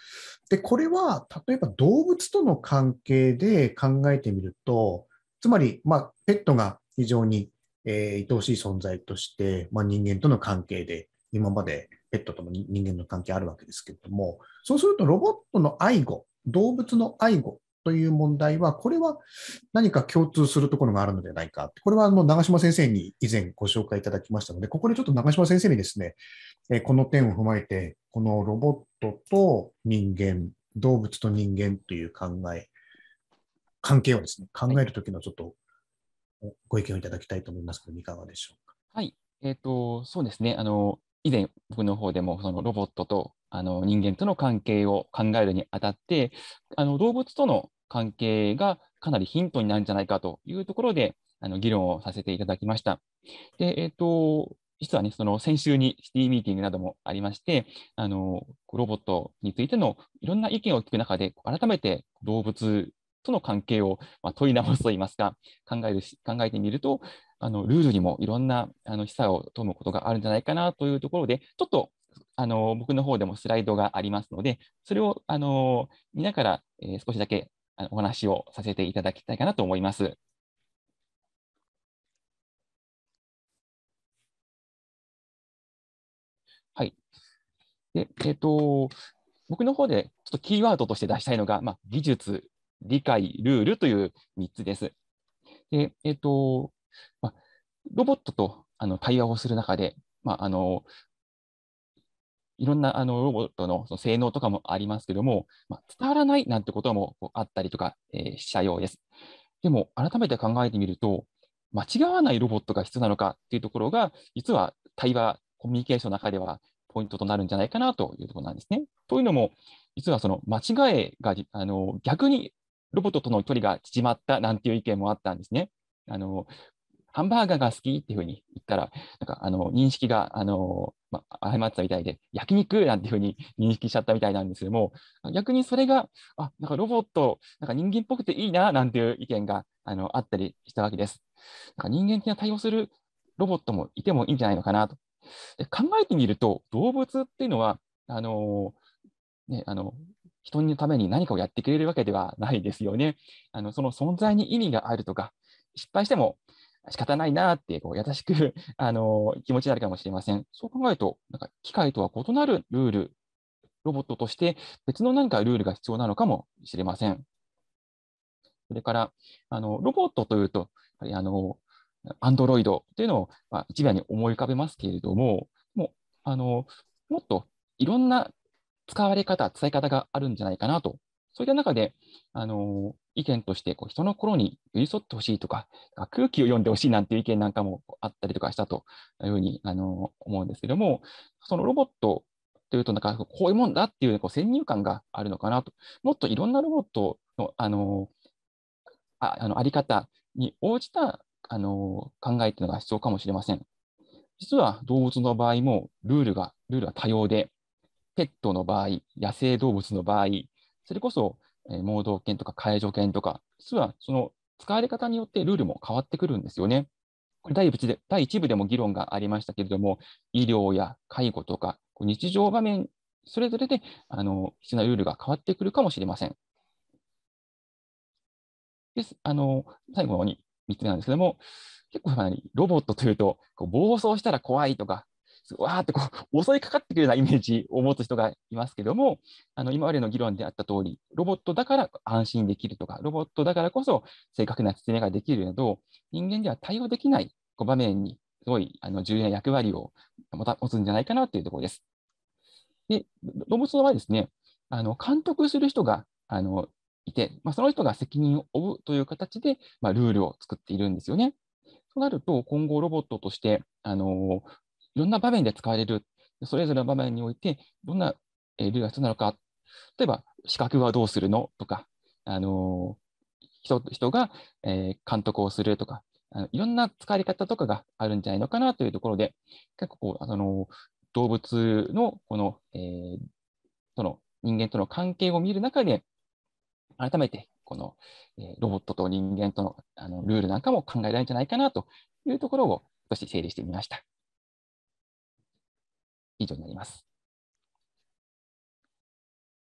で、これは、例えば動物との関係で考えてみると、つまり、まあ、ペットが非常に、えー、愛おしい存在として、まあ、人間との関係で、今までペットとも人間の関係あるわけですけれども、そうするとロボットの愛護、動物の愛護という問題は、これは何か共通するところがあるのではないか。これはあの長島先生に以前ご紹介いただきましたので、ここでちょっと長島先生にですね、えこの点を踏まえて、このロボットと人間、動物と人間という考え、関係をですね、考えるときのちょっとご意見をいただきたいと思いますけど、いかがでしょうか。はい、えっ、ー、と、そうですね、あの、以前僕の方でもそのロボットとあの人間との関係を考えるにあたってあの動物との関係がかなりヒントになるんじゃないかというところであの議論をさせていただきました。でえーと、実はね、その先週にシティミーティングなどもありまして、あのロボットについてのいろんな意見を聞く中で、改めて動物との関係を、ま問い直すといいますか、考える考えてみると、あのルールにもいろんなあの示唆を富むことがあるんじゃないかなというところで、ちょっとあの僕の方でもスライドがありますので、それをあの見ながら、えー、少しだけお話をさせていただきたいかなと思います。はい。で、えっ、ー、と、僕の方でちょっとキーワードとして出したいのが、まあ、技術、理解、ルールという3つです。で、えっ、ー、と、まあ、ロボットとあの対話をする中で、まあ、あのいろんなあのロボットのその性能とかもありますけども、まあ、伝わらないなんてこともあったりとか、えー、したようです。でも、改めて考えてみると、間違わないロボットが必要なのかっていうところが、実は対話、コミュニケーションの中ではポイントとなるんじゃないかなというところなんですね。というのも、実はその間違えがあの逆にロボットとの距離が縮まったなんていう意見もあったんですね。あのハンバーガーが好きっていうふうに言ったら、なんかあの認識があの、まあ、誤ったみたいで、焼肉なんていうふうに認識しちゃったみたいなんですけども、逆にそれが、あなんかロボット、なんか人間っぽくていいななんていう意見があのあったりしたわけです。なんか人間的な対応するロボットもいてもいいんじゃないのかなと。で考えてみると、動物っていうのは、あのね、あの人のために何かをやってくれるわけではないですよね。あのその存在に意味があるとか、失敗しても仕方ないなってこう優しく あの気持ちにるかもしれません。そう考えると、なんか機械とは異なるルール、ロボットとして別の何かルールが必要なのかもしれません。それから、あのロボットというと、やはりあのアンドロイドというのを、まあ、一部に思い浮かべますけれども、もうあのもっといろんな使われ方、伝え方があるんじゃないかなとそういった中で、あの意見としてこう人の心に寄り添ってほしいとか、空気を読んでほしいなんていう意見なんかもあったりとかしたというふうにあの思うんですけども、そのロボットというと、なんかこういうもんだっていうこう先入観があるのかなと、もっといろんなロボットのあのああの在り方に応じたあの考えというのが必要かもしれません。実は動物の場合もルールがルールは多様で、ペットの場合、野生動物の場合、それこそ、えー、盲導犬とか介助犬とか、実はその使われ方によってルールも変わってくるんですよね。これ第1で第1部でも議論がありましたけれども、医療や介護とか、日常場面それぞれであの必要なルールが変わってくるかもしれません。ですあの最後に3つ目なんですけども、結構ロボットというと、こう暴走したら怖いとか、わーってこう襲いかかってくるようなイメージを持つ人がいますけども、あの今までの議論であった通り、ロボットだから安心できるとか、ロボットだからこそ正確な説明ができるなど、人間では対応できない場面に、すごいあの重要な役割を持つんじゃないかなというところです。で、ロボットの場合ですね、あの監督する人があのいて、まあ、その人が責任を負うという形で、まあ、ルールを作っているんですよね。となると、今後ロボットとして、あのいろんな場面で使われる、それぞれの場面において、どんなルールが必要なのか、例えば、資格はどうするのとか、あの人人が、えー、監督をするとかあの、いろんな使われ方とかがあるんじゃないのかなというところで、結構こう、あの動物のこの、えー、との人間との関係を見る中で、改めてこの、えー、ロボットと人間とのあのルールなんかも考えられるんじゃないかなというところを少し整理してみました。以上になります。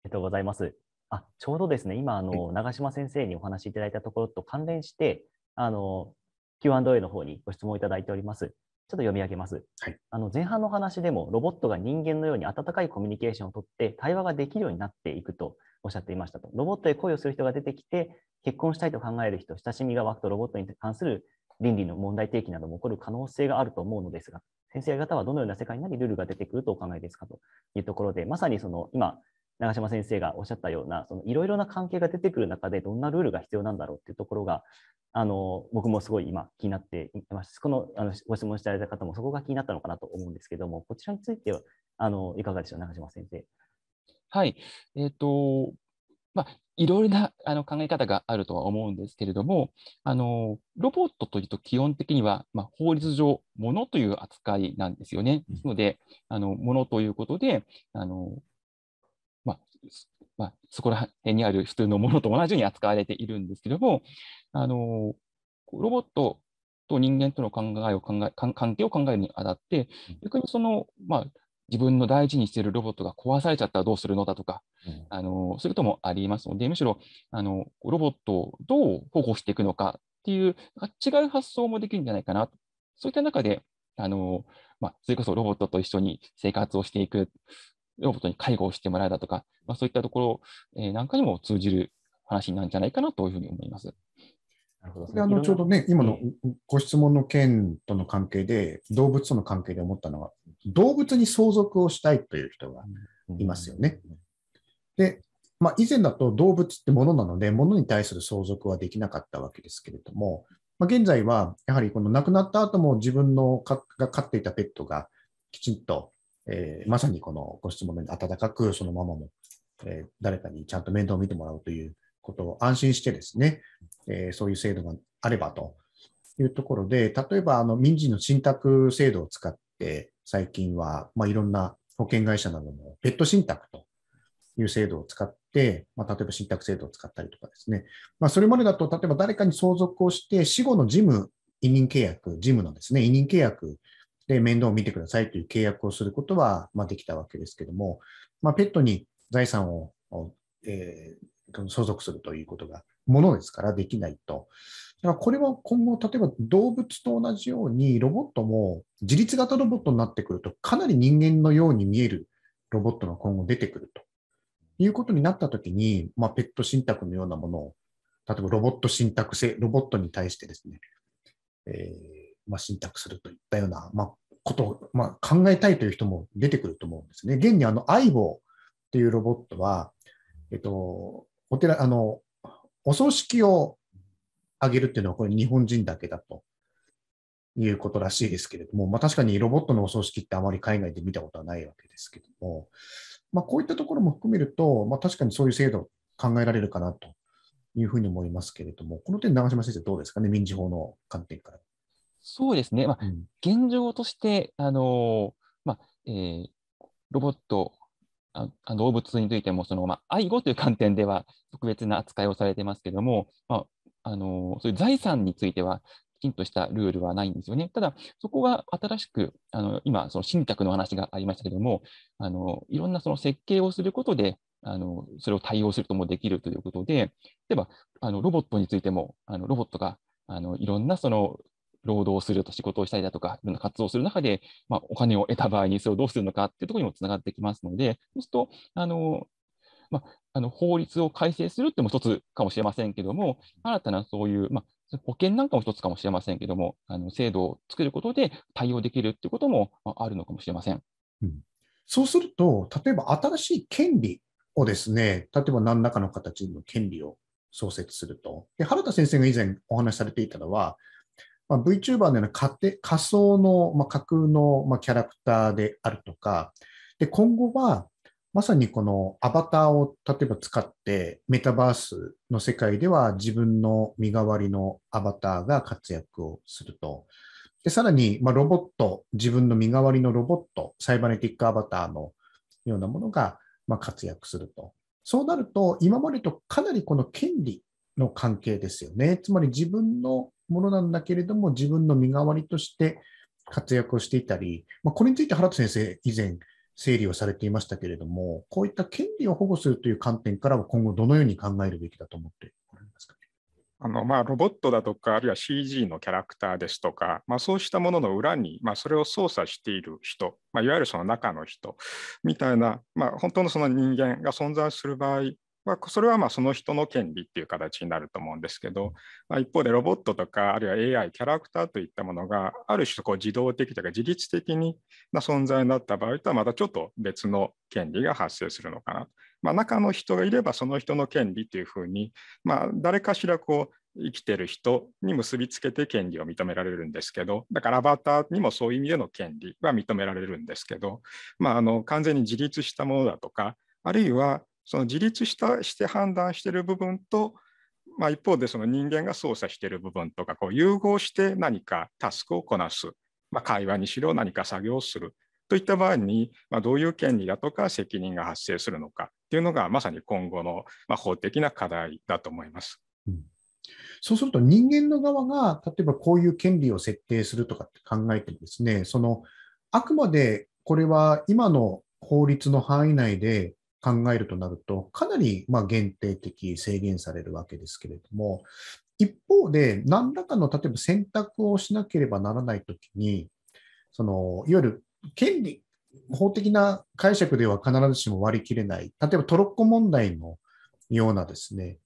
ありがとうございます。あちょうどですね、今あの、長嶋先生にお話しいただいたところと関連して、あの Q&A の方にご質問いただいております。ちょっと読み上げます、はい、あの前半の話でもロボットが人間のように温かいコミュニケーションをとって対話ができるようになっていくとおっしゃっていましたとロボットへ恋をする人が出てきて結婚したいと考える人親しみが湧くとロボットに関する倫理の問題提起なども起こる可能性があると思うのですが先生方はどのような世界になりルールが出てくるとお考えですかというところで、まさにその今、長嶋先生がおっしゃったような、いろいろな関係が出てくる中で、どんなルールが必要なんだろうっていうところが、あの僕もすごい今、気になっています。このあのご質問していただいた方も、そこが気になったのかなと思うんですけども、こちらについてはあのいかがでしょう、長嶋先生。はい、えーとまあ、いろいろなあの考え方があるとは思うんですけれども、あのロボットというと基本的には、まあ、法律上、ものという扱いなんですよね。ですので、あのものということで、あのまあ、まあ、そこら辺にある普通のものと同じように扱われているんですけども、あのロボットと人間との考えを考え関係を考えるにあたって、逆にその、まあ、自分の大事にしているロボットが壊されちゃったらどうするのだとか、うん、あのそういうこともありますので、むしろあのロボットをどう保護していくのかっていう違う発想もできるんじゃないかなと、そういった中で、あのまあ、それこそロボットと一緒に生活をしていく、ロボットに介護をしてもらうだとか、まあ、そういったところ、えー、なんかにも通じる話なんじゃないかなというふうに思います。あのちょうどね、今のご質問の件との関係で、動物との関係で思ったのは、動物に相続をしたいという人がいますよね。で、まあ、以前だと動物ってものなので、ものに対する相続はできなかったわけですけれども、まあ、現在はやはりこの亡くなった後も自分のが飼っていたペットがきちんと、えー、まさにこのご質問のように温かくそのままも、えー、誰かにちゃんと面倒を見てもらうということを安心してですね、えー、そういう制度があればというところで、例えばあの民事の信託制度を使って、最近は、まあ、いろんな保険会社などのペット信託という制度を使って、まあ、例えば信託制度を使ったりとかですね、まあ、それまでだと、例えば誰かに相続をして、死後の事務委任契約、事務のですね、委任契約で面倒を見てくださいという契約をすることは、まできたわけですけども、まあ、ペットに財産を、えー、相続するということが、ものですからできないと。だからこれは今後、例えば動物と同じように、ロボットも自立型ロボットになってくると、かなり人間のように見えるロボットが今後出てくるということになったときに、まあ、ペット信託のようなものを、例えばロボット信託性、ロボットに対してですね、えー、まあ、信託するといったような、まあ、ことを、まあ、考えたいという人も出てくると思うんですね。現にあの、相棒っていうロボットは、えっと、お寺、あの、お葬式をあげるっていうのは、これ日本人だけだということらしいですけれども、まあ確かにロボットのお葬式ってあまり海外で見たことはないわけですけども、まあこういったところも含めると、まあ確かにそういう制度考えられるかなというふうに思いますけれども、この点、長島先生、どうですかね、民事法の観点から。そうですね、まあ、うん、現状として、あのまあえー、ロボットあ動物についてもその、まあ、愛護という観点では特別な扱いをされてますけども、まあ、あのそういう財産についてはきちんとしたルールはないんですよね。ただ、そこは新しく、あの今、その信託の話がありましたけども、あのいろんなその設計をすることで、あのそれを対応することもできるということで、例えばあのロボットについても、あのロボットがあのいろんなその労働すると仕事をしたりだとか、活動をする中で、まあ、お金を得た場合にそれをどうするのかっていうところにもつながってきますので、そうすると、あのまあ、あの法律を改正するっても一つかもしれませんけども、新たなそういう、まあ、保険なんかも一つかもしれませんけども、あの制度を作ることで対応できるっていうこともあるのかもしれません。うん、そうすると、例えば新しい権利をですね、例えば何らかの形の権利を創設すると。で原田先生が以前お話しされていたのは、まあ、VTuber のような仮仮想の、まあ、架空の、まあ、キャラクターであるとか、で今後はまさにこのアバターを例えば使ってメタバースの世界では自分の身代わりのアバターが活躍をすると。でさらに、まあ、ロボット、自分の身代わりのロボット、サイバネティックアバターのようなものが、まあ、活躍すると。そうなると、今までとかなりこの権利の関係ですよね。つまり自分のものなんだけれども、自分の身代わりとして活躍をしていたり、まあ、これについて原田先生、以前、整理をされていましたけれども、こういった権利を保護するという観点からは、今後、どのように考えるべきだと思っておられますか、ね、あのまあ、ロボットだとか、あるいは CG のキャラクターですとか、まあ、そうしたものの裏に、まあ、それを操作している人、まあ、いわゆるその中の人みたいな、まあ、本当のその人間が存在する場合まあ、それはまあその人の権利っていう形になると思うんですけど、まあ、一方でロボットとかあるいは AI キャラクターといったものがある種こう自動的というか自律的な存在になった場合とはまたちょっと別の権利が発生するのかな、まあ、中の人がいればその人の権利というふうに、まあ、誰かしらこう生きてる人に結びつけて権利を認められるんですけどだからアバターにもそういう意味での権利は認められるんですけど、まあ、あの完全に自立したものだとかあるいはその自立したして判断している部分と、まあ、一方でその人間が操作している部分とかこう融合して何かタスクをこなす、まあ、会話にしろ何か作業をするといった場合に、まあ、どういう権利だとか責任が発生するのかっていうのがまさに今後の、まあ、法的な課題だと思います。うんそうすると人間の側が、例えばこういう権利を設定するとかって考えてですね、そのあくまでこれは今の法律の範囲内で考えるとなると、かなりま限定的、制限されるわけですけれども、一方で、何らかの例えば選択をしなければならないときに、そのいわゆる権利、法的な解釈では必ずしも割り切れない、例えばトロッコ問題のようなですね、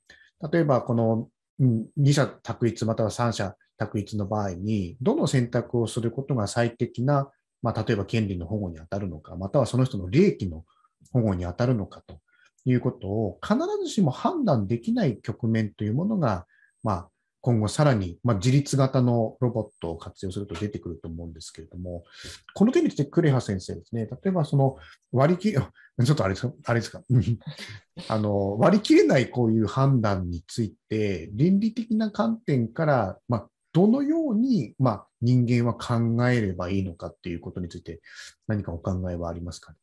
例えばこの2者択一または3者択一の場合に、どの選択をすることが最適な、まあ、例えば権利の保護に当たるのか、またはその人の利益の保護に当たるのかということを必ずしも判断できない局面というものが、まあ、今後さらに、まあ、自立型のロボットを活用すると出てくると思うんですけれども、この件についてクレハ先生ですね、例えばその割り切れ、ちょっとあれですか、あれですか あの割り切れないこういう判断について、倫理的な観点から、まあ、どのように、まあ、人間は考えればいいのかっていうことについて、何かお考えはありますか、ね、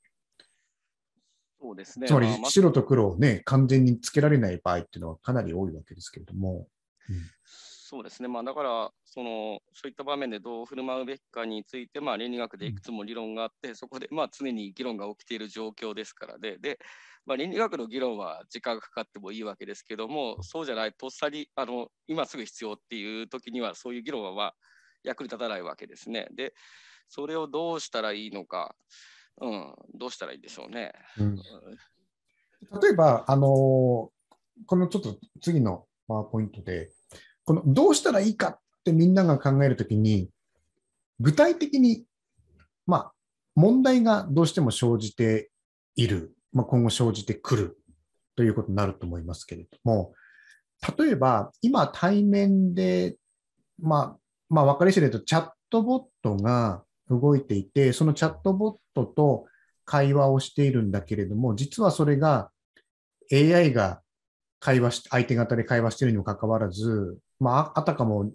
そうですね。つまり白と黒をね、完全につけられない場合っていうのはかなり多いわけですけれども。うん、そうですね、まあ、だからその、そういった場面でどう振る舞うべきかについて、まあ、倫理学でいくつも理論があって、そこでまあ常に議論が起きている状況ですからで、でまあ、倫理学の議論は時間がかかってもいいわけですけども、そうじゃない、とっさにあの今すぐ必要っていう時には、そういう議論は、まあ、役に立たないわけですね。でそれをどうしたらいいのか、うん、どうしたらいいでしょうね。うん、例えば、あのー、このちょっと次のパワーポイントで、このどうしたらいいかってみんなが考えるときに、具体的に、まあ、問題がどうしても生じている、まあ、今後生じてくるということになると思いますけれども、例えば、今対面で、まあ、まあ、分かり知れとチャットボットが、動いていて、そのチャットボットと会話をしているんだけれども、実はそれが AI が会話し、相手方で会話しているにもかかわらず、まあ、あたかも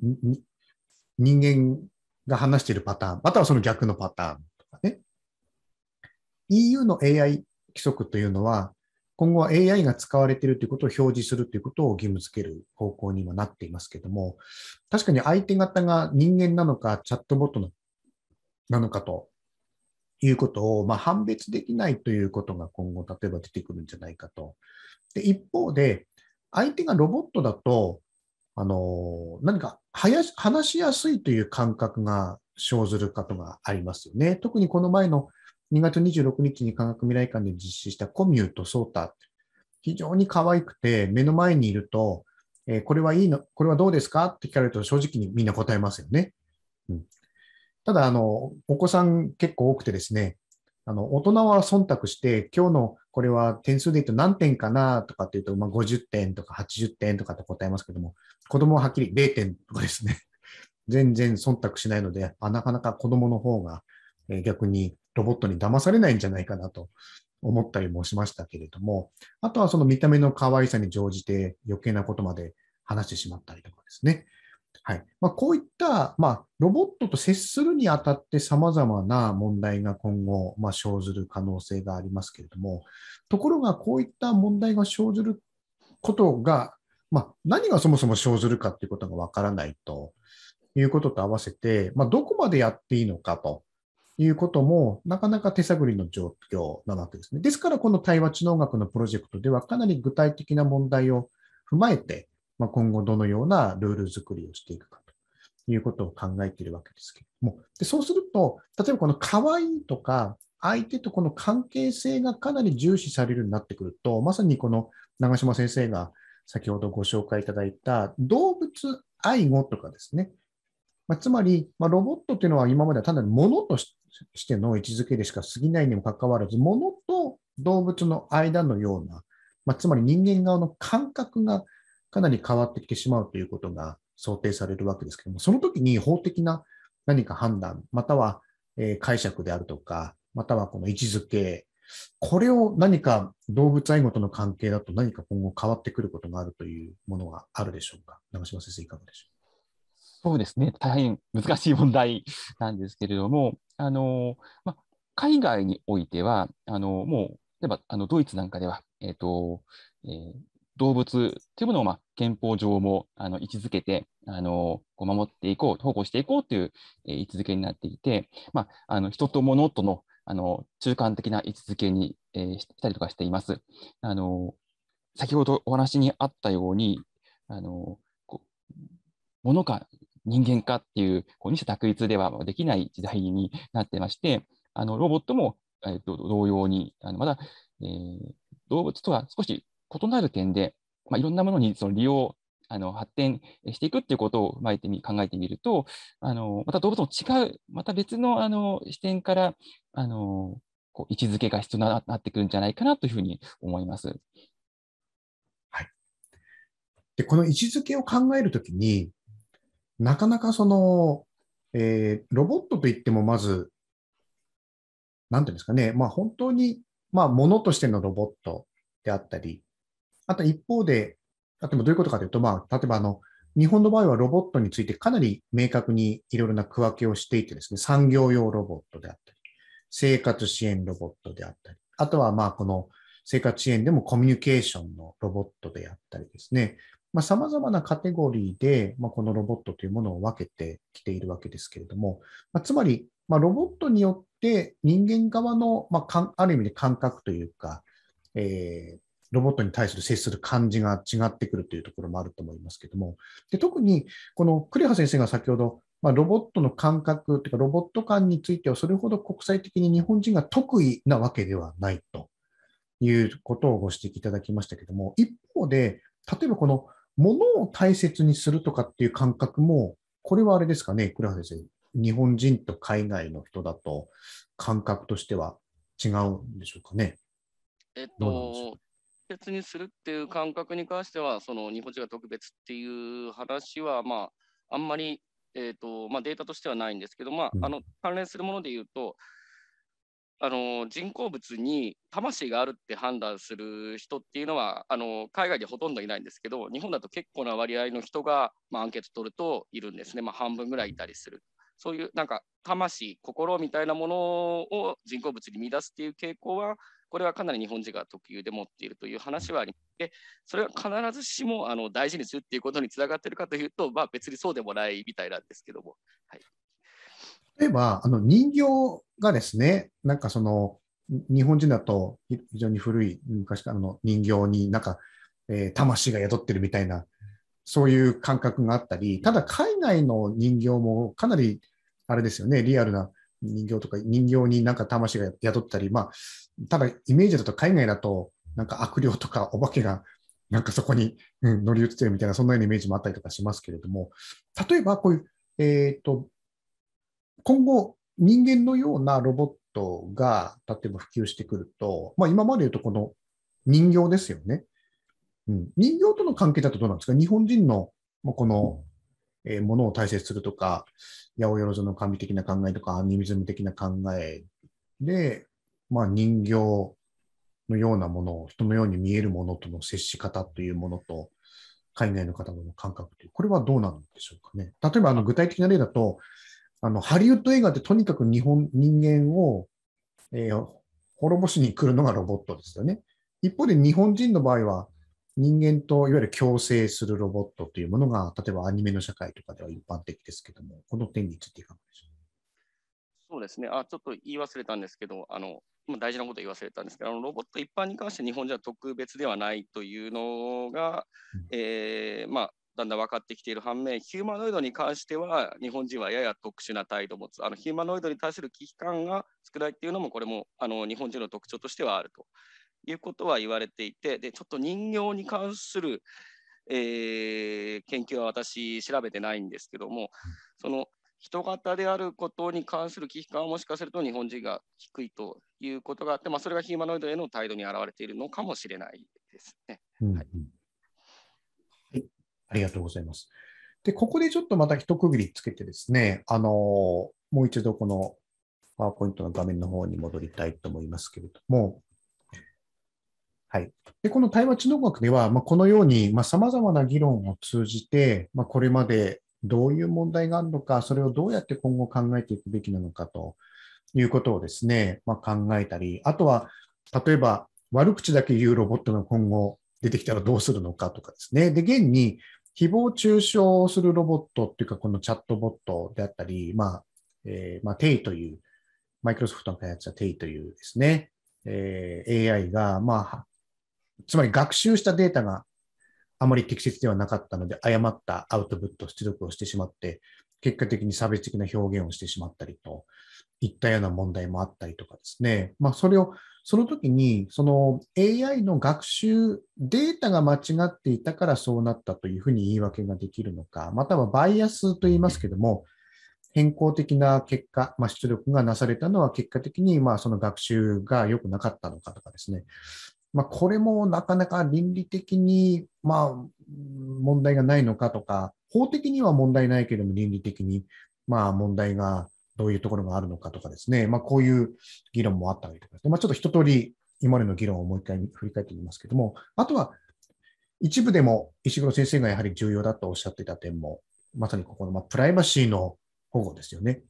人間が話しているパターン、またはその逆のパターンとかね。EU の AI 規則というのは、今後は AI が使われているということを表示するということを義務付ける方向にもなっていますけども、確かに相手方が人間なのかチャットボットなのかということを、まあ、判別できないということが今後、例えば出てくるんじゃないかと。で一方で、相手がロボットだと、あの何か話しやすいという感覚が生ずることがありますよね。特にこの前の2月26日に科学未来館で実施したコミューとソータ、非常に可愛くて、目の前にいると、えー、これはいいの、これはどうですかって聞かれると正直にみんな答えますよね。うん、ただ、あの、お子さん結構多くてですね、あの、大人は忖度して、今日のこれは点数で言うと何点かなとかっていうと、まあ、50点とか80点とかって答えますけども、子供ははっきり0点とかですね、全然忖度しないので、あなかなか子供の方が、え逆にロボットに騙されないんじゃないかなと思ったりもしましたけれども、あとはその見た目の可愛さに乗じて余計なことまで話してしまったりとかですね。はいまあ、こういった、まあ、ロボットと接するにあたってさまざまな問題が今後、まあ、生ずる可能性がありますけれども、ところがこういった問題が生ずることが、まあ、何がそもそも生ずるかということがわからないということと合わせて、まあ、どこまでやっていいのかということも、なかなか手探りの状況なわけですね。ですから、この対話知能学のプロジェクトでは、かなり具体的な問題を踏まえて、まあ、今後どのようなルール作りをしていくかということを考えているわけですけれども、でそうすると、例えばこの可愛いとか、相手とこの関係性がかなり重視されるようになってくると、まさにこの長嶋先生が先ほどご紹介いただいた動物愛護とかですね、まあ、つまり、まあ、ロボットというのは今までは単なるものとしての位置づけでしか過ぎないにもかかわらず、ものと動物の間のような、まあ、つまり人間側の感覚がかなり変わってきてしまうということが想定されるわけですけども、その時に法的な何か判断、または解釈であるとか、またはこの位置づけ、これを何か動物愛護との関係だと何か今後変わってくることがあるというものはあるでしょうか。長嶋先生、いかがでしょうそうですね、大変難しい問題なんですけれども、あのま、海外においては、あのもう例えばあのドイツなんかでは、えーとえー、動物というものを、まあ、憲法上もあの位置づけて、あのこう守っていこう、保護していこうという、えー、位置づけになっていて、まあ、あの人と物とのあの中間的な位置づけに、えー、したりとかしています。あの先ほどお話にあったように、あのこ物か人間かっていうこう二者択一ではできない時代になってまして、あのロボットも、えーと、と同様にあのまだ、えー動物とは少し異なる点で、まあ、いろんなものにその利用あの発展していくっていうことを考えてみ考えてみるとあのまた動物も違うまた別のあの視点からあのこう位置づけが必要になってくるんじゃないかなというふうに思います。はい、でこの位置づけを考えるときになかなかその、えー、ロボットといってもまずなんていうんですかね、まあ、本当に、まあ、ものとしてのロボットであったり、あと一方で、あとどういうことかというと、まあ、例えばあの、日本の場合はロボットについてかなり明確にいろいろな区分けをしていてですね、産業用ロボットであったり、生活支援ロボットであったり、あとはまあこの生活支援でもコミュニケーションのロボットであったりですね、まあ、様々なカテゴリーで、まあ、このロボットというものを分けてきているわけですけれども、まあ、つまり、まあ、ロボットによって人間側の、まあ、ある意味で感覚というか、えー、ロボットに対する接する感じが違ってくるというところもあると思いますけども、で特にこのクレハ先生が先ほど、まあ、ロボットの感覚というか、ロボット感については、それほど国際的に日本人が得意なわけではないということをご指摘いただきましたけども、一方で、例えばこのものを大切にするとかっていう感覚も、これはあれですかね、栗原先生、日本人と海外の人だと感覚としては違うんでしょうかね。えっと、別にするっていう感覚に関しては、その日本人が特別っていう話は、まあ、あんまり、えーとまあ、データとしてはないんですけど、まあ、あの関連するもので言うと、あの人工物に魂があるって判断する人っていうのはあの海外でほとんどいないんですけど日本だと結構な割合の人が、まあ、アンケート取るといるんですね、まあ、半分ぐらいいたりするそういうなんか魂心みたいなものを人工物に見出すっていう傾向はこれはかなり日本人が特有で持っているという話はありでそれは必ずしもあの大事にするっていうことにつながっているかというと、まあ、別にそうでもないみたいなんですけども。はい、例えばあの人形がですね、なんかその日本人だと非常に古い昔からの人形になんか、えー、魂が宿ってるみたいな、そういう感覚があったり、ただ海外の人形もかなりあれですよね、リアルな人形とか人形になんか魂が宿ったり、まあ、ただイメージだと海外だとなんか悪霊とかお化けが なんかそこに、うん、乗り移ってるみたいなそんなようなイメージもあったりとかしますけれども例えばこういう、えーと、今後人間のようなロボットが例えば普及してくると、まあ、今まで言うとこの人形ですよね、うん、人形との関係だとどうなんですか日本人のこのえー、ものを大切するとか、八百万の神的な考えとか、アニミズム的な考えで、まあ、人形のようなものを、人のように見えるものとの接し方というものと、海外の方の感覚という、これはどうなんでしょうかね。例えば、あの具体的な例だと、あのハリウッド映画ってとにかく日本人間を、えー、滅ぼしに来るのがロボットですよね。一方で日本人の場合は、人間といわゆる共生するロボットというものが、例えばアニメの社会とかでは一般的ですけども、この点についていかがでしょうそうですねあ、ちょっと言い忘れたんですけど、あの大事なこと言い忘れたんですけど、あのロボット一般に関して日本じゃ特別ではないというのが、うん、えー、まあ、だんだん分かってきている反面、ヒューマノイドに関しては、日本人はやや特殊な態度を持つ、あのヒューマノイドに対する危機感が少ないっていうのも、これもあの日本人の特徴としてはあるということは言われていてでちょっと人形に関する、えー、研究は私調べてないんですけどもその人型であることに関する危機感はもしかすると日本人が低いということがあって、まあ、それがヒューマノイドへの態度に表れているのかもしれないですね。うんうん、はい、はい、ありがとうございます。で、ここでちょっとまた一区切りつけてですね、あのー、もう一度このパワーポイントの画面の方に戻りたいと思いますけれども、はい、でこの対話知能学では、まあ、このようにさまざ、まな議論を通じて、まあ、これまでどういう問題があるのか、それをどうやって今後考えていくべきなのかということをですね、まあ、考えたり、あとは例えば悪口だけ言うロボットの今後出てきたらどうするのかとかですね。で、現に誹謗中傷するロボットっていうか、このチャットボットであったり、まあ、えー、まあ、テイという、マイクロソフトの開発者テイというですね、えー、AI が、まあ、つまり学習したデータがあまり適切ではなかったので、誤ったアウトプット、出力をしてしまって、結果的に差別的な表現をしてしまったりといったような問題もあったりとかですね。まあ、それを、その時に、その AI の学習データが間違っていたからそうなったというふうに言い訳ができるのか、またはバイアスと言いますけども、変更的な結果、まあ、出力がなされたのは結果的にまあその学習が良くなかったのかとかですね、まあ、これもなかなか倫理的に、まあ、問題がないのかとか、法的には問題ないけれども、倫理的に、まあ、問題がどういうところがあるのかとかですね、まあ、こういう議論もあったわけです、まあ、ちょっと一通り、今までの議論をもう一回振り返ってみますけれども、あとは、一部でも石黒先生がやはり重要だとおっしゃっていた点も、まさにここの、まあ、プライバシーの保護ですよね。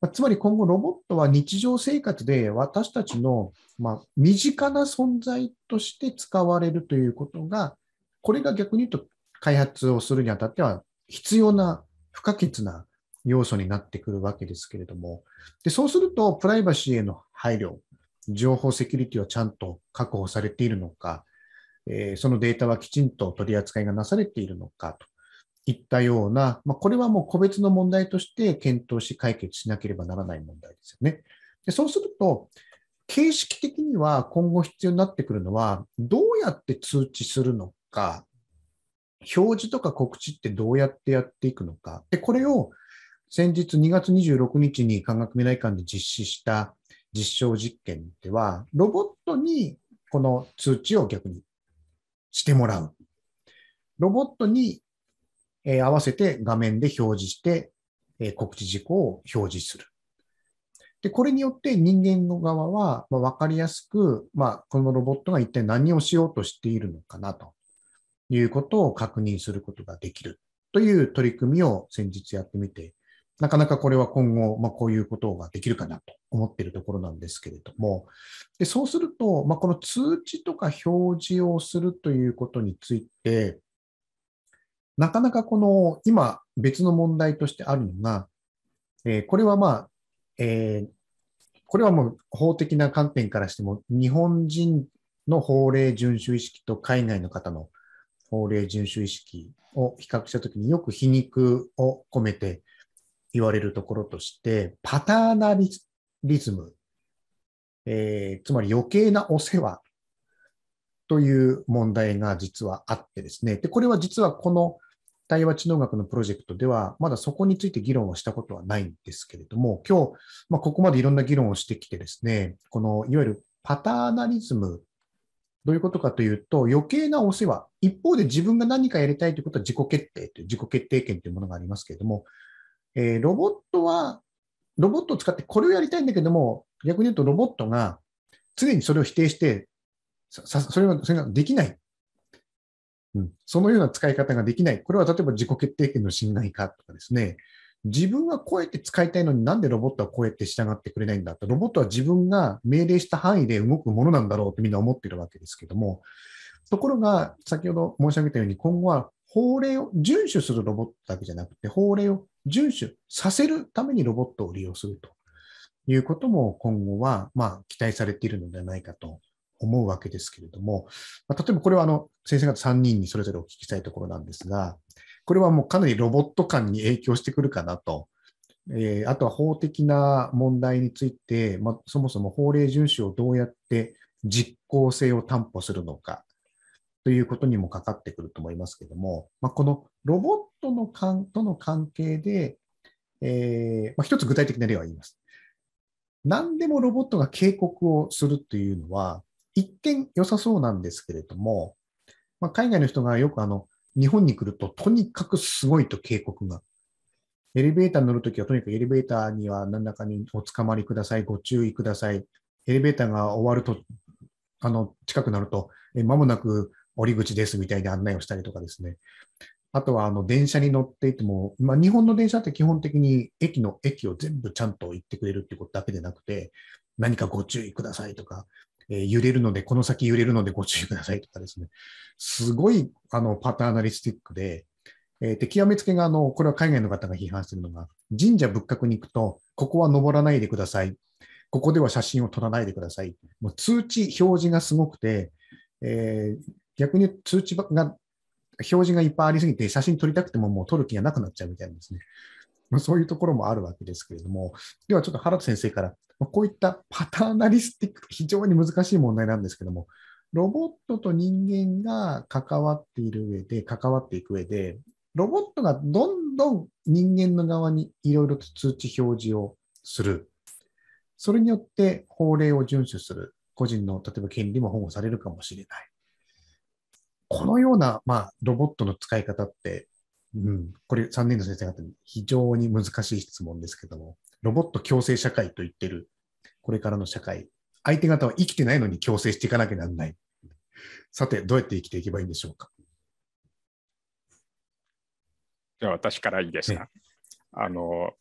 まあ、つまり今後、ロボットは日常生活で私たちの、ま身近な存在として使われるということが、これが逆に言うと開発をするにあたっては必要な不可欠な要素になってくるわけですけれども、でそうするとプライバシーへの配慮、情報セキュリティはちゃんと確保されているのか、えそのデータはきちんと取り扱いがなされているのかといったような、まあ、これはもう個別の問題として検討し解決しなければならない問題ですよね。でそうすると、形式的には今後必要になってくるのは、どうやって通知するのか、表示とか告知ってどうやってやっていくのか。で、これを先日2月26日に科学未来館で実施した実証実験では、ロボットにこの通知を逆にしてもらう。ロボットにえー、合わせて画面で表示して、えー、告知事項を表示する。で、これによって人間の側は、まあ、分かりやすく、まあ、このロボットが一体何をしようとしているのかなということを確認することができるという取り組みを先日やってみて、なかなかこれは今後、まあ、こういうことができるかなと思っているところなんですけれども、でそうすると、まあ、この通知とか表示をするということについて、なかなかこの、今別の問題としてあるのが、えー、これはまあ、えー、これはもう法的な観点からしても、日本人の法令遵守意識と海外の方の法令遵守意識を比較したときによく皮肉を込めて言われるところとして、パターナリズム、えー、つまり余計なお世話という問題が実はあってですね。で、これは実はこの対話知能学のプロジェクトでは、まだそこについて議論をしたことはないんですけれども、今日、まあ、ここまでいろんな議論をしてきてですね、このいわゆるパターナリズム、どういうことかというと、余計なお世話、一方で自分が何かやりたいということは自己決定という、自己決定権というものがありますけれども、えー、ロボットは、ロボットを使ってこれをやりたいんだけども、逆に言うとロボットが常にそれを否定して、それはそれができないうん、そのような使い方ができない。これは例えば自己決定権の侵害かとかですね、自分はこうやって使いたいのになんでロボットはこうやって従ってくれないんだって、ロボットは自分が命令した範囲で動くものなんだろうってみんな思ってるわけですけども、ところが先ほど申し上げたように今後は法令を遵守するロボットだけじゃなくて、法令を遵守させるためにロボットを利用するということも今後はま期待されているのではないかと思うわけですけれども、まあ、例えばこれはあの先生方3人にそれぞれお聞きしたいところなんですが、これはもうかなりロボット感に影響してくるかなと。えー、あとは法的な問題について、まあ、そもそも法令遵守をどうやって実効性を担保するのかということにもかかってくると思いますけれども、まあ、このロボットの関との関係で、えー、まあ、一つ具体的な例を言います。何でもロボットが警告をするというのは、一見良さそうなんですけれども、まあ、海外の人がよくあの日本に来るととにかくすごいと警告が。エレベーターに乗るときはとにかくエレベーターには何らかにおつかまりください、ご注意ください。エレベーターが終わると、あの近くなると、まもなく降り口ですみたいな案内をしたりとかですね。あとはあの電車に乗っていても、まあ、日本の電車って基本的に駅の駅を全部ちゃんと行ってくれるっていうことだけでなくて、何かご注意くださいとか、え揺れるので、この先揺れるのでご注意くださいとかですね、すごいあのパターナリスティックで、えー、で極めつけがあの、これは海外の方が批判しているのが、神社仏閣に行くと、ここは登らないでください、ここでは写真を撮らないでください、もう通知、表示がすごくて、えー、逆に通知が、表示がいっぱいありすぎて、写真撮りたくてももう撮る気がなくなっちゃうみたいなんですね。まそういうところもあるわけですけれども、ではちょっと原田先生から、まこういったパターナリスティック、非常に難しい問題なんですけども、ロボットと人間が関わっている上で、関わっていく上で、ロボットがどんどん人間の側にいろいろと通知表示をする。それによって法令を遵守する。個人の例えば権利も保護されるかもしれない。このような、まあ、ロボットの使い方ってうん、これ3年の先生方に非常に難しい質問ですけども、ロボット共生社会と言ってる、これからの社会、相手方は生きてないのに共生していかなきゃならない。さて、どうやって生きていけばいいんでしょうか。じゃあ、私からいいですか。ね、あの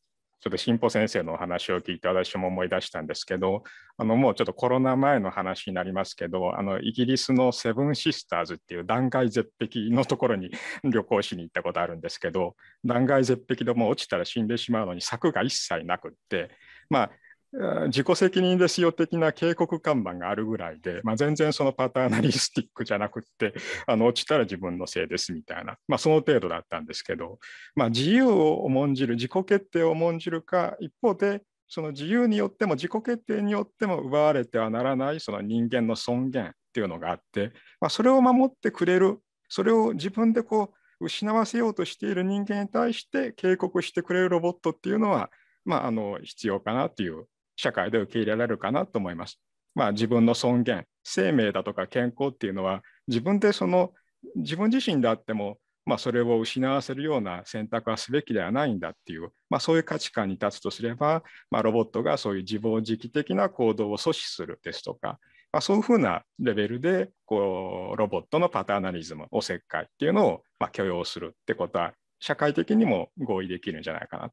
ちょっと新保先生のお話を聞いて私も思い出したんですけどあのもうちょっとコロナ前の話になりますけどあのイギリスのセブンシスターズっていう断崖絶壁のところに旅行しに行ったことあるんですけど断崖絶壁でも落ちたら死んでしまうのに柵が一切なくってまあ自己責任ですよ的な警告看板があるぐらいで、まあ、全然そのパターナリスティックじゃなくってあの落ちたら自分のせいですみたいな、まあ、その程度だったんですけど、まあ、自由を重んじる自己決定を重んじるか一方でその自由によっても自己決定によっても奪われてはならないその人間の尊厳っていうのがあって、まあ、それを守ってくれるそれを自分でこう失わせようとしている人間に対して警告してくれるロボットっていうのは、まあ、あの必要かなという社会で受け入れられるかなと思います。まあ、自分の尊厳生命だとか健康っていうのは自分でその自分自身であっても、まあ、それを失わせるような選択はすべきではないんだっていう、まあ、そういう価値観に立つとすれば、まあ、ロボットがそういう自暴自棄的な行動を阻止するですとか、まあ、そういうふうなレベルでこうロボットのパターナリズムおせっかいっていうのをま許容するってことは社会的にも合意できるんじゃないかなと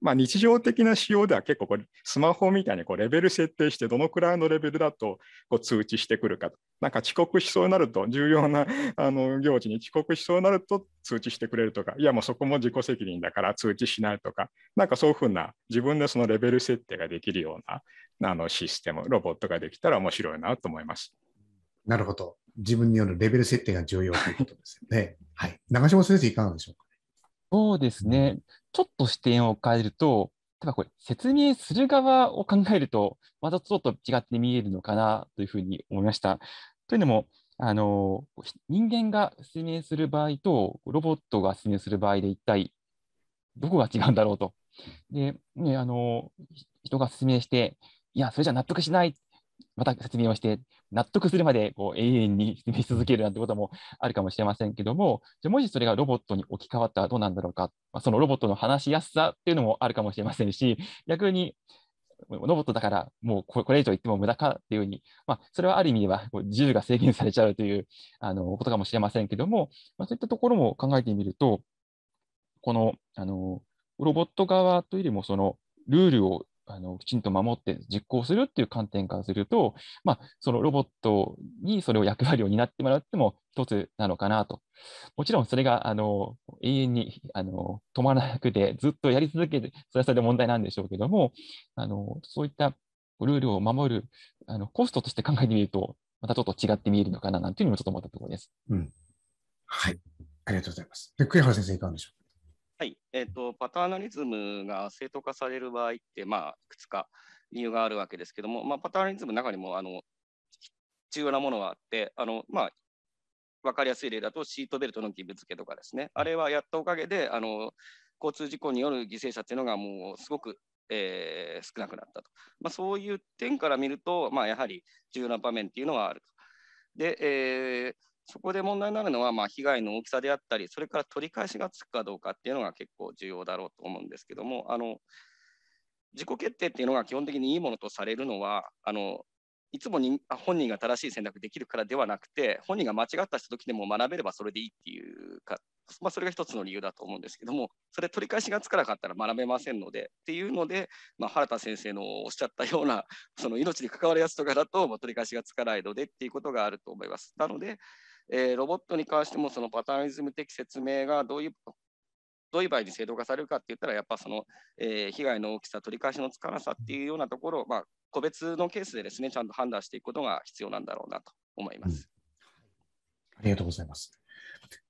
まあ、日常的な仕様では結構これスマホみたいにこうレベル設定してどのくらいのレベルだとこう通知してくるかとなんか遅刻しそうになると重要なあの行事に遅刻しそうになると通知してくれるとかいやもうそこも自己責任だから通知しないとかなんかそういうふうな自分でそのレベル設定ができるようなあのシステムロボットができたら面白いなと思います。なるほど自分によるレベル設定が重要ということですよね。はい、長嶋先生いかがでしょうかそうですね、ちょっと視点を変えると、例えばこれ、説明する側を考えると、またちょっと違って見えるのかなというふうに思いました。というのも、あの人間が説明する場合と、ロボットが説明する場合で一体、どこが違うんだろうと。で、ね、あの人が説明して、いや、それじゃ納得しないっまた説明をして、納得するまでこう永遠に説明し続けるなんてこともあるかもしれませんけども、じゃもしそれがロボットに置き換わったらどうなんだろうか、まあ、そのロボットの話しやすさっていうのもあるかもしれませんし、逆にロボットだからもうこれ以上言っても無駄かっていうふうに、まあ、それはある意味では自由が制限されちゃうというあのことかもしれませんけども、まあ、そういったところも考えてみると、このあのロボット側というよりもそのルールをあのきちんと守って実行するっていう観点からすると、まあ、そのロボットにそれを役割を担ってもらっても一つなのかなと。もちろんそれがあの永遠にあの止まらなくてずっとやり続けて、それはそれで問題なんでしょうけども、あのそういったルールを守るあのコストとして考えてみると、またちょっと違って見えるのかななんていうのもちょっと思ったところです。うん、はい、ありがとうございます。で、栗原先生、いかがでしょうはい、えーと、パターナリズムが正当化される場合って、まあ、いくつか理由があるわけですけども、まあ、パターナリズムの中にもあの重要なものがあってあの、まあ、分かりやすい例だとシートベルトの義務付けとかですねあれはやったおかげであの交通事故による犠牲者っていうのがもうすごく、えー、少なくなったと、まあ、そういう点から見ると、まあ、やはり重要な場面っていうのはあると。で、えーそこで問題になるのは、まあ、被害の大きさであったり、それから取り返しがつくかどうかっていうのが結構重要だろうと思うんですけども、あの自己決定っていうのが基本的にいいものとされるのは、あのいつもに本人が正しい選択できるからではなくて、本人が間違った時でも学べればそれでいいっていうか、まあ、それが一つの理由だと思うんですけども、それ取り返しがつかなかったら学べませんのでっていうので、まあ、原田先生のおっしゃったような、その命に関わるやつとかだと、まあ、取り返しがつかないのでっていうことがあると思います。なので、えー、ロボットに関してもそのパターニズム的説明がどういうどういう場合に制度化されるかって言ったらやっぱその、えー、被害の大きさ取り返しのつかなさっていうようなところを、まあ、個別のケースでですねちゃんと判断していくことが必要なんだろうなと思います。うん、ありがとうございます。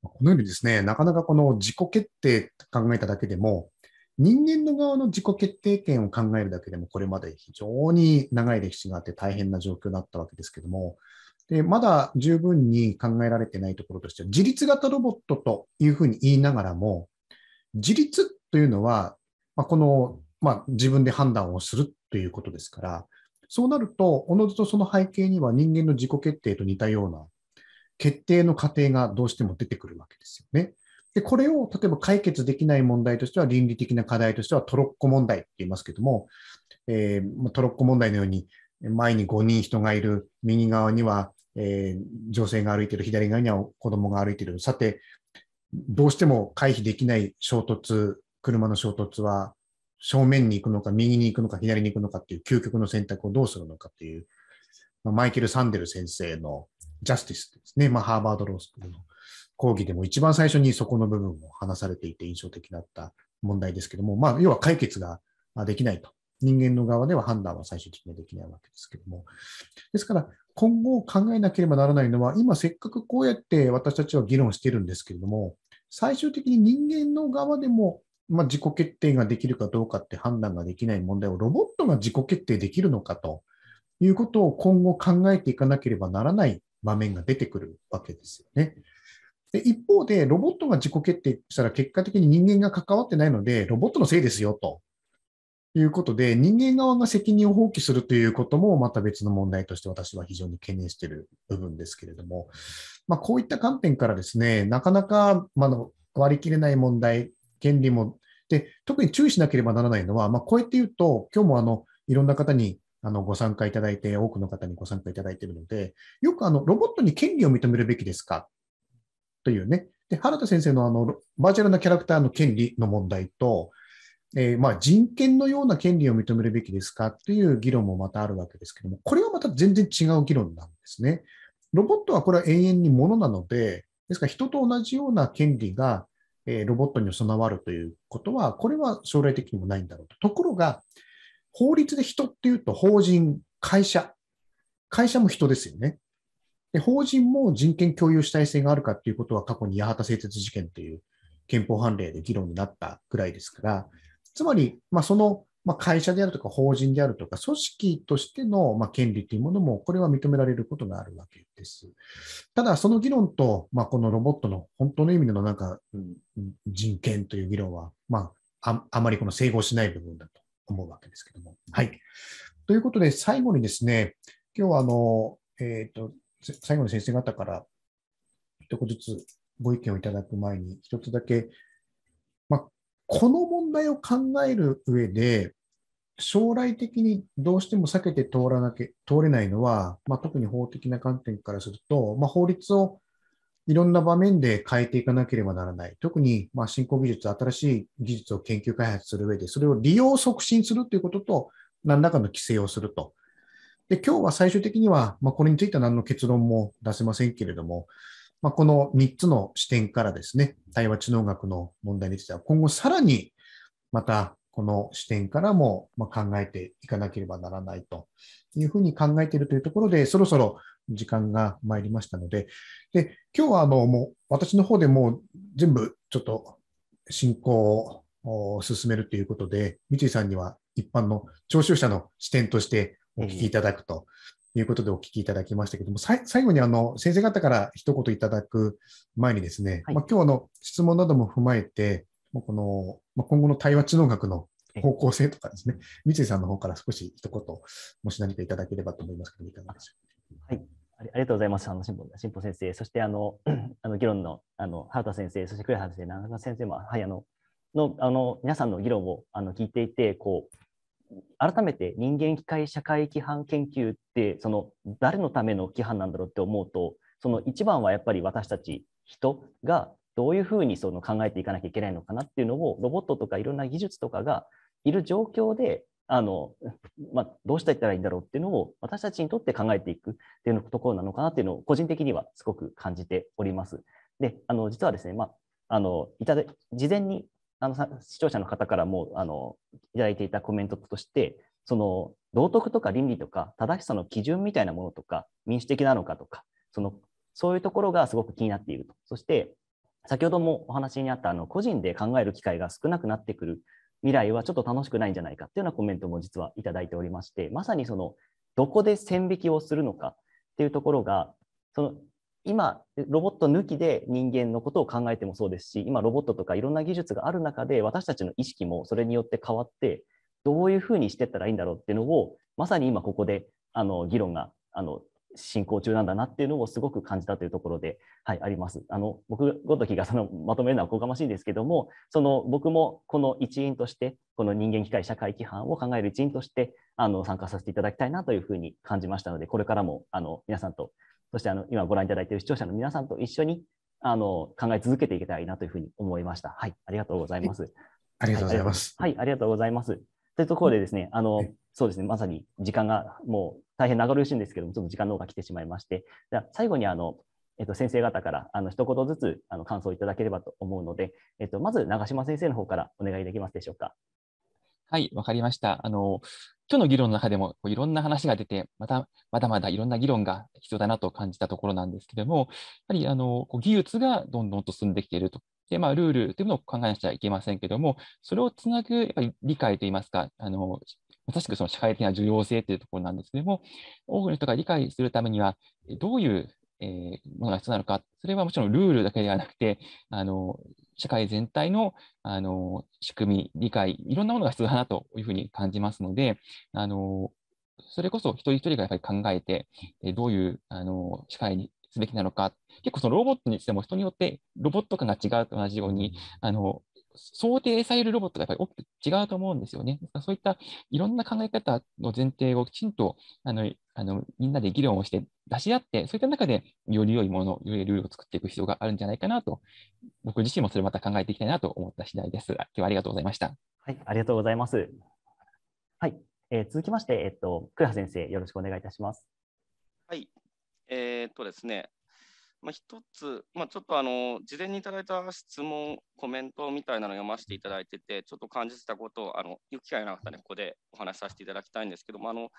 このようにですね、なかなかこの自己決定考えただけでも、人間の側の自己決定権を考えるだけでも、これまで非常に長い歴史があって大変な状況だったわけですけども、で、まだ十分に考えられてないところとしては、自立型ロボットというふうに言いながらも、自立というのは、まあ、この、まあ、自分で判断をするということですから、そうなると、おのずとその背景には人間の自己決定と似たような決定の過程がどうしても出てくるわけですよね。で、これを例えば解決できない問題としては、倫理的な課題としてはトロッコ問題って言いますけども、えー、トロッコ問題のように、前に5人人がいる、右側にはえー、女性が歩いてる、左側には子供が歩いてる。さて、どうしても回避できない衝突、車の衝突は、正面に行くのか、右に行くのか、左に行くのかっていう究極の選択をどうするのかっていう、まあ、マイケル・サンデル先生のジャスティスですね、まあ、ハーバード・ロースクールの講義でも一番最初にそこの部分を話されていて印象的だった問題ですけども、まあ、要は解決ができないと。人間の側では判断は最終的にはできないわけですけども。ですから、今後考えなければならないのは、今せっかくこうやって私たちは議論してるんですけれども、最終的に人間の側でも、まあ、自己決定ができるかどうかって判断ができない問題をロボットが自己決定できるのかということを今後考えていかなければならない場面が出てくるわけですよね。で一方で、ロボットが自己決定したら結果的に人間が関わってないので、ロボットのせいですよということで、人間側が責任を放棄するということも、また別の問題として私は非常に懸念している部分ですけれども、まあ、こういった観点からですね、なかなか、まあ、割り切れない問題、権利も、で、特に注意しなければならないのは、まあ、こうやって言うと、今日もあの、いろんな方にあのご参加いただいて、多くの方にご参加いただいているので、よくあの、ロボットに権利を認めるべきですかというね、で、原田先生のあの、バーチャルなキャラクターの権利の問題と、えー、まあ、人権のような権利を認めるべきですかという議論もまたあるわけですけども、これはまた全然違う議論なんですね。ロボットはこれは永遠にものなので、ですから人と同じような権利が、えー、ロボットに備わるということは、これは将来的にもないんだろうと。ところが、法律で人っていうと法人、会社、会社も人ですよね。で法人も人権共有主体性があるかっていうことは過去に八幡製鉄事件という憲法判例で議論になったぐらいですから、つまり、まあ、その、まあ、会社であるとか法人であるとか組織としての、まあ、権利というものも、これは認められることがあるわけです。ただ、その議論と、まあ、このロボットの本当の意味でのなんか、うん、人権という議論は、まあ、ああまりこの整合しない部分だと思うわけですけども。はい。ということで、最後にですね、今日はあの、えっ、ー、と、最後に先生方から、一個ずつご意見をいただく前に、一つだけこの問題を考える上で、将来的にどうしても避けて通らなきゃ通れないのは、まあ、特に法的な観点からすると、まあ、法律をいろんな場面で変えていかなければならない。特に、まあ、新興技術、新しい技術を研究開発する上で、それを利用促進するということと、何らかの規制をすると。で、今日は最終的には、まあ、これについては何の結論も出せませんけれども、まあ、この3つの視点からですね、対話知能学の問題については、今後さらにまたこの視点からも考えていかなければならないというふうに考えているというところで、そろそろ時間が参りましたので、で今日はあのもう私の方でもう全部ちょっと進行を進めるということで、三井さんには一般の聴衆者の視点としてお聞きいただくということでお聞きいただきましたけども、最後にあの先生方から一言いただく前にですね、はい、まあ、今日の質問なども踏まえて、この、まあ、今後の対話知能学の方向性とかですね、三井さんの方から少し一言、もし何かいただければと思いますけど、いかがでしょうか。はいありがとうございます。あの、新保先生、そしてあの、あの議論の、あの、原田先生、そして倉原先生、長田先生も、はい、あの、の、あの、皆さんの議論を、あの、聞いていて、こう、改めて人間機械社会規範研究ってその誰のための規範なんだろうって思うとその一番はやっぱり私たち人がどういうふうにその考えていかなきゃいけないのかなっていうのをロボットとかいろんな技術とかがいる状況であの、まあ、どうしていったらいいんだろうっていうのを私たちにとって考えていくっていうところなのかなっていうのを個人的にはすごく感じております。であの実はですね、まああのいただ事前にあの視聴者の方からもあのいただいていたコメントとしてその道徳とか倫理とか正しさの基準みたいなものとか民主的なのかとかそのそういうところがすごく気になっているとそして先ほどもお話にあったあの個人で考える機会が少なくなってくる未来はちょっと楽しくないんじゃないかっていうようなコメントも実はいただいておりましてまさにそのどこで線引きをするのかっていうところがその今、ロボット抜きで人間のことを考えてもそうですし、今、ロボットとかいろんな技術がある中で、私たちの意識もそれによって変わって、どういうふうにしていったらいいんだろうっていうのを、まさに今、ここであの議論があの進行中なんだなっていうのをすごく感じたというところで、はい、あります。あの僕ごときがそのまとめるのはおこがましいんですけども、その僕もこの一員として、この人間機械社会規範を考える一員としてあの参加させていただきたいなというふうに感じましたので、これからもあの皆さんとそしてあの今ご覧いただいている視聴者の皆さんと一緒にあの考え続けていけたらいいなというふうに思いました。はい、ありがとうございます。ありがとうございます。はい、ありがとうございます。というところでですね、あの、そうですね、まさに時間がもう大変長れしいんですけども、ちょっと時間の方が来てしまいまして、じゃ最後にあの、えっと、先生方からあの一言ずつあの感想をいただければと思うので、えっと、まず長嶋先生の方からお願いできますでしょうか。はい、わかりました。あの、今日の議論の中でもこういろんな話が出て、またまだまだいろんな議論が必要だなと感じたところなんですけれども、やはりあのこう技術がどんどんと進んできていると。で、まあ、ルールというものを考えなくちゃいけませんけれども、それをつなぐやっぱり理解といいますか、あのまさしくその社会的な重要性というところなんですけれども、多くの人が理解するためには、どういうえものが必要なのか、それはもちろんルールだけではなくて、あの社会全体のあの仕組み、理解、いろんなものが必要だなというふうに感じますので、あのそれこそ一人一人がやっぱり考えて、どういうあの社会にすべきなのか、結構そのロボットにしても人によってロボット感が違うと同じように、あの想定されるロボットがやっぱり大きく違うと思うんですよね。そういったいろんな考え方の前提をきちんとあのあのみんなで議論をして出し合って、そういった中でより良いもの、よりルールを作っていく必要があるんじゃないかなと、僕自身もそれまた考えていきたいなと思った次第です。今日はありがとうございました。はい、ありがとうございます。はい、えー、続きまして、えっと、倉橋先生、よろしくお願いいたします。はい、えー、っとですね、まあ、一つ、まあ、ちょっとあの事前にいただいた質問、コメントみたいなのを読ませていただいてて、ちょっと感じてたことをあの言う機会がなかったので、ここでお話しさせていただきたいんですけども、あのやっ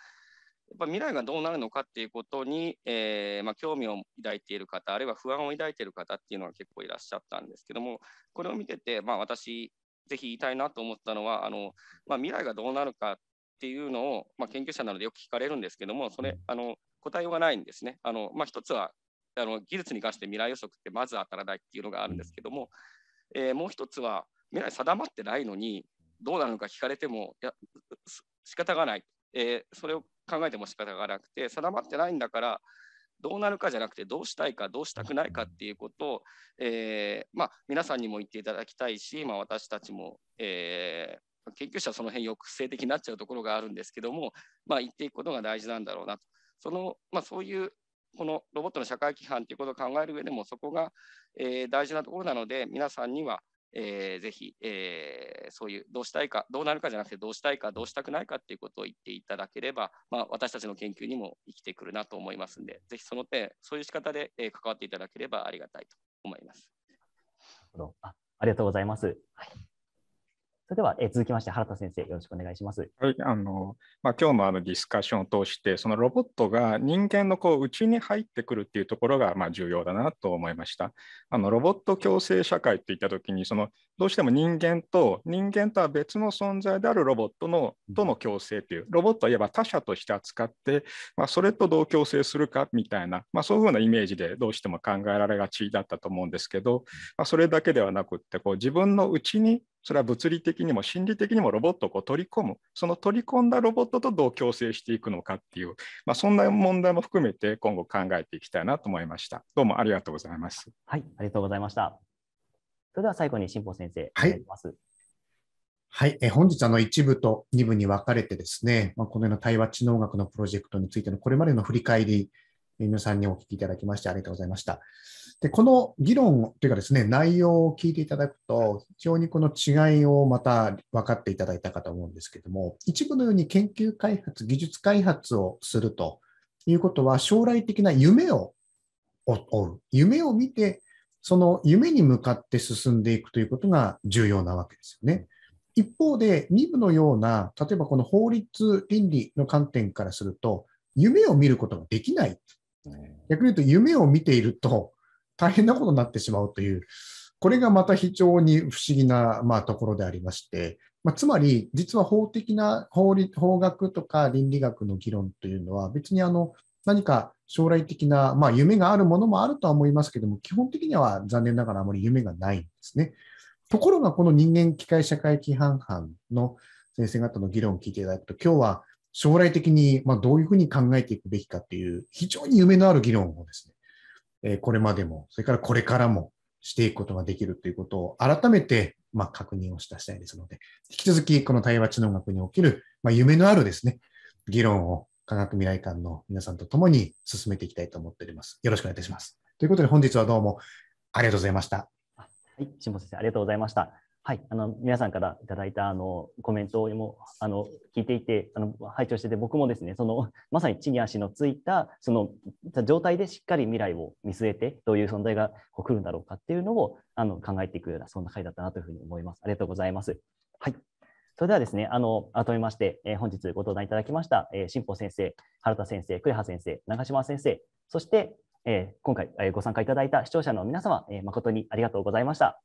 ぱ未来がどうなるのかっていうことに、えー、まあ、興味を抱いている方、あるいは不安を抱いている方っていうのが結構いらっしゃったんですけども、これを見てて、まあ、私、ぜひ言いたいなと思ったのは、あのま未来がどうなるかっていうのを、ま研究者なのでよく聞かれるんですけども、それあの答えようがないんですね。あのまあ、一つはあの技術に関して未来予測ってまず当たらないっていうのがあるんですけども、えー、もう一つは未来定まってないのにどうなるのか聞かれてもいや仕方がない、えー、それを考えても仕方がなくて定まってないんだからどうなるかじゃなくてどうしたいかどうしたくないかっていうことを、えー、まあ、皆さんにも言っていただきたいし、まあ、私たちも、えー、研究者はその辺抑制的になっちゃうところがあるんですけども、まあ、言っていくことが大事なんだろうなとその、まあ、そういうこのロボットの社会規範ということを考える上でも、そこが、えー、大事なところなので、皆さんには、えー、ぜひ、えー、そういうどうしたいか、どうなるかじゃなくて、どうしたいか、どうしたくないかということを言っていただければ、まあ、私たちの研究にも生きてくるなと思いますので、ぜひその点、そういう仕方で、え関わっていただければありがたいと思います。あありがとうございます。はいそれでは、え続きまして原田先生よろしくお願いします。はい、あのまあ今日のあのディスカッションを通してそのロボットが人間のこう内に入ってくるっていうところがまあ重要だなと思いました。あのロボット共生社会っていった時にそのどうしても人間と人間とは別の存在であるロボットのとの共生っていうロボットはいえば他者として扱って、まあ、それとどう共生するかみたいな、まあ、そういうふうなイメージでどうしても考えられがちだったと思うんですけど、まあ、それだけではなくってこう自分の内にそれは物理的にも心理的にもロボットをこう取り込む、その取り込んだロボットとどう共生していくのかっていう、まあ、そんな問題も含めて今後考えていきたいなと思いました。どうもありがとうございます。はい、ありがとうございました。それでは最後に辛坊先生、はい、お願いします。はい、え本日あの1部と2部に分かれてですね、まあ、このような対話知能学のプロジェクトについてのこれまでの振り返り、皆さんにお聞きいただきましてありがとうございました。で、この議論というかですね、内容を聞いていただくと、非常にこの違いをまた分かっていただいたかと思うんですけども、一部のように研究開発、技術開発をするということは、将来的な夢を追う、夢を見て、その夢に向かって進んでいくということが重要なわけですよね。一方で、2部のような、例えばこの法律、倫理の観点からすると、夢を見ることができない逆に言うと夢を見ていると 大変なことになってしまうという、これがまた非常に不思議な、まあ、ところでありまして、まあ、つまり実は法的な法律法学とか倫理学の議論というのは別にあの何か将来的な、まあ、夢があるものもあるとは思いますけども、基本的には残念ながらあまり夢がないんですね。ところが、この人間機械社会規範班の先生方の議論を聞いていただくと、今日は将来的にまどういうふうに考えていくべきかっていう、非常に夢のある議論をですね、えこれまでも、それからこれからもしていくことができるということを改めてま確認をした次第ですので、引き続きこの対話知能学におけるま夢のあるですね、議論を科学未来館の皆さんと共に進めていきたいと思っております。よろしくお願いいたします。ということで本日はどうもありがとうございました。はい、下先生ありがとうございました。はい、あの皆さんからいただいたあのコメントもあの聞いていてあの拝聴してて僕もですねそのまさに地に足のついたその状態でしっかり未来を見据えてどういう存在がこう来るんだろうかっていうのをあの考えていくようなそんな回だったなというふうに思います。ありがとうございます。はい、それではですね、あの改めまして、えー、本日ご登壇いただきました、えー、新先生、原田先生、栗原先生、長島先生、そして、えー、今回、えご参加いただいた視聴者の皆様、えー、誠にありがとうございました。